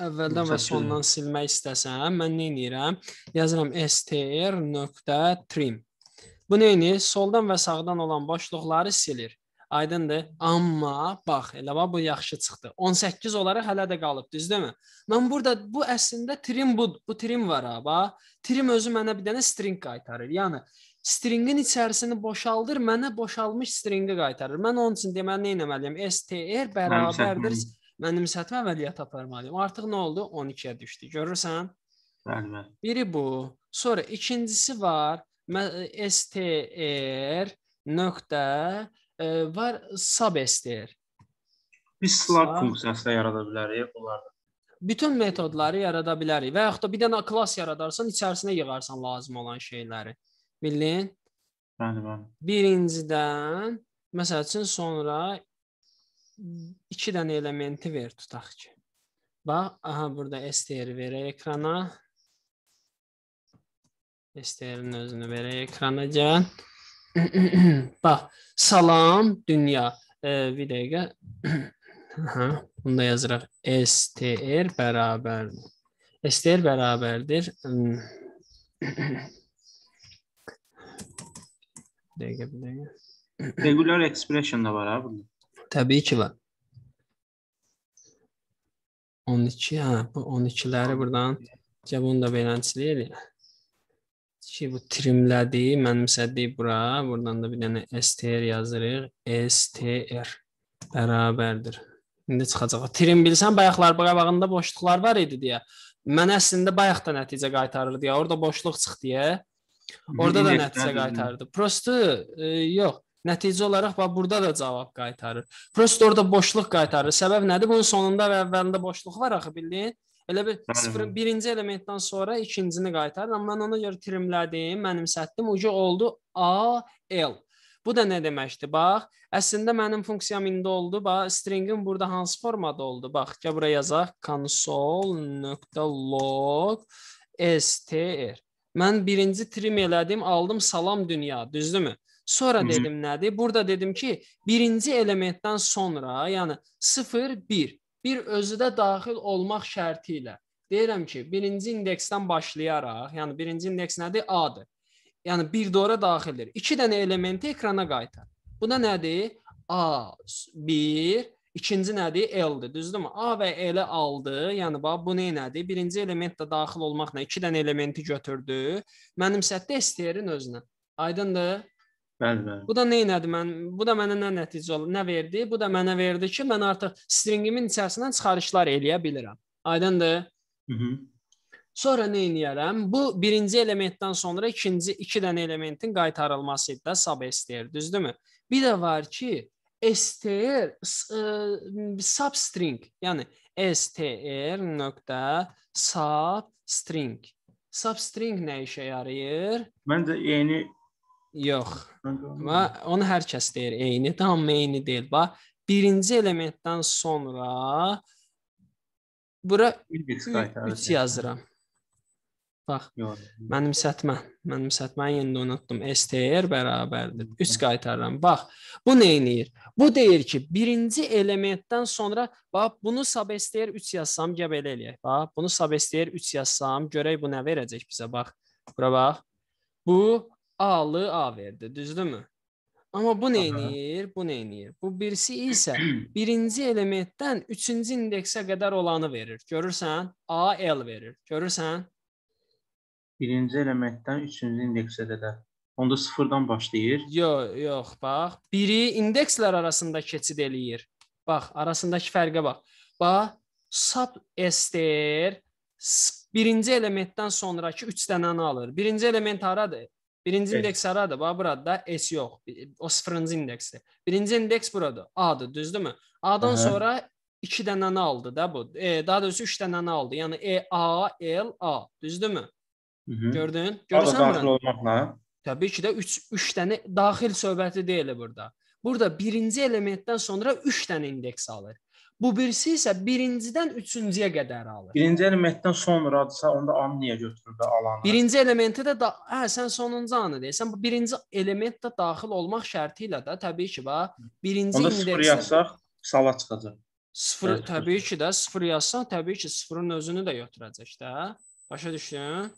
əvvəldən Çox və sondan iyi. silmək istəsəm, mən nə edirəm? Yazıram str.trim. Bu nə edir? Soldan və sağdan olan boşluqları silir. Aydındır? Amma bax, elə bax bu yaxşı çıxdı. 18 olaraq hələ də qalıb, düzdürmü? Mən burada bu əslində trim bu, bu trim var ha, bax. Trim özü mənə bir dənə string qaytarır. Yəni stringin içərisini boşaldır, mənə boşalmış stringi qaytarır. Mən onun üçün deməli nə etməliyəm? STR bərabərdir mənimsətmə əməliyyatı aparmalıyam. Artıq nə oldu? 12-yə düşdü. Görürsən? Bəli, bəli. Biri bu. Sonra ikincisi var. STR nöqtə var subester. Biz slav funksiyası da yarada bilərik onlardan. Bütün metodları yarada bilərik və yaxud da bir dənə klass yaradarsan, içərisinə yığarsan lazım olan şeyləri. Bildin? Bəli, bəli. Birincidən, məsəl üçün sonra 2 dənə elementi ver tutaq ki. Bax, aha burada STR verək ekrana. STR-in özünü verək ekrana gəl. Bax, salam dünya. E, bir dəqiqə. Hə, bunda yazırıq STR bərabər. STR bərabərdir. dəqiqə, bir dəqiqə. Regular expression da var ha bunda. Təbii ki var. 12 ha bu 12-ləri buradan cəb onu da belənciləyir ki, bu trimlədi, mənimsədi bura. Buradan da bir dənə STR yazırıq. STR bərabərdir. İndi çıxacaq. Trim bilsən, bayaqlar qabağında boşluqlar var idi deyə. Mən əslində bayaq da nəticə qaytarırdı ya. Orada boşluq çıxdı deyə. Orada da nəticə qaytardı. Prosto e, yox. Nəticə olaraq bax burada da cavab qaytarır. Prosto orada boşluq qaytarır. Səbəb nədir? Bunun sonunda və əvvəlində boşluq var axı bildin? Elə bir sıfırın birinci elementdən sonra ikincini qaytarıram. Mən ona görə trimlədim, mənimsətdim. Ucu oldu A L. Bu da nə deməkdir? Bax, əslində mənim funksiyam indi oldu. Bax, stringin burada hansı formada oldu? Bax, gəl bura yazaq console.log str. Mən birinci trim elədim, aldım salam dünya, düzdürmü? Sonra Hı -hı. dedim nədir? Burada dedim ki, birinci elementdən sonra, yəni 0 1 bir özü də daxil olmaq şərti ilə. Deyirəm ki, birinci indeksdən başlayaraq, yəni birinci indeks nədir? A-dır. Yəni bir dora daxildir. 2 dənə elementi ekrana qaytar. Bu da nədir? A 1, ikinci nədir? L-dir. Düzdürmü? A və L-i aldı. Yəni bax bu nə nədir? Birinci element də daxil olmaqla 2 dənə elementi götürdü. Mənim sətdə STR-in özünə. Aydındır? Bəli, bəli. Bu da nə elədi mən? Bu da mənə nə nəticə oldu? Nə verdi? Bu da mənə verdi ki, mən artıq stringimin içərisindən çıxarışlar eləyə bilirəm. Aydındır? Mhm. Sonra nə eləyərəm? Bu birinci elementdən sonra ikinci 2 iki dənə elementin qaytarılması idi də substr, düzdürmü? Bir də var ki, str e, substring, yəni str nöqtə substring. Substring nə işə yarayır? Məncə eyni Yox. Amma onu hər kəs deyir, eyni, tam eyni deyil. Bax, birinci elementdən sonra bura 3 yazıram. Bax. Mənim sətmə, mənim sətməni indi unutdum. STR bərabərdir. 3 qaytarıram. Bax, bu nə eləyir? Bu deyir ki, birinci elementdən sonra bax bunu sub STR 3 yazsam gəl belə eləyək. Bax, bunu sub STR 3 yazsam görək bu nə verəcək bizə. Bax. Bura bax. Bu A-lı A verdi, düzdürmü? Amma bu nə eləyir? Bu nə eləyir? Bu birisi isə birinci elementdən üçüncü indeksə qədər olanı verir. Görürsən? A L verir. Görürsən? Birinci elementdən üçüncü indeksə qədər. Onda sıfırdan başlayır. Yox, yox, bax. Biri indekslər arasında keçid eləyir. Bax, arasındakı fərqə bax. Bax, sub ester birinci elementdən sonrakı 3 dənəni alır. Birinci element haradır? Birinci evet. indeks haradır? Bax burada S yox. O sıfırıncı indeksdir. Birinci indeks buradır. A-dır, düzdürmü? A-dan Aha. sonra 2 dənəni aldı da bu. E, daha doğrusu 3 dənəni aldı. Yəni E A L A, düzdürmü? Gördün? Görürsən daxil olmaqla. Təbii ki də 3 3 dənə daxil söhbəti deyil burada. Burada birinci elementdən sonra 3 dənə indeks alır. Bu birisi isə birincidən üçüncüyə qədər alır. Birinci elementdən sonradırsa, onda anı niyə götürür və alanı? Birinci elementi də, hə, sən sonuncu anı deyirsən. Bu birinci element də daxil olmaq şərti ilə də təbii ki, va, birinci onda indeksin... sıfır yazsaq, sala çıxacaq. Sıfır, evet, təbii ki də, sıfır yazsan, təbii ki, sıfırın özünü də götürəcək də. Başa düşdün?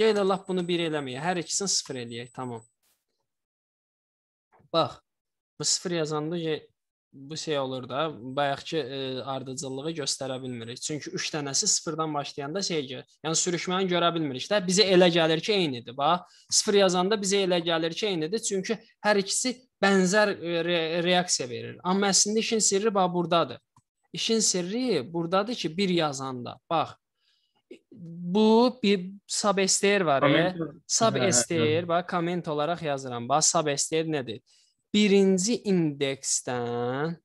Gəl Allah bunu bir eləməyə, hər ikisini sıfır eləyək, tamam. Bax, bu sıfır yazanda bu şey olur da, bayaqki e, ardıcıllığı göstərə bilmirik. Çünki 3 dənəsi 0-dan başlayanda şey, yəni sürüşməni görə bilmirik də. Bizə elə gəlir ki, eynidir. Bax, 0 yazanda bizə elə gəlir ki, eynidir. Çünki hər ikisi bənzər e, re reaksiya verir. Amma əslində işin sirri bax burdadır. İşin sirri burdadır ki, bir yazanda. Bax, bu bir sub STR var. E? Sub STR hə, hə. bax komment olaraq yazıram. Bax sub STR nədir? birinci indeksdən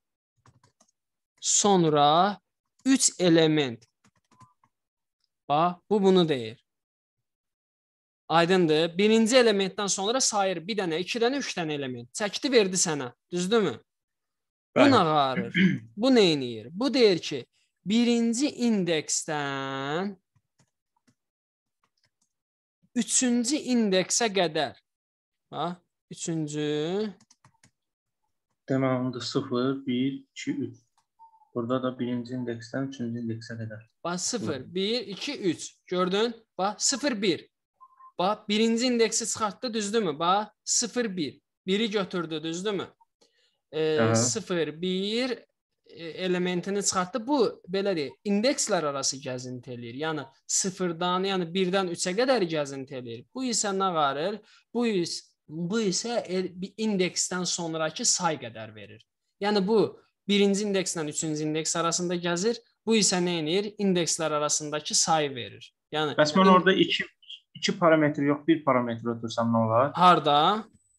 sonra 3 element. Bax, bu bunu deyir. Aydındır. Birinci elementdən sonra sayır bir dənə, iki dənə, üç dənə element. Çəkdi, verdi sənə. Düzdürmü? Bu nağarır. Bu neyniyir? Bu deyir ki, birinci indeksdən üçüncü indeksə qədər. Bax, üçüncü Deməmdə 0, 1, 2, 3. Burada da birinci indeksdən üçüncü indeksə qədər. Bax 0, 1, 2, 3. Gördün? Bax 0, 1. Bax birinci indeksi çıxartdı, düzdürmü? Bax 0, 1. 1-i götürdü, düzdürmü? E, 0, 1 elementini çıxartdı. Bu belə deyək, indekslər arası gəzinti eləyir. Yəni 0-dan, yəni 1-dən 3-ə qədər gəzinti eləyir. Bu isə nə qarır? Bu isə Bu isə bir indeksdən sonrakı say qədər verir. Yəni bu birinci indekslə üçüncü indeks arasında gəzir. Bu isə nə edir? İndekslər arasındakı sayı verir. Yəni Bəs mən orada 2 2 parametr yox, 1 parametr ötürsəm nə olar? Harda?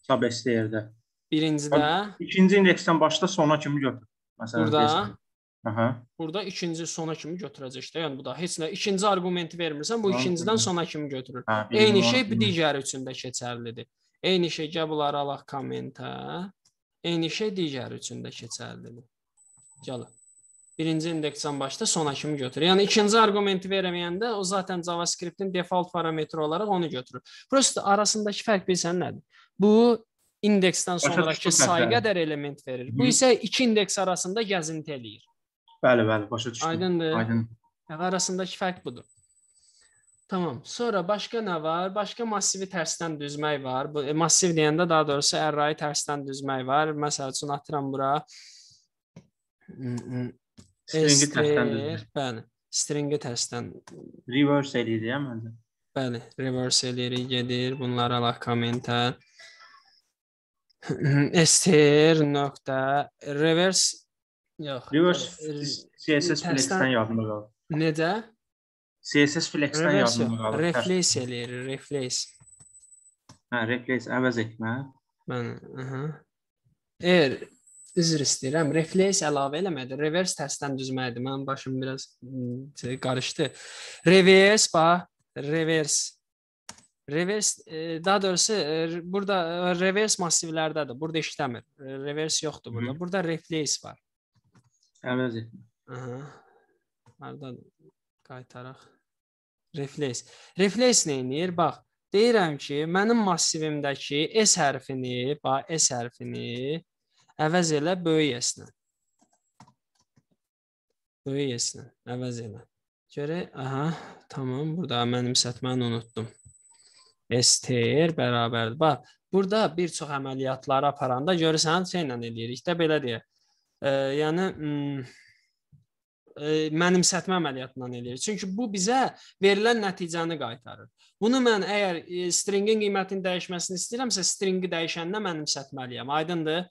Sabesdə yerdə. Birincidə. İkinci indeksdən başda sona kimi götür. Məsələn, burada. Aha. Burada ikinci sona kimi götürəcək də. Yəni bu da heç nə ikinci arqumenti vermirsən, bu ha, ikincidən sona kimi götürür. Hə, Eyni şey digəri üçün də keçərlidir. Eyni şey gəl bunları alaq kommentə. Eyni şey digəri üçün də keçərlidir. Gəl. Birinci indeksdən başda sona kimi götürür. Yəni ikinci arqumenti verəməyəndə o zaten JavaScript-in default parametri olaraq onu götürür. Prosta arasındakı fərq bilirsən nədir? Bu indeksdən sonrakı sayı hə. qədər element verir. Bu isə iki indeks arasında gəzinti eləyir. Bəli, bəli, başa düşdüm. Aydındır. Aydın. Yəni arasındakı fərq budur. Tamam. Sonra başqa nə var? Başqa massivi tərsdən düzmək var. Bu e, massiv deyəndə daha doğrusu ərrayı tərsdən düzmək var. Məsəl üçün atıram bura. Stringi tərsdən düzmək. Bəli. Stringi tərsdən. Reverse eləyirik məncə. Bəli, reverse eləyirik, gedir. Bunlara alaq kommentə. Ester nöqtə reverse yox. Reverse CSS flexdən yadımda qaldı. Necə? CSS flex-dən yadıma qalır. Reflex eləyir, reflex. Hə, reflex əvəz etmə. Mən, aha. Əgər üzr istəyirəm, reflex əlavə eləmədi. Reverse təsdən düzmədi. Mənim başım biraz şey, qarışdı. Reverse bax, reverse Reverse daha doğrusu burada reverse massivlərdədir. Burada işləmir. Reverse yoxdur burada. Hı. Mhm. Burada reflex var. Əvəz etmə. Aha. Hardan qaytaraq? refleks. Refleks nə edir? Bax, deyirəm ki, mənim massivimdəki S hərfini, bax S hərfini əvəz elə böyük S-lə. Böyük S-lə əvəz elə. Görək, aha, tamam, burada mənim sətməni unutdum. STR bərabərdir. Bax, burada bir çox əməliyyatları aparanda görürsən, şeylə eləyirik də belə deyə. E, yəni, hmm, E, mənimsətmə əməliyyatından eləyir. Çünki bu bizə verilən nəticəni qaytarır. Bunu mən əgər e, stringin qiymətinin dəyişməsini istəyirəmsə, stringi dəyişəndə mənimsətməliyəm. Aydındır?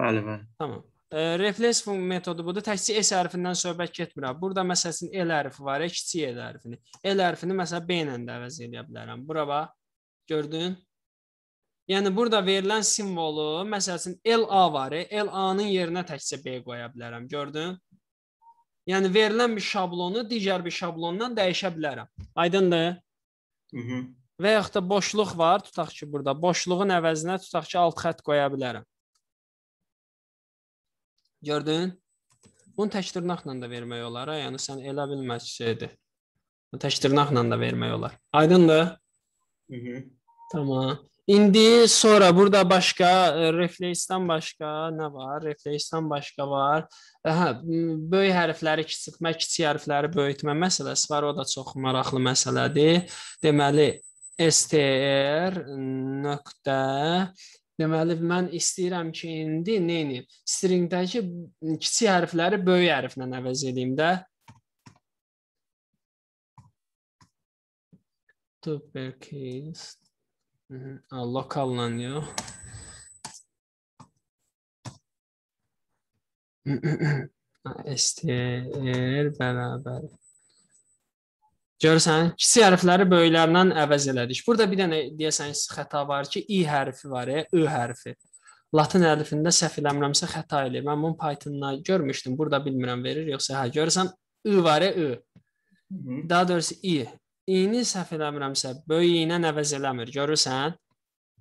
Bəli, bəli. Tamam. E, refleks metodu budur. Təkcə S hərfindən söhbət getmir. Burada məsələn L hərfi var, kiçik L hərfini. L hərfini məsələn B ilə də əvəz edə bilərəm. Bura bax. Gördün? Yəni burada verilən simvolu, məsələn LA var, LA-nın yerinə təkcə B qoya bilərəm. Gördün? Yəni verilən bir şablonu digər bir şablondan dəyişə bilərəm. Aydındır? Mhm. Və yaxud da boşluq var, tutaq ki, burada boşluğun əvəzinə tutaq ki, alt xətt qoya bilərəm. Gördün? Bunu tək dırnaqla da vermək olar, ha? yəni sən elə bilməz şeydir. Bunu tək dırnaqla da vermək olar. Aydındır? Mhm. Tamam. İndi sonra burada başqa e, refleksdən başqa nə var? Refleksdən başqa var. E, hə, böyük hərfləri kiçiltmə, kiçik hərfləri böyütmə məsələsi var. O da çox maraqlı məsələdir. Deməli STR nöqtə Deməli mən istəyirəm ki, indi nə edim? Stringdəki kiçik hərfləri böyük hərflə əvəz edeyim də. Tuberculosis Uh, lokalla, ja. STR bərabər. Görürsən, kiçik hərfləri böyüklərindən əvəz elədik. Burada bir dənə deyəsən xəta var ki, i hərfi var, e, ö hərfi. Latın əlifində səhv eləmirəmsə xəta eləyir. Mən bunu Python-da görmüşdüm. Burada bilmirəm verir yoxsa hə görürsən ı var, e, ö. Daha doğrusu i. İyini səhv eləmirəmsə, böyük iynə əvəz eləmir, görürsən?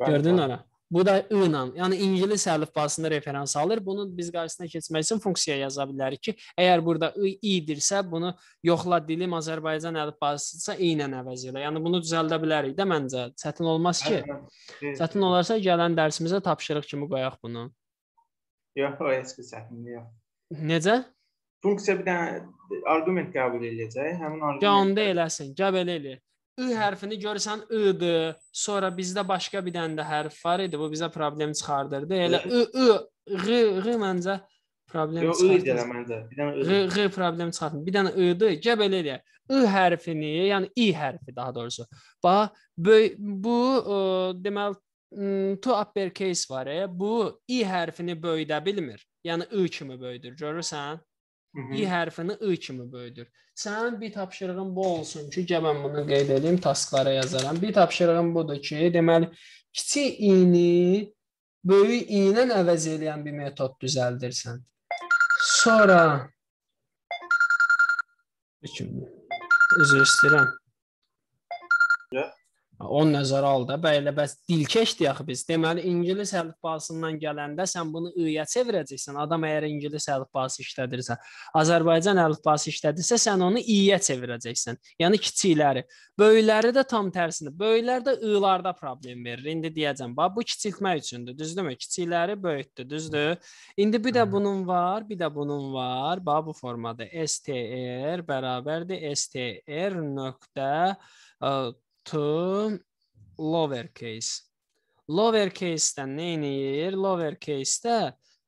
Gördün ora? Bu da ı ilə, yəni ingilis əlifbasında referans alır. Bunu biz qarşısına keçmək üçün funksiya yaza bilərik ki, əgər burada ı idirsə, bunu yoxla dilim Azərbaycan əlifbasıdsa ı ilə əvəz elə. Yəni bunu düzəldə bilərik də məncə. Çətin olmaz ki. Çətin olarsa gələn dərsimizə tapşırıq kimi qoyaq bunu. Yox, heç bir çətinlik yox. Necə? funksiya bir dənə arqument qəbul eləyəcək. Həmin arqument. Onda eləsin, gəl belə eləyək. Ü hərfini görsən ı-dır. Sonra bizdə başqa bir dənə də hərf var idi. Bu bizə problem çıxardırdı. Elə ı ı ğ ğ məncə problem çıxardır. Yox, ı idi məncə. Bir dənə ı. Ğ problem çıxartdım. Bir dənə ı-dır. Gəl belə eləyək. ı hərfini, yəni i hərfi daha doğrusu. Bax, bu ə, deməli to uppercase var. E, bu i hərfini böyüdə bilmir. Yəni ı kimi böyüdür. Görürsən? yəhərfini ı kimi böyüdür. Sənin bir tapşırığın bu olsun ki, gələn bunu qeyd edeyim, tasklara yazaram. Bir tapşırığın budur ki, deməli kiçik i-ni böyük i-lə əvəz edən bir metod düzəldirsən. Sonra kimi üzr istəyirəm. Yeah. Onu nəzərə al da. Bəli, bəs dilkeşdir axı biz. Deməli ingilis əlifbasından gələndə sən bunu ı-ya çevirəcəksən. Adam əgər ingilis əlifbası işlədirsə, Azərbaycan əlifbası işlədirsə, sən onu i-yə çevirəcəksən. Yəni kiçikləri. Böyükləri də tam tərsini. Böyüklər də ı-larda problem verir. İndi deyəcəm, bax bu kiçiltmək üçündür, düzdürmü? Kiçikləri böyütdü, düzdür? İndi bir də bunun var, bir də bunun var. Bax bu formada STR bərabərdir STR nöqtə to lowercase. Lowercase-də nə eləyir? Lowercase-də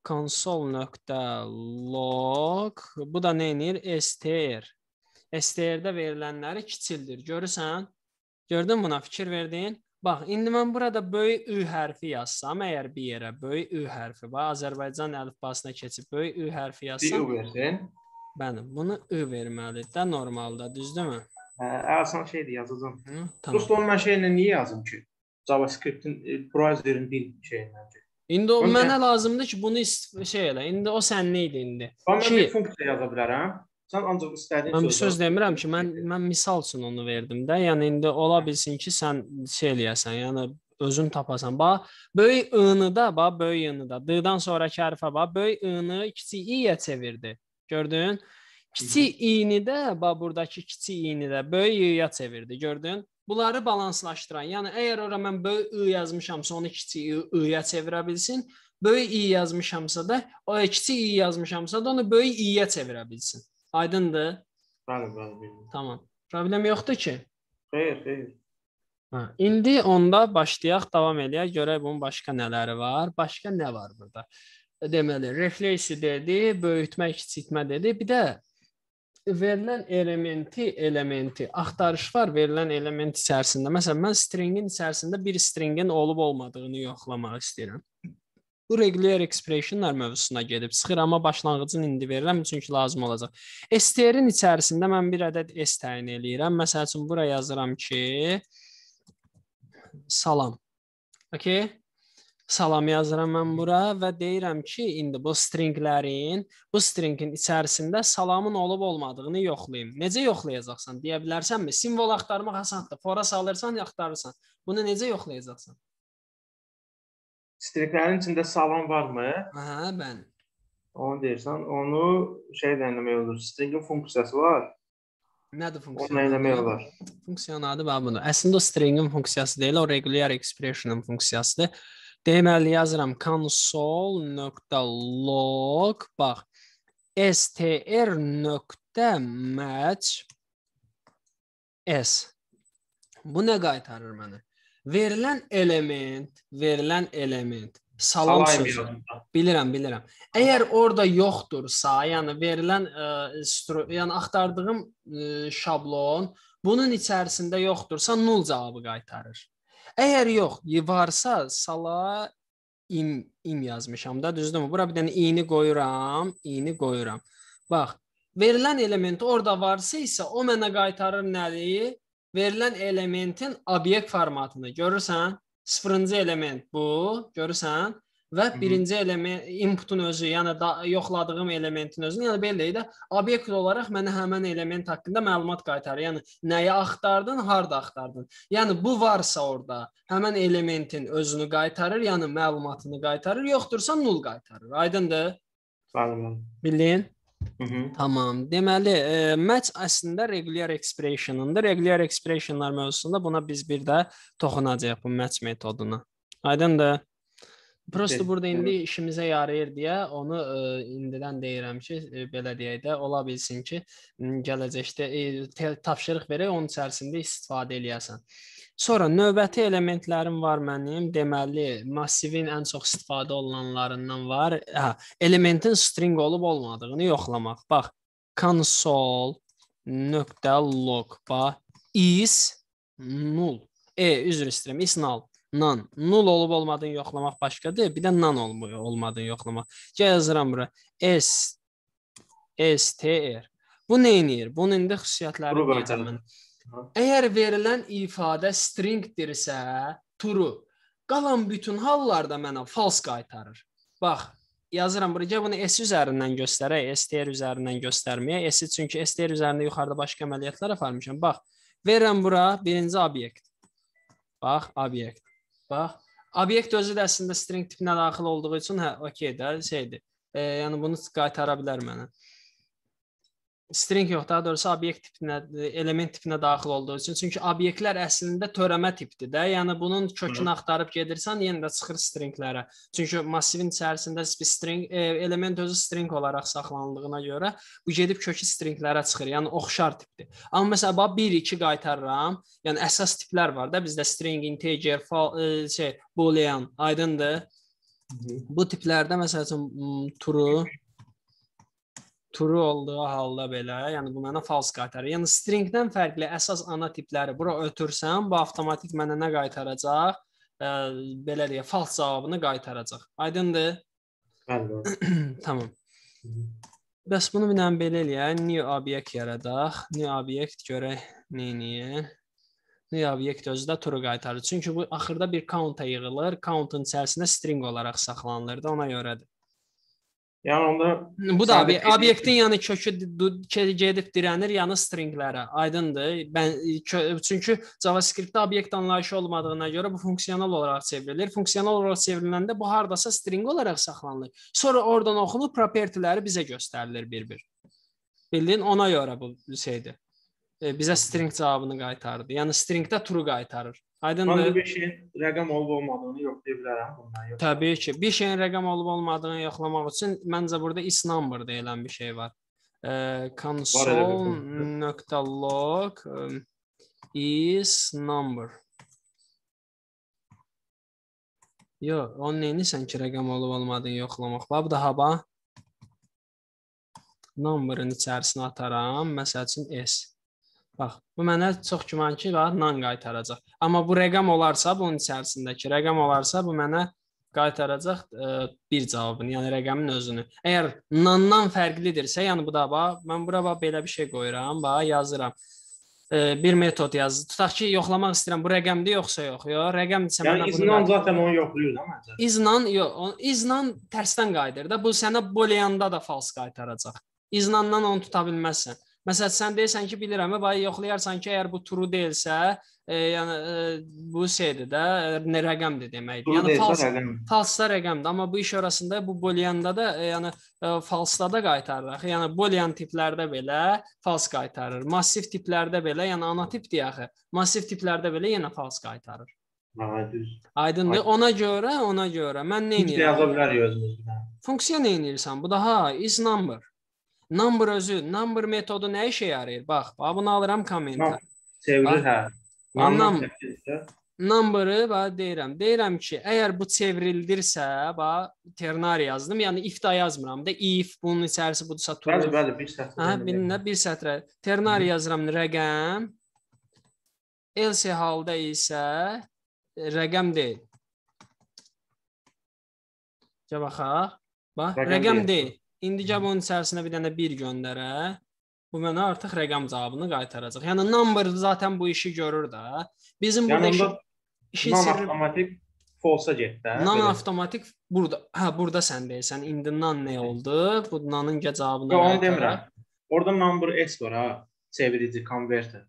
console.log bu da nə eləyir? str. STR-də verilənləri kiçildir. Görürsən? Gördün buna fikir verdin? Bax, indi mən burada böyük ü hərfi yazsam, əgər bir yerə böyük ü hərfi var, Azərbaycan əlifbasına keçib böyük ü hərfi yazsam, ü versin. Bəli, bunu ü verməlidir də normalda, düzdürmü? Hə, asan şeydir yazacağam. Hı, tamam. Dost onun mən şeylə niyə yazım ki? JavaScript-in e, browserin bir şeyindən ki. İndi o Ondan... mənə lazımdır ki, bunu şey elə. İndi o sənin idi indi. Amma ki... bir funksiya yaza bilərəm. Sən ancaq istədiyin sözü. Mən söz, söz demirəm ki, mən mən misal üçün onu verdim də. Yəni indi ola bilsin ki, sən şey eləyəsən, yəni özün tapasan. Bax, böyük ı-nı da, bax böyük ı-nı da. D-dan sonrakı hərfə bax, böyük ı-nı kiçik i-yə çevirdi. Gördün? Kiçik iyini də, bax burdakı kiçik iyini də böyük iyyə çevirdi, gördün? Bunları balanslaşdıran, yəni əgər ora mən böyük i yazmışamsa, onu kiçik i-yə çevirə bilsin. Böyük i yazmışamsa da, o kiçik i yazmışamsa da onu böyük i-yə çevirə bilsin. Aydındır? Bəli, bəli. Tamam. Problem yoxdur ki? Xeyr, xeyr. Ha, hə, indi onda başlayaq, davam eləyək, görək bunun başqa nələri var, başqa nə var burada. Deməli, refleksi dedi, böyütmək, kiçiltmə dedi. Bir də verilən elementi elementi axtarış var verilən element içərisində. Məsələn, mən stringin içərisində bir stringin olub-olmadığını yoxlamaq istəyirəm. Bu regular expressionlar mövzusuna gedib çıxır, amma başlanğıcını indi verirəm çünki lazım olacaq. STR-in içərisində mən bir ədəd S təyin eləyirəm. Məsəl üçün bura yazıram ki, salam. Okay? salam yazıram mən bura və deyirəm ki, indi bu stringlərin, bu stringin içərisində salamın olub-olmadığını yoxlayım. Necə yoxlayacaqsan? Deyə bilərsənmi? Simvol axtarmaq asandır. Fora salırsan, axtarırsan. Bunu necə yoxlayacaqsan? Stringlərin içində salam varmı? Hə, bəli. Onu deyirsən, onu şeylə eləmək olur. Stringin funksiyası var. Nədir funksiya? Onu eləmək olar. Funksiyanın adı bax budur. Əslində o stringin funksiyası deyil, o regular expression-ın funksiyasıdır. Deməli yazıram console.log bax str.match s. Bu nə qaytarır mənə? Verilən element, verilən element salam, salam sözü. Bilirəm, bilirəm. Əgər orada yoxdursa, yəni verilən ə, e, yəni axtardığım ə, e, şablon bunun içərisində yoxdursa, null cavabı qaytarır. Əgər yox, varsa sala im im yazmışam da, düzdürmü? Bura bir dənə i-ni qoyuram, i-ni qoyuram. Bax, verilən element orada varsa isə o mənə qaytarır nədir? Verilən elementin obyekt formatını. Görürsən? 0-cı element bu, görürsən? və birinci element inputun özü, yəni da, yoxladığım elementin özünü, yəni belə də obyekt olaraq mənə həmin element haqqında məlumat qaytarır. Yəni nəyi axtardın, harda axtardın. Yəni bu varsa orada həmin elementin özünü qaytarır, yəni məlumatını qaytarır, yoxdursa null qaytarır. Aydındır? Aydın. Bildin? Hı -hı. Tamam. Deməli, e, match əslində regular expression-ındır. Regular expressionlar mövzusunda buna biz bir də toxunacağıq bu match metoduna. Aydındır? Prosto burada indi işimizə yarayır deyə onu ə, indidən deyirəm ki, ə, belə deyək də, ola bilsin ki, gələcəkdə ə, tapşırıq verək, onun içərisində istifadə eləyəsən. Sonra növbəti elementlərim var mənim. Deməli, massivin ən çox istifadə olunanlarından var. Hə, elementin string olub olmadığını yoxlamaq. Bax, console.log bax is null. E üzr istəyirəm, is null nan. Nul olub olmadığını yoxlamaq başqadır. Bir də nan olmuyor, olmadığını yoxlamaq. Gəl yazıram bura. S STR. Bu nə edir? Bunun indi xüsusiyyətləri var. Əgər verilən ifadə stringdirsə, true. Qalan bütün hallarda mənə false qaytarır. Bax, yazıram bura. Gəl bunu S üzərindən göstərək, STR üzərindən göstərməyə. S çünki STR üzərində yuxarıda başqa əməliyyatlar aparmışam. Bax, verirəm bura birinci obyekt. Bax, obyekt. Bax, obyekt özü də əslində string tipinə daxil olduğu üçün hə, okey də şeydir. E, yəni bunu qaytara bilər mənə string yox, daha doğrusu obyekt tipinə, element tipinə daxil olduğu üçün. Çünki obyektlər əslində törəmə tipdir də. Yəni bunun kökünü axtarıb gedirsən, yenə də çıxır stringlərə. Çünki massivin içərisində bir string e, element özü string olaraq saxlanıldığına görə bu gedib kökü stringlərə çıxır. Yəni oxşar tipdir. Amma məsələn bax 1 2 qaytarıram. Yəni əsas tiplər var da bizdə string, integer, fal, e, şey, boolean, aydındır? Bu tiplərdə məsəl üçün true turu olduğu halda belə, yəni bu mənə fals qaytarır. Yəni stringdən fərqli əsas ana tipləri bura ötürsəm, bu avtomatik mənə nə qaytaracaq? Ə, belə deyə fals cavabını qaytaracaq. Aydındır? Bəli. tamam. Bəs bunu bir dənə belə eləyək, new obyekt yaradaq. New obyekt görək nə eləyir. New obyekt özü də turu qaytarır. Çünki bu axırda bir counta yığılır. Countun içərisində string olaraq saxlanılır da ona görədir. Yəni onda Bu da abi, obyektin yəni kökü gedib dirənir yəni stringlərə. Aydındır? Mən e, çünki JavaScript-də obyekt anlayışı olmadığına görə bu funksional olaraq çevrilir. Funksional olaraq çevriləndə bu hardasa string olaraq saxlanılır. Sonra oradan oxunub propertiləri bizə göstərilir bir-bir. Bildin? Ona görə bu şeydir. E, bizə string cavabını qaytardı. Yəni stringdə true qaytarır. Aydındır. Mən bir şeyin rəqəm olub-olmadığını yoxlaya bilərəm bundan. Yox. Təbii ki, bir şeyin rəqəm olub-olmadığını yoxlamaq üçün məncə burada is number deyilən bir şey var. E, console.log is number. Yox, onun neynisən ki, rəqəm olub-olmadığını yoxlamaq. Bax daha bax. Numberın içərisinə ataram. Məsəl üçün S. Bax, bu mənə çox güman ki, var, nan qaytaracaq. Amma bu rəqəm olarsa, bunun içərisindəki rəqəm olarsa, bu mənə qaytaracaq ə, e, bir cavabını, yəni rəqəmin özünü. Əgər nandan fərqlidirsə, yəni bu da bax, mən bura bax belə bir şey qoyuram, bax yazıram. Ə, e, bir metod yaz. Tutaq ki, yoxlamaq istəyirəm bu rəqəmdə yoxsa yox. Yo, rəqəm isə yəni, mənə bunu. Yəni iznan zaten onu yoxlayır da məncə. İznan yox, iznan tərsdən qayıdır da. Bu sənə boleyanda da fals qaytaracaq. İznandan onu tuta bilməzsən. Məsələn, sən deyirsən ki, bilirəm, vay yoxlayarsan ki, əgər bu true deyilsə, e, yəni e, bu şeydir də, e, nə rəqəmdir deməkdir. True yəni deyilsə, fals, rəqəm. falsda rəqəmdir, amma bu iş arasında bu booleanda da, e, yəni e, falsda da qaytarır. Yəni boolean tiplərdə belə fals qaytarır. Massiv tiplərdə belə, yəni ana tipdir axı. Massiv tiplərdə belə yenə fals qaytarır. Ha, düz. Aydındır. Ona görə, ona görə mən nə edirəm? Yaza bilərik özümüzdən. Funksiya nə edirsən? Bu daha is number. Number özü, number metodu nə işə yarayır? Bax, bax bunu alıram kommentar. Çevrir hə. Anlam. Number-ı bax deyirəm. Deyirəm ki, əgər bu çevrildirsə, bax ternar yazdım. Yəni if da yazmıram da if bunun içərisi budursa tur. Bəli, bəli, bir sətrə. Hə, bilinə bir sətrə. Ternar yazıram rəqəm. Else halda isə rəqəm deyil. Gəl baxaq. Bax, rəqəm deyil. İndicə bunun içərisinə bir dənə 1 göndərə, bu mənə artıq rəqəm cavabını qaytaracaq. Yəni number zaten bu işi görür də. Bizim yəni burada yəni, işin işi sirri avtomatik false getdi də. Hə? Nan belə. avtomatik burada. Hə, burada sən deyirsən. İndi nan nə oldu? Bu nanın cavabını. Yox, onu demirəm. Orda number S var ha, çevirici converter.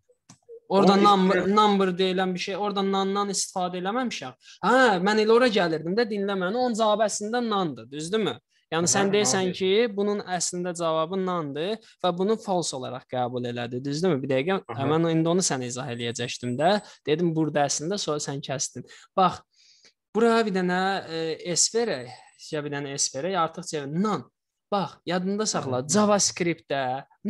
Orda number, number deyilən bir şey, orada nandan istifadə eləməmişəm. Hə, mən elə ora gəlirdim də, dinlə məni. Onun cavabı əslində nandır, düzdürmü? Yəni sən deyirsən ki, bunun əslində cavabı nandır və bunu false olaraq qəbul elədi. Düzdürmü? Bir dəqiqə, Aha. mən indi onu sənə izah eləyəcəkdim də. Dedim burada əslində sonra sən kəsdin. Bax, bura bir dənə e, S verək, ya bir dənə S verək, artıq çevir nan. Bax, yadında saxla, JavaScript-də,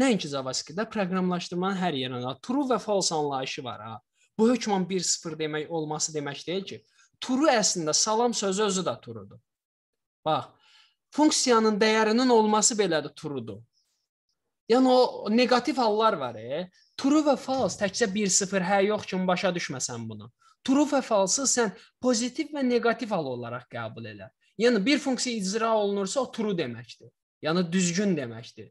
nəinki JavaScript-də proqramlaşdırmanın hər yerində true və false anlayışı var ha. Bu hökmən 1-0 demək olması demək deyil ki, true əslində salam sözü özü də truedur. Bax, funksiyanın dəyərinin olması belədir truedur. Yəni o neqativ hallar var, e. True və false təkcə 1-0 hə yox kimi başa düşməsən bunu. True və false sən pozitiv və neqativ hal olaraq qəbul elə. Yəni bir funksiya icra olunursa o true deməkdir. Yəni düzgün deməkdir.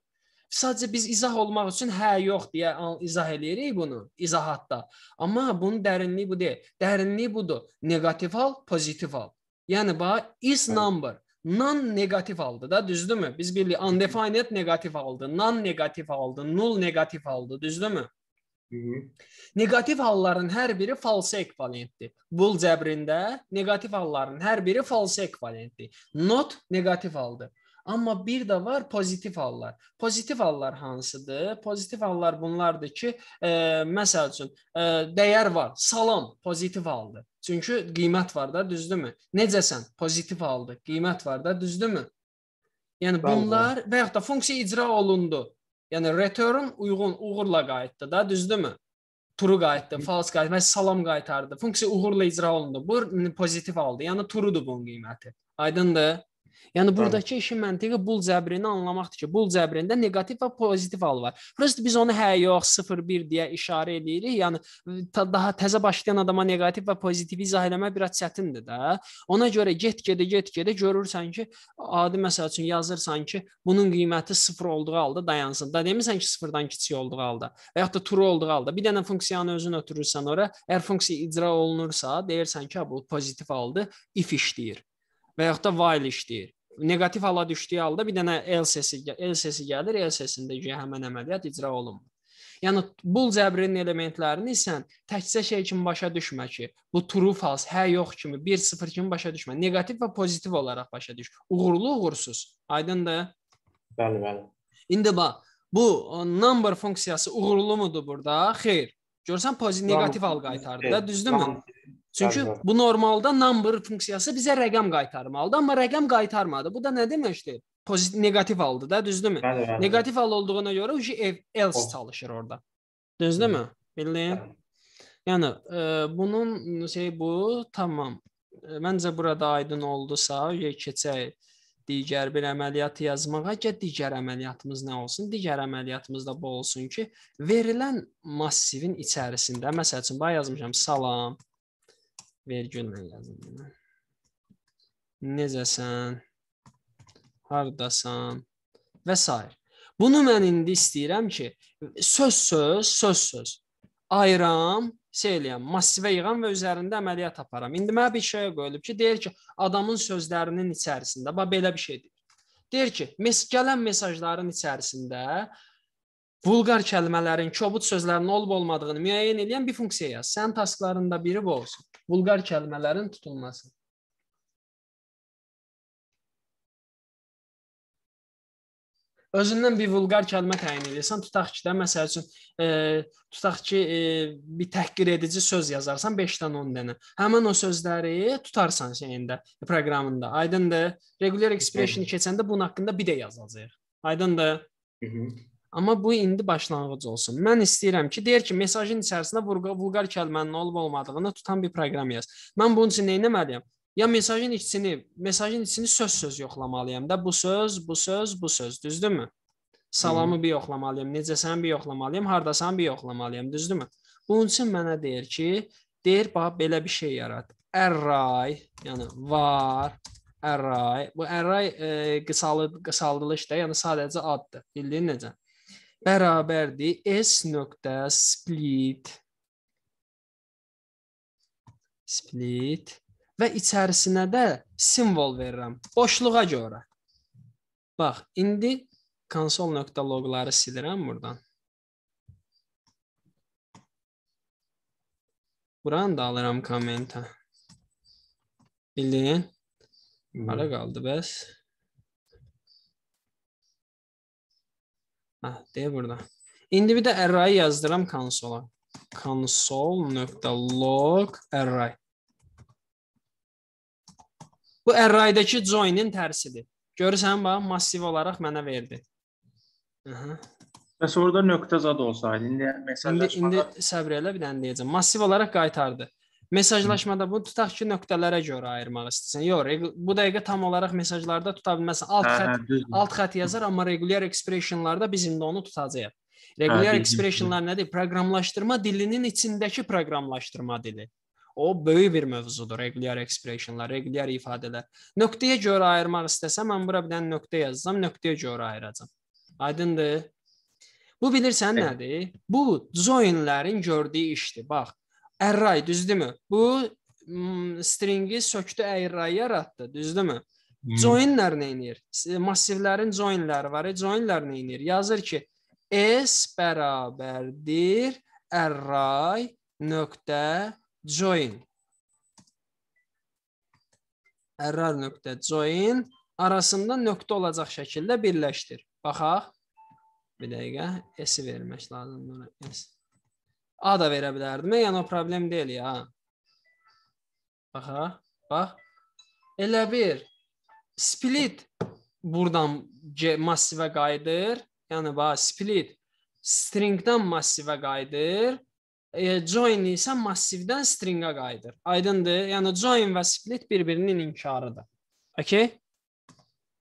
Sadəcə biz izah olmaq üçün hə yox deyə izah eləyirik bunu izahatda. Amma bunun dərinliyi bu deyil. Dərinliyi budur. Neqativ hal, pozitiv hal. Yəni bax is number non-negatif aldı da, düzdürmü? Biz bilirik undefined negatif aldı, non-negatif aldı, null negatif aldı, düzdürmü? Negativ halların hər biri false ekvivalentdir. Bul cəbrində negativ halların hər biri false ekvivalentdir. Not negativ aldı. Amma bir də var pozitiv hallar. Pozitiv hallar hansıdır? Pozitiv hallar bunlardır ki, e, məsəl üçün e, dəyər var. Salam pozitiv haldır. Çünki qiymət var da, düzdürmü? Necəsən? Pozitiv haldır. Qiymət var da, düzdürmü? Yəni bunlar və yaxud da funksiya icra olundu. Yəni return uyğun uğurla qayıtdı da, düzdürmü? True qayıtdı, false qayıtdı, məsələn salam qaytardı. Funksiya uğurla icra olundu. Bu pozitiv haldır. Yəni truedur bunun qiyməti. Aydındır? Yəni burdakı Hı. işin məntiqi bul cəbrini anlamaqdır ki, bul cəbrində neqativ və pozitiv hal var. Prosta biz onu hə yox 0-1 deyə işarə eləyirik. Yəni daha təzə başlayan adama neqativ və pozitivi izah eləmək biraz çətindir də. Ona görə get-gedə get-gedə görürsən ki, adi məsəl üçün yazırsan ki, bunun qiyməti 0 olduğu halda dayansın. Da demisən ki, 0-dan kiçik olduğu halda və ya da true olduğu halda. Bir dənə funksiyanı özün ötürürsən ora, əgər funksiya icra olunursa, deyirsən ki, bu pozitiv haldır, if işləyir və yaxud da while işləyir. Neqativ hala düşdüyü halda bir dənə L səsi, L səsi gəlir, L səsində həmin əməliyyat icra olunmur. Yəni bul cəbrinin elementlərini isə təkcə şey kimi başa düşmə ki, bu true false, hə yox kimi 1-0 kimi başa düşmə. Neqativ və pozitiv olaraq başa düş. Uğurlu, uğursuz. Aydındır? Bəli, bəli. İndi bax, bu number funksiyası uğurlu mudur burada? Xeyr. Görürsən pozitiv neqativ hal qaytardı da, düzdürmü? Çünki Bəli. bu normalda number funksiyası bizə rəqəm qaytarmalıdır, amma rəqəm qaytarmadı. Bu da nə deməkdir? Pozitiv negativ aldı da, düzdürmü? Bəli, bəli. Negativ hal olduğuna görə uji else oh. çalışır orada. Düzdürmü? Bildin? Yəni e, bunun şey bu, tamam. E, məncə burada aydın oldusa, keçək digər bir əməliyyatı yazmağa get digər əməliyyatımız nə olsun? Digər əməliyyatımız da bu olsun ki, verilən massivin içərisində, məsəl üçün bay yazmışam salam, vergüllə yazın. Necəsən? Hardasan? Və s. Bunu mən indi istəyirəm ki, söz-söz, söz-söz ayıram, şey eləyəm, massivə yığam və üzərində əməliyyat aparam. İndi mənə bir şey qoyulub ki, deyir ki, adamın sözlərinin içərisində, bax belə bir şeydir. Deyir ki, mes gələn mesajların içərisində vulqar kəlmələrin, kobud sözlərin olub-olmadığını müəyyən edən bir funksiya yaz. Sənin tasklarında biri bu olsun vulqar kəlmələrin tutulması. özündən bir vulqar kəlmə təyin edirsən, tutaq ki də məsəl üçün e, tutaq ki e, bir təhqir edici söz yazarsan 5-dən 10 dənə. Həmin o sözləri tutarsan şeyində, proqramında. Aydındır? Regular expression keçəndə bunun haqqında bir də yazacağıq. Aydındır? Hı -hı. Amma bu indi başlanğıc olsun. Mən istəyirəm ki, deyir ki, mesajın içərisində vulqar, vulqar kəlmənin olub-olmadığını tutan bir proqram yaz. Mən bunun üçün nə etməliyəm? Ya mesajın içini, mesajın içini söz-söz yoxlamalıyam da bu söz, bu söz, bu söz, düzdürmü? Salamı hmm. bir yoxlamalıyam, necəsən bir yoxlamalıyam, hardasan bir yoxlamalıyam, düzdürmü? Bunun üçün mənə deyir ki, deyir bax belə bir şey yarat. Ərray, yəni var, ərray. Bu ərray e, qısalı qısaldılış da, yəni sadəcə addır. Bildin necə? bərabərdir S nöqtə split split və içərisinə də simvol verirəm. Boşluğa görə. Bax, indi konsol nöqtə logları silirəm buradan. Buranı da alıram kommenta. Bildiyin? Hara qaldı bəs? Hə, deyə burada. İndi bir də array yazdıram konsola. console.log array. Bu arraydakı join-in tərsidir. Görürsən bax, massiv olaraq mənə verdi. Aha. Bəs orada nöqtə zad olsaydı, indi yəni məsələn indi, indi səbr elə bir dənə deyəcəm. Massiv olaraq qaytardı. Mesajlaşmada bu tutaq ki, nöqtələrə görə ayırmaq istəsən. Yox, bu dəqiqə tam olaraq mesajlarda tuta bilməsən. Alt hə, hə xətt hə, alt xətt yazar, amma regular expressionlarda biz indi onu tutacağıq. Hə, regular hə, expressionlar nədir? Proqramlaşdırma dilinin içindəki proqramlaşdırma dili. O böyük bir mövzudur. Regular expressionlar, regular ifadələr. Nöqtəyə görə ayırmaq istəsəm, mən bura bir dənə nöqtə yazacağam, nöqtəyə görə ayıracağam. Aydındır? Bu bilirsən nədir? Bu join-lərin gördüyü işdir. Bax, Ərray, düzdürmü? Bu mm, stringi sökdü əyray yaratdı, düzdürmü? Hmm. Joinlər nə edir? Massivlərin joinləri var. E, joinlər nə edir? Yazır ki, s bərabərdir ərray nöqtə join. Ərrar nöqtə join arasında nöqtə olacaq şəkildə birləşdir. Baxaq. Bir dəqiqə, s-i vermək lazımdır. S. A da verə bilərdimə, yəni o problem deyil ya. Baxa, bax. Elə bir split buradan massivə qayıdır. Yəni bax split stringdən massivə qayıdır. E, join isə massivdən stringə qayıdır. Aydındır? Yəni join və split bir-birinin inkarıdır. Okay?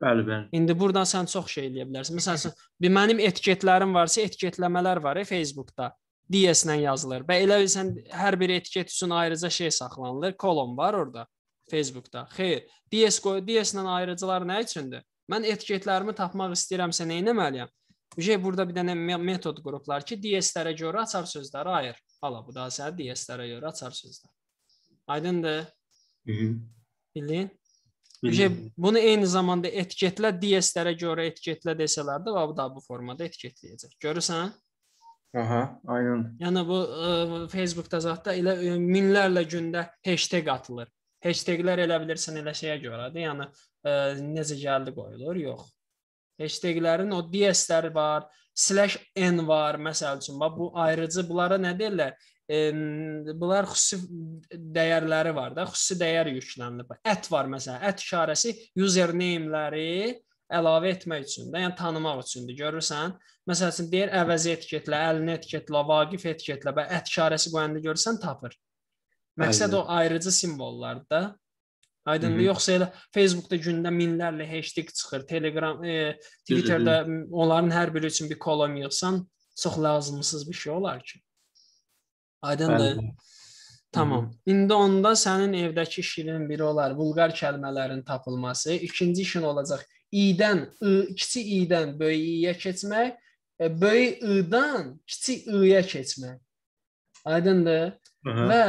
Bəli, bəli. İndi burdan sən çox şey eləyə bilərsən. Məsələn, bir mənim etiketlərim varsa, etiketləmələr var e, Facebookda. DS-lə yazılır. Və elə bilsən hər bir etiket üçün ayrıca şey saxlanılır, kolon var orada Facebookda. Xeyr, DS qoy, DS-lə ayrıcılar nə üçündür? Mən etiketlərimi tapmaq istəyirəmsə nə etməliyəm? Şey burada bir dənə metod qruplar ki, DS-lərə görə açar sözləri ayır. Ala bu da sən DS-lərə görə açar sözlər. Aydındır? Mhm. Bildin? Şey, bunu eyni zamanda etiketlə DS-lərə görə etiketle desələr də bu da bu formada etiketləyəcək. Görürsən? Aha, aynen. Yəni bu ə, e, Facebookda zətdə elə ə, e, minlərlə gündə hashtag atılır. Hashtaglər elə bilirsən elə şeyə görədir. Yəni ə, e, necə gəldi qoyulur, yox. Hashtaglərin o DS-ləri var, slash n var məsəl üçün. Bax bu ayrıcı bunlara nə deyirlər? E, bunlar xüsusi dəyərləri var da, xüsusi dəyər yüklənilib. Ət var məsələn, ət işarəsi username-ləri əlavə etmək üçün də, yəni tanımaq üçündür. Görürsən, Məsəl üçün deyir əvəzi etiketlə, əlini etiketlə, Vaqif etiketlə və ət işarəsi qoyanda görsən tapır. Məqsəd Aynen. o ayrıcı simvollardır da. Aydındır? Hı -hı. Yoxsa elə Facebookda gündə minlərlə hashtag çıxır, Telegram, e, Twitterdə Hı -hı. onların hər biri üçün bir kolom yığsan, çox lazımsız bir şey olar ki. Aydındır? Bəli. Tamam. İndi onda sənin evdəki işinin biri olar vulqar kəlmələrin tapılması, ikinci işin olacaq i-dən, i, kiçik i-dən böyük i-yə keçmək E, böyük ı-dan kiçik ı-ya keçmək. Aydındır? Aha. Və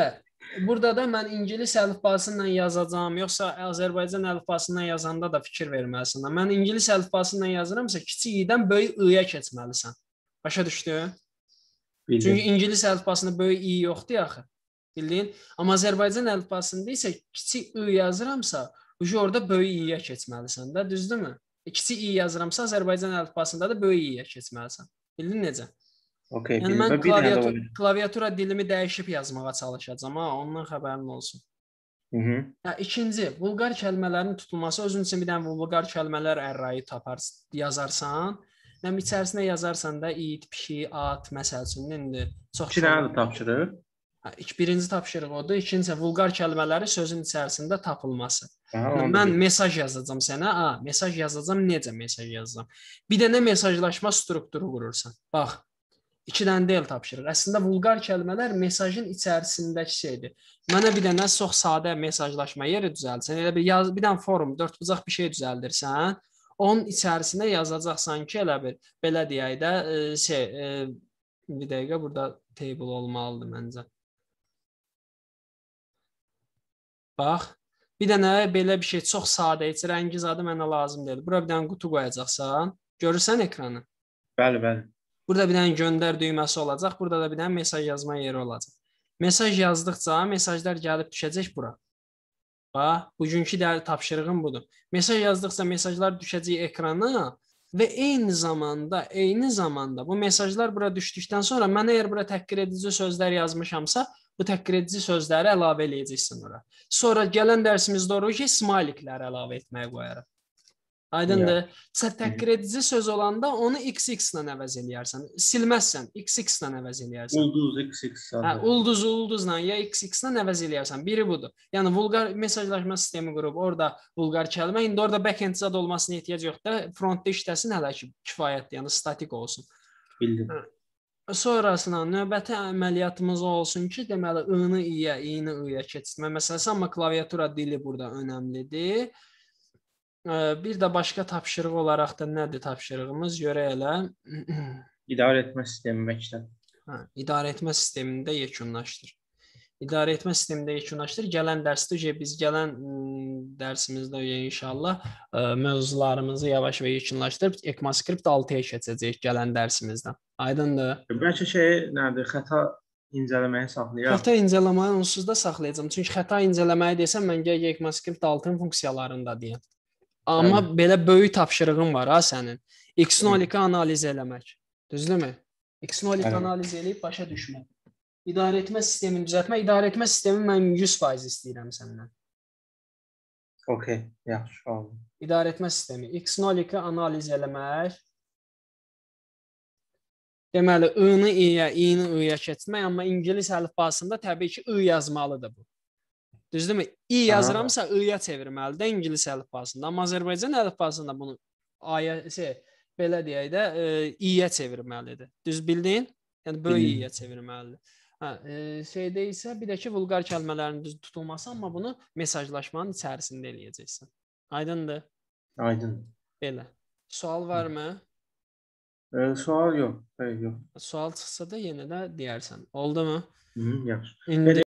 burada da mən ingilis əlifbası ilə yazacağam, yoxsa Azərbaycan əlifbası ilə yazanda da fikir verməlisən. Mən ingilis əlifbası ilə yazıramsa, kiçik i-dən böyük ı-ya keçməlisən. Başa düşdün? Bildim. Çünki ingilis əlifbasında böyük i yoxdur axı. Bildin? Amma Azərbaycan əlifbasında isə kiçik ı yazıramsa, orada böyük i-yə keçməlisən də, düzdürmü? kiçik i yazıramsa Azərbaycan əlifbasında da böyük i-yə keçməlisən. Bildin necə? Okay, yəni mən klaviatur klaviatura dilimi dəyişib yazmağa çalışacağam ha, ondan xəbərin olsun. Mhm. Hə, ikinci, vulqar kəlmələrin tutulması özün üçün bir dənə vulqar kəlmələr ərrayi taparsan, yazarsan, nə içərisinə yazarsan da it, pişik, at, məsəl üçün indi çox 2 dənə də tapşırır. Birinci tapşırıq odur. İkincisi vulqar kəlmələri sözün içərisində tapılması. Aha, mən mesaj yazacağam sənə. A, mesaj yazacağam, necə mesaj yazacağam? Bir dənə mesajlaşma strukturu qurursan. Bax. 2 dənə deyil tapşırıq. Əslində vulqar kəlmələr mesajın içərisindəki şeydir. Mənə bir dənə çox sadə mesajlaşma yeri düzəltsən, elə bir yaz, bir dənə forum, dörd bucaq bir şey düzəldirsən, onun içərisində yazacaqsan ki, elə bir belə deyək də e, şey, e, bir dəqiqə burada table olmalıdır məncə. Bax, bir dənə belə bir şey çox sadə, heç rəngiz adı mənə lazım deyil. Bura bir dənə qutu qoyacaqsan. Görürsən ekranı? Bəli, bəli. Burada bir dənə göndər düyməsi olacaq, burada da bir dənə mesaj yazma yeri olacaq. Mesaj yazdıqca mesajlar gəlib düşəcək bura. Bax, bugünkü də tapşırığım budur. Mesaj yazdıqca mesajlar düşəcək ekrana və eyni zamanda, eyni zamanda bu mesajlar bura düşdükdən sonra mən əgər bura təhqir edici sözlər yazmışamsa, bu təhqir edici sözləri əlavə eləyəcəksən ora. Sonra gələn dərsimizdə ora ki, smaylikləri əlavə etməyə qoyarıq. Aydındır? Yeah. Təhqir edici söz olanda onu XX ilə əvəz eləyərsən. Silməzsən, XX ilə əvəz eləyərsən. Ulduz XX. Hə, hə ulduz ulduzla ya XX ilə əvəz eləyərsən. Biri budur. Yəni vulqar mesajlaşma sistemi qurub orada vulqar kəlmə, indi orada backend zad olmasına ehtiyac yoxdur. Frontda işləsin hələ ki kifayətdir. Yəni statik olsun. Bildim. Hə sonrasına növbəti əməliyyatımız olsun ki, deməli ı-nı i-yə, i-ni ı-yə keçirmə məsələsi, amma klaviatura dili burada önəmlidir. Bir də başqa tapşırıq olaraq da nədir tapşırığımız? Görə elə idarə etmə sistemi məktəb. Hə, idarə etmə sistemini də yekunlaşdır idarə etmə sistemində yekunlaşdır. Gələn dərsdə biz gələn dərsimizdə inşallah mövzularımızı yavaş və yekunlaşdırıb ECMAScript 6-ya keçəcəyik gələn dərsimizdə. Aydındır? Bəlkə şey nədir? Xəta incələməyi saxlayıram. Xəta incələməyi onsuz da saxlayacağam. Çünki xəta incələməyi desəm mən gəl ECMAScript 6-nın funksiyalarında deyəm. Amma Hı. belə böyük tapşırığın var ha sənin. X-nolika analiz eləmək. Düzdürmü? X-nolik analiz eləyib başa düşmək. İdarə etmə sistemini düzəltmə, idarə etmə sistemi mən 100% istəyirəm səndən. Okay, yaxşı oldu. İdarə etmə sistemi x02 analiz eləmək. Deməli, ı-nı i-yə, i-ni ı-yə keçmək, amma ingilis əlifbasında təbii ki, ı yazmalıdır bu. Düzdürmü? İ yazıramsa ı-yə çevirməlidir ingilis əlifbasında. Amma Azərbaycan əlifbasında bunu ayə şey, belə deyək də, e, i-yə çevirməlidir. Düz bildin? Yəni böyük i-yə çevirməlidir. Hə, e, şeydə isə bir də ki, vulqar kəlmələrin düz tutulması, amma bunu mesajlaşmanın içərisində eləyəcəksən. Aydındır? Aydın. Belə. Sual varmı? E, sual yox. Xeyr, yox. Sual çıxsa da yenə də deyərsən. Oldumu? Hı, yaxşı. İndi